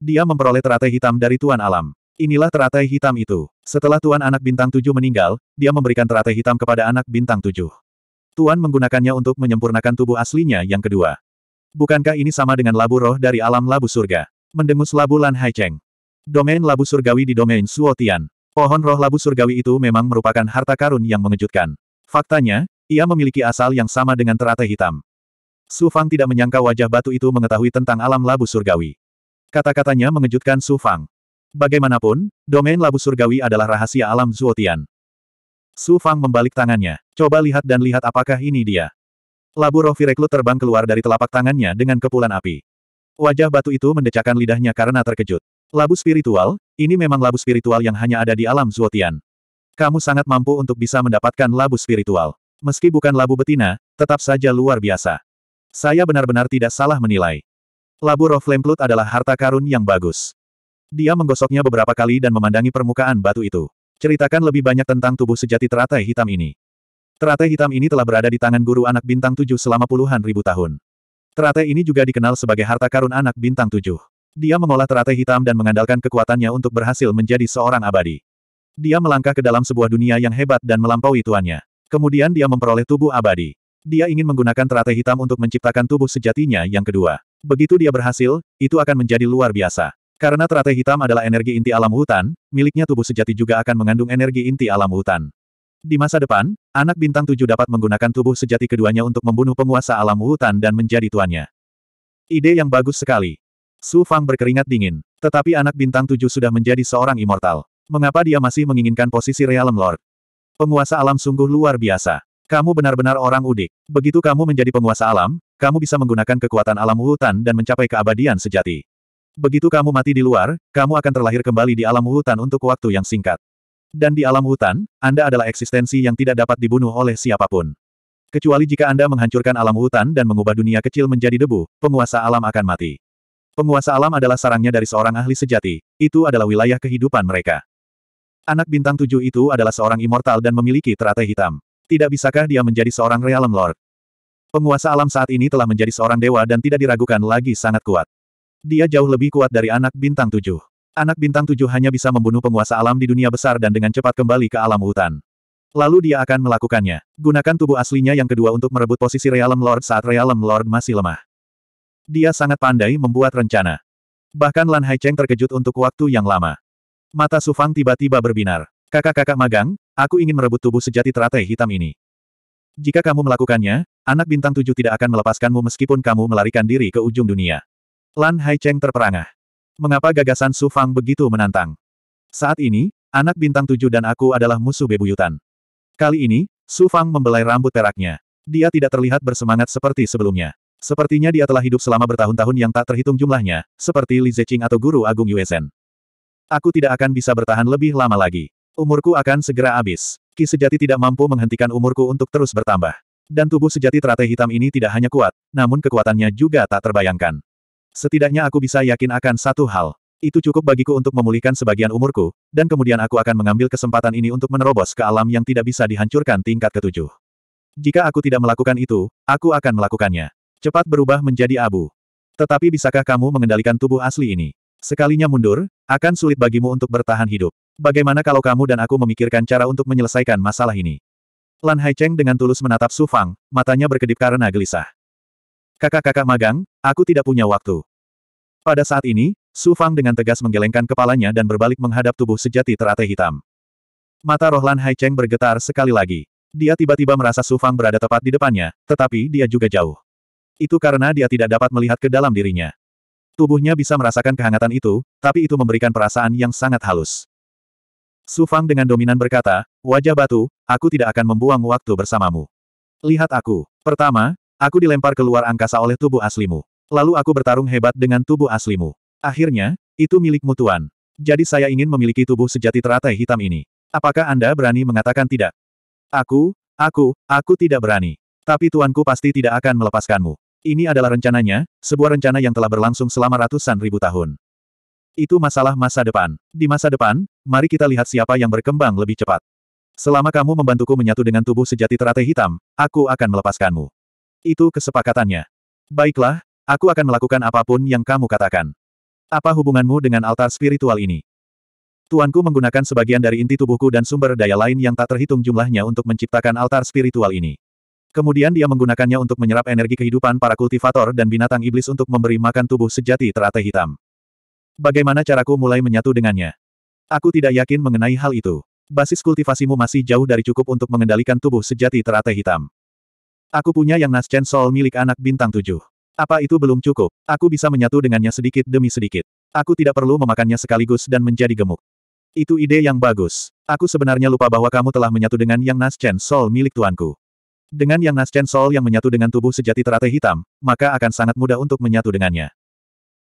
Dia memperoleh teratai hitam dari Tuan Alam. Inilah teratai hitam itu. Setelah Tuan Anak Bintang Tujuh meninggal, dia memberikan teratai hitam kepada Anak Bintang Tujuh. Tuan menggunakannya untuk menyempurnakan tubuh aslinya yang kedua. Bukankah ini sama dengan labu roh dari alam labu surga? Mendengus labu Lan Haicheng. Domain labu surgawi di domain Suotian. Pohon roh labu surgawi itu memang merupakan harta karun yang mengejutkan. Faktanya, ia memiliki asal yang sama dengan teratai hitam. Su Fang tidak menyangka wajah batu itu mengetahui tentang alam labu surgawi. Kata-katanya mengejutkan Su Fang. Bagaimanapun, domain labu surgawi adalah rahasia alam Zuotian. Su Fang membalik tangannya. Coba lihat dan lihat apakah ini dia. Labu roh Vireklut terbang keluar dari telapak tangannya dengan kepulan api. Wajah batu itu mendecakkan lidahnya karena terkejut. Labu spiritual, ini memang labu spiritual yang hanya ada di alam Zuotian. Kamu sangat mampu untuk bisa mendapatkan labu spiritual. Meski bukan labu betina, tetap saja luar biasa. Saya benar-benar tidak salah menilai. Labu roh flame adalah harta karun yang bagus. Dia menggosoknya beberapa kali dan memandangi permukaan batu itu. Ceritakan lebih banyak tentang tubuh sejati teratai hitam ini. Teratai hitam ini telah berada di tangan guru anak bintang tujuh selama puluhan ribu tahun. Teratai ini juga dikenal sebagai harta karun anak bintang tujuh. Dia mengolah teratai hitam dan mengandalkan kekuatannya untuk berhasil menjadi seorang abadi. Dia melangkah ke dalam sebuah dunia yang hebat dan melampaui tuannya. Kemudian dia memperoleh tubuh abadi. Dia ingin menggunakan teratai hitam untuk menciptakan tubuh sejatinya yang kedua. Begitu dia berhasil, itu akan menjadi luar biasa. Karena teratai hitam adalah energi inti alam hutan, miliknya tubuh sejati juga akan mengandung energi inti alam hutan. Di masa depan, anak bintang tujuh dapat menggunakan tubuh sejati keduanya untuk membunuh penguasa alam hutan dan menjadi tuannya. Ide yang bagus sekali. Su Fang berkeringat dingin. Tetapi anak bintang tujuh sudah menjadi seorang immortal. Mengapa dia masih menginginkan posisi Realm Lord? Penguasa alam sungguh luar biasa. Kamu benar-benar orang udik. Begitu kamu menjadi penguasa alam, kamu bisa menggunakan kekuatan alam hutan dan mencapai keabadian sejati. Begitu kamu mati di luar, kamu akan terlahir kembali di alam hutan untuk waktu yang singkat. Dan di alam hutan, Anda adalah eksistensi yang tidak dapat dibunuh oleh siapapun. Kecuali jika Anda menghancurkan alam hutan dan mengubah dunia kecil menjadi debu, penguasa alam akan mati. Penguasa alam adalah sarangnya dari seorang ahli sejati, itu adalah wilayah kehidupan mereka. Anak bintang tujuh itu adalah seorang immortal dan memiliki teratai hitam. Tidak bisakah dia menjadi seorang Realm Lord? Penguasa alam saat ini telah menjadi seorang dewa dan tidak diragukan lagi sangat kuat. Dia jauh lebih kuat dari anak bintang tujuh. Anak bintang tujuh hanya bisa membunuh penguasa alam di dunia besar dan dengan cepat kembali ke alam hutan. Lalu dia akan melakukannya. Gunakan tubuh aslinya yang kedua untuk merebut posisi Realm Lord saat Realm Lord masih lemah. Dia sangat pandai membuat rencana. Bahkan Lan Haicheng terkejut untuk waktu yang lama. Mata Sufang tiba-tiba berbinar. Kakak-kakak magang, aku ingin merebut tubuh sejati teratai hitam ini. Jika kamu melakukannya, anak bintang tujuh tidak akan melepaskanmu meskipun kamu melarikan diri ke ujung dunia. Lan Haicheng terperangah. Mengapa gagasan Sufang begitu menantang? Saat ini, anak bintang tujuh dan aku adalah musuh bebuyutan. Kali ini, Su Fang membelai rambut peraknya. Dia tidak terlihat bersemangat seperti sebelumnya. Sepertinya dia telah hidup selama bertahun-tahun yang tak terhitung jumlahnya, seperti Li Zeqing atau Guru Agung Yuezhen. Aku tidak akan bisa bertahan lebih lama lagi. Umurku akan segera habis. Ki sejati tidak mampu menghentikan umurku untuk terus bertambah. Dan tubuh sejati teratai hitam ini tidak hanya kuat, namun kekuatannya juga tak terbayangkan. Setidaknya aku bisa yakin akan satu hal. Itu cukup bagiku untuk memulihkan sebagian umurku, dan kemudian aku akan mengambil kesempatan ini untuk menerobos ke alam yang tidak bisa dihancurkan tingkat ketujuh. Jika aku tidak melakukan itu, aku akan melakukannya. Cepat berubah menjadi abu. Tetapi bisakah kamu mengendalikan tubuh asli ini? Sekalinya mundur, akan sulit bagimu untuk bertahan hidup. Bagaimana kalau kamu dan aku memikirkan cara untuk menyelesaikan masalah ini? Lan Haicheng dengan tulus menatap Su Fang, matanya berkedip karena gelisah. Kakak-kakak magang, aku tidak punya waktu. Pada saat ini, Su Fang dengan tegas menggelengkan kepalanya dan berbalik menghadap tubuh sejati teratai hitam. Mata roh Lan Haicheng bergetar sekali lagi. Dia tiba-tiba merasa Su Fang berada tepat di depannya, tetapi dia juga jauh. Itu karena dia tidak dapat melihat ke dalam dirinya. Tubuhnya bisa merasakan kehangatan itu, tapi itu memberikan perasaan yang sangat halus. Su Fang dengan dominan berkata, wajah batu, aku tidak akan membuang waktu bersamamu. Lihat aku. Pertama, aku dilempar keluar angkasa oleh tubuh aslimu. Lalu aku bertarung hebat dengan tubuh aslimu. Akhirnya, itu milikmu tuan. Jadi saya ingin memiliki tubuh sejati teratai hitam ini. Apakah Anda berani mengatakan tidak? Aku, aku, aku tidak berani. Tapi tuanku pasti tidak akan melepaskanmu. Ini adalah rencananya, sebuah rencana yang telah berlangsung selama ratusan ribu tahun. Itu masalah masa depan. Di masa depan, mari kita lihat siapa yang berkembang lebih cepat. Selama kamu membantuku menyatu dengan tubuh sejati teratai hitam, aku akan melepaskanmu. Itu kesepakatannya. Baiklah, aku akan melakukan apapun yang kamu katakan. Apa hubunganmu dengan altar spiritual ini? Tuanku menggunakan sebagian dari inti tubuhku dan sumber daya lain yang tak terhitung jumlahnya untuk menciptakan altar spiritual ini. Kemudian dia menggunakannya untuk menyerap energi kehidupan para kultivator dan binatang iblis untuk memberi makan tubuh sejati teratai hitam. Bagaimana caraku mulai menyatu dengannya? Aku tidak yakin mengenai hal itu. Basis kultivasimu masih jauh dari cukup untuk mengendalikan tubuh sejati teratai hitam. Aku punya yang Naschen sol milik anak bintang tujuh. Apa itu belum cukup? Aku bisa menyatu dengannya sedikit demi sedikit. Aku tidak perlu memakannya sekaligus dan menjadi gemuk. Itu ide yang bagus. Aku sebenarnya lupa bahwa kamu telah menyatu dengan yang Naschen sol milik tuanku. Dengan yang Nasten Sol yang menyatu dengan tubuh sejati teratai hitam, maka akan sangat mudah untuk menyatu dengannya.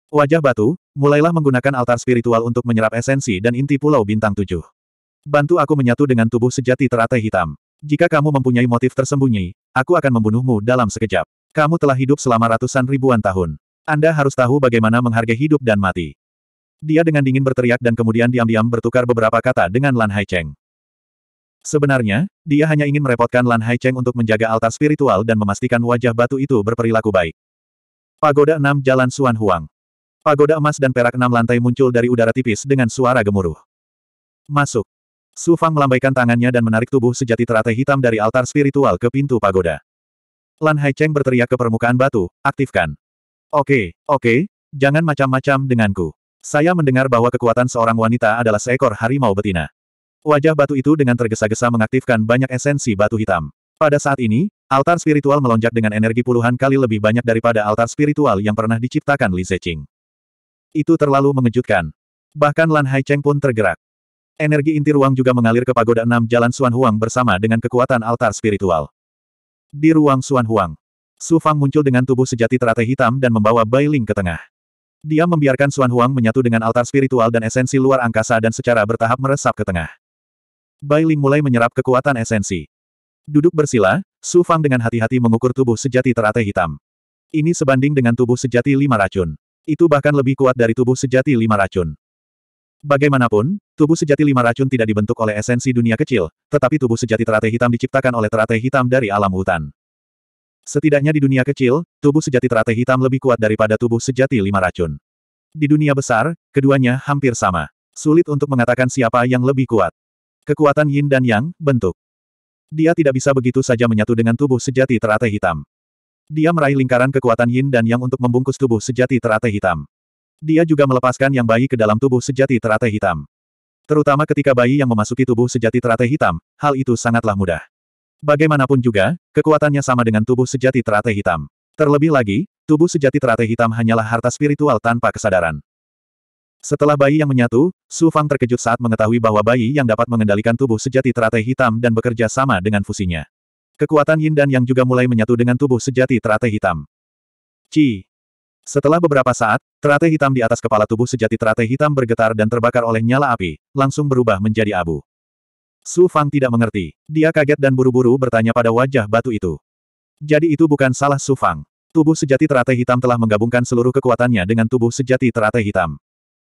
Wajah batu, mulailah menggunakan altar spiritual untuk menyerap esensi dan inti pulau bintang tujuh. Bantu aku menyatu dengan tubuh sejati teratai hitam. Jika kamu mempunyai motif tersembunyi, aku akan membunuhmu dalam sekejap. Kamu telah hidup selama ratusan ribuan tahun. Anda harus tahu bagaimana menghargai hidup dan mati. Dia dengan dingin berteriak dan kemudian diam-diam bertukar beberapa kata dengan Lan Haicheng. Sebenarnya, dia hanya ingin merepotkan Lan Haicheng untuk menjaga altar spiritual dan memastikan wajah batu itu berperilaku baik. Pagoda 6 Jalan Suan Huang Pagoda emas dan perak enam lantai muncul dari udara tipis dengan suara gemuruh. Masuk. Su Fang melambaikan tangannya dan menarik tubuh sejati teratai hitam dari altar spiritual ke pintu pagoda. Lan Haicheng berteriak ke permukaan batu, aktifkan. Oke, okay, oke, okay, jangan macam-macam denganku. Saya mendengar bahwa kekuatan seorang wanita adalah seekor harimau betina. Wajah batu itu dengan tergesa-gesa mengaktifkan banyak esensi batu hitam. Pada saat ini, altar spiritual melonjak dengan energi puluhan kali lebih banyak daripada altar spiritual yang pernah diciptakan Li Zeqing. Itu terlalu mengejutkan. Bahkan Lan Hai Cheng pun tergerak. Energi inti ruang juga mengalir ke pagoda enam jalan Suan Huang bersama dengan kekuatan altar spiritual. Di ruang Suan Huang, Su Fang muncul dengan tubuh sejati teratai hitam dan membawa Bai Ling ke tengah. Dia membiarkan Suan Huang menyatu dengan altar spiritual dan esensi luar angkasa dan secara bertahap meresap ke tengah. Bai Ling mulai menyerap kekuatan esensi. Duduk bersila, Su Fang dengan hati-hati mengukur tubuh sejati teratai hitam. Ini sebanding dengan tubuh sejati lima racun. Itu bahkan lebih kuat dari tubuh sejati lima racun. Bagaimanapun, tubuh sejati lima racun tidak dibentuk oleh esensi dunia kecil, tetapi tubuh sejati teratai hitam diciptakan oleh teratai hitam dari alam hutan. Setidaknya di dunia kecil, tubuh sejati teratai hitam lebih kuat daripada tubuh sejati lima racun. Di dunia besar, keduanya hampir sama. Sulit untuk mengatakan siapa yang lebih kuat. Kekuatan yin dan yang, bentuk. Dia tidak bisa begitu saja menyatu dengan tubuh sejati teratai hitam. Dia meraih lingkaran kekuatan yin dan yang untuk membungkus tubuh sejati teratai hitam. Dia juga melepaskan yang bayi ke dalam tubuh sejati teratai hitam. Terutama ketika bayi yang memasuki tubuh sejati teratai hitam, hal itu sangatlah mudah. Bagaimanapun juga, kekuatannya sama dengan tubuh sejati teratai hitam. Terlebih lagi, tubuh sejati teratai hitam hanyalah harta spiritual tanpa kesadaran. Setelah bayi yang menyatu, Su Fang terkejut saat mengetahui bahwa bayi yang dapat mengendalikan tubuh sejati teratai hitam dan bekerja sama dengan fusinya. Kekuatan yin dan yang juga mulai menyatu dengan tubuh sejati teratai hitam. Ci. Setelah beberapa saat, teratai hitam di atas kepala tubuh sejati teratai hitam bergetar dan terbakar oleh nyala api, langsung berubah menjadi abu. Su Fang tidak mengerti. Dia kaget dan buru-buru bertanya pada wajah batu itu. Jadi itu bukan salah Su Fang. Tubuh sejati teratai hitam telah menggabungkan seluruh kekuatannya dengan tubuh sejati teratai hitam.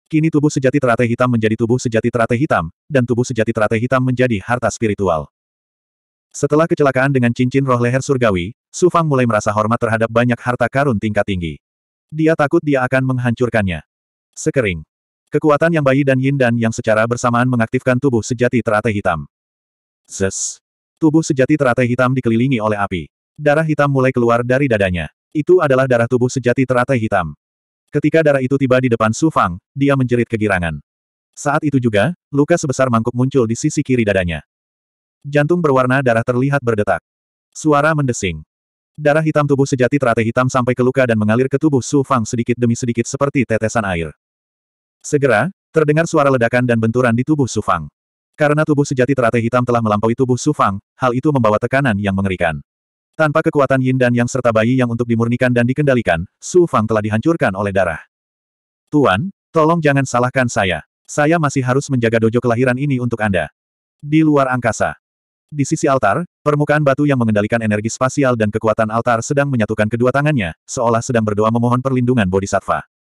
Kini tubuh sejati teratai hitam menjadi tubuh sejati teratai hitam, dan tubuh sejati teratai hitam menjadi harta spiritual. Setelah kecelakaan dengan cincin roh leher surgawi, Su Fang mulai merasa hormat terhadap banyak harta karun tingkat tinggi. Dia takut dia akan menghancurkannya. Sekering. Kekuatan yang bayi dan yin dan yang secara bersamaan mengaktifkan tubuh sejati teratai hitam. Zes. Tubuh sejati teratai hitam dikelilingi oleh api. Darah hitam mulai keluar dari dadanya. Itu adalah darah tubuh sejati teratai hitam. Ketika darah itu tiba di depan Su Fang, dia menjerit kegirangan. Saat itu juga, luka sebesar mangkuk muncul di sisi kiri dadanya. Jantung berwarna darah terlihat berdetak. Suara mendesing. Darah hitam tubuh sejati teratai hitam sampai ke luka dan mengalir ke tubuh Su Fang sedikit demi sedikit seperti tetesan air. Segera, terdengar suara ledakan dan benturan di tubuh Su Fang. Karena tubuh sejati teratai hitam telah melampaui tubuh Su Fang, hal itu membawa tekanan yang mengerikan. Tanpa kekuatan yin dan yang serta bayi yang untuk dimurnikan dan dikendalikan, Su Fang telah dihancurkan oleh darah. Tuan, tolong jangan salahkan saya. Saya masih harus menjaga dojo kelahiran ini untuk Anda. Di luar angkasa. Di sisi altar, permukaan batu yang mengendalikan energi spasial dan kekuatan altar sedang menyatukan kedua tangannya, seolah sedang berdoa memohon perlindungan Bodhisattva.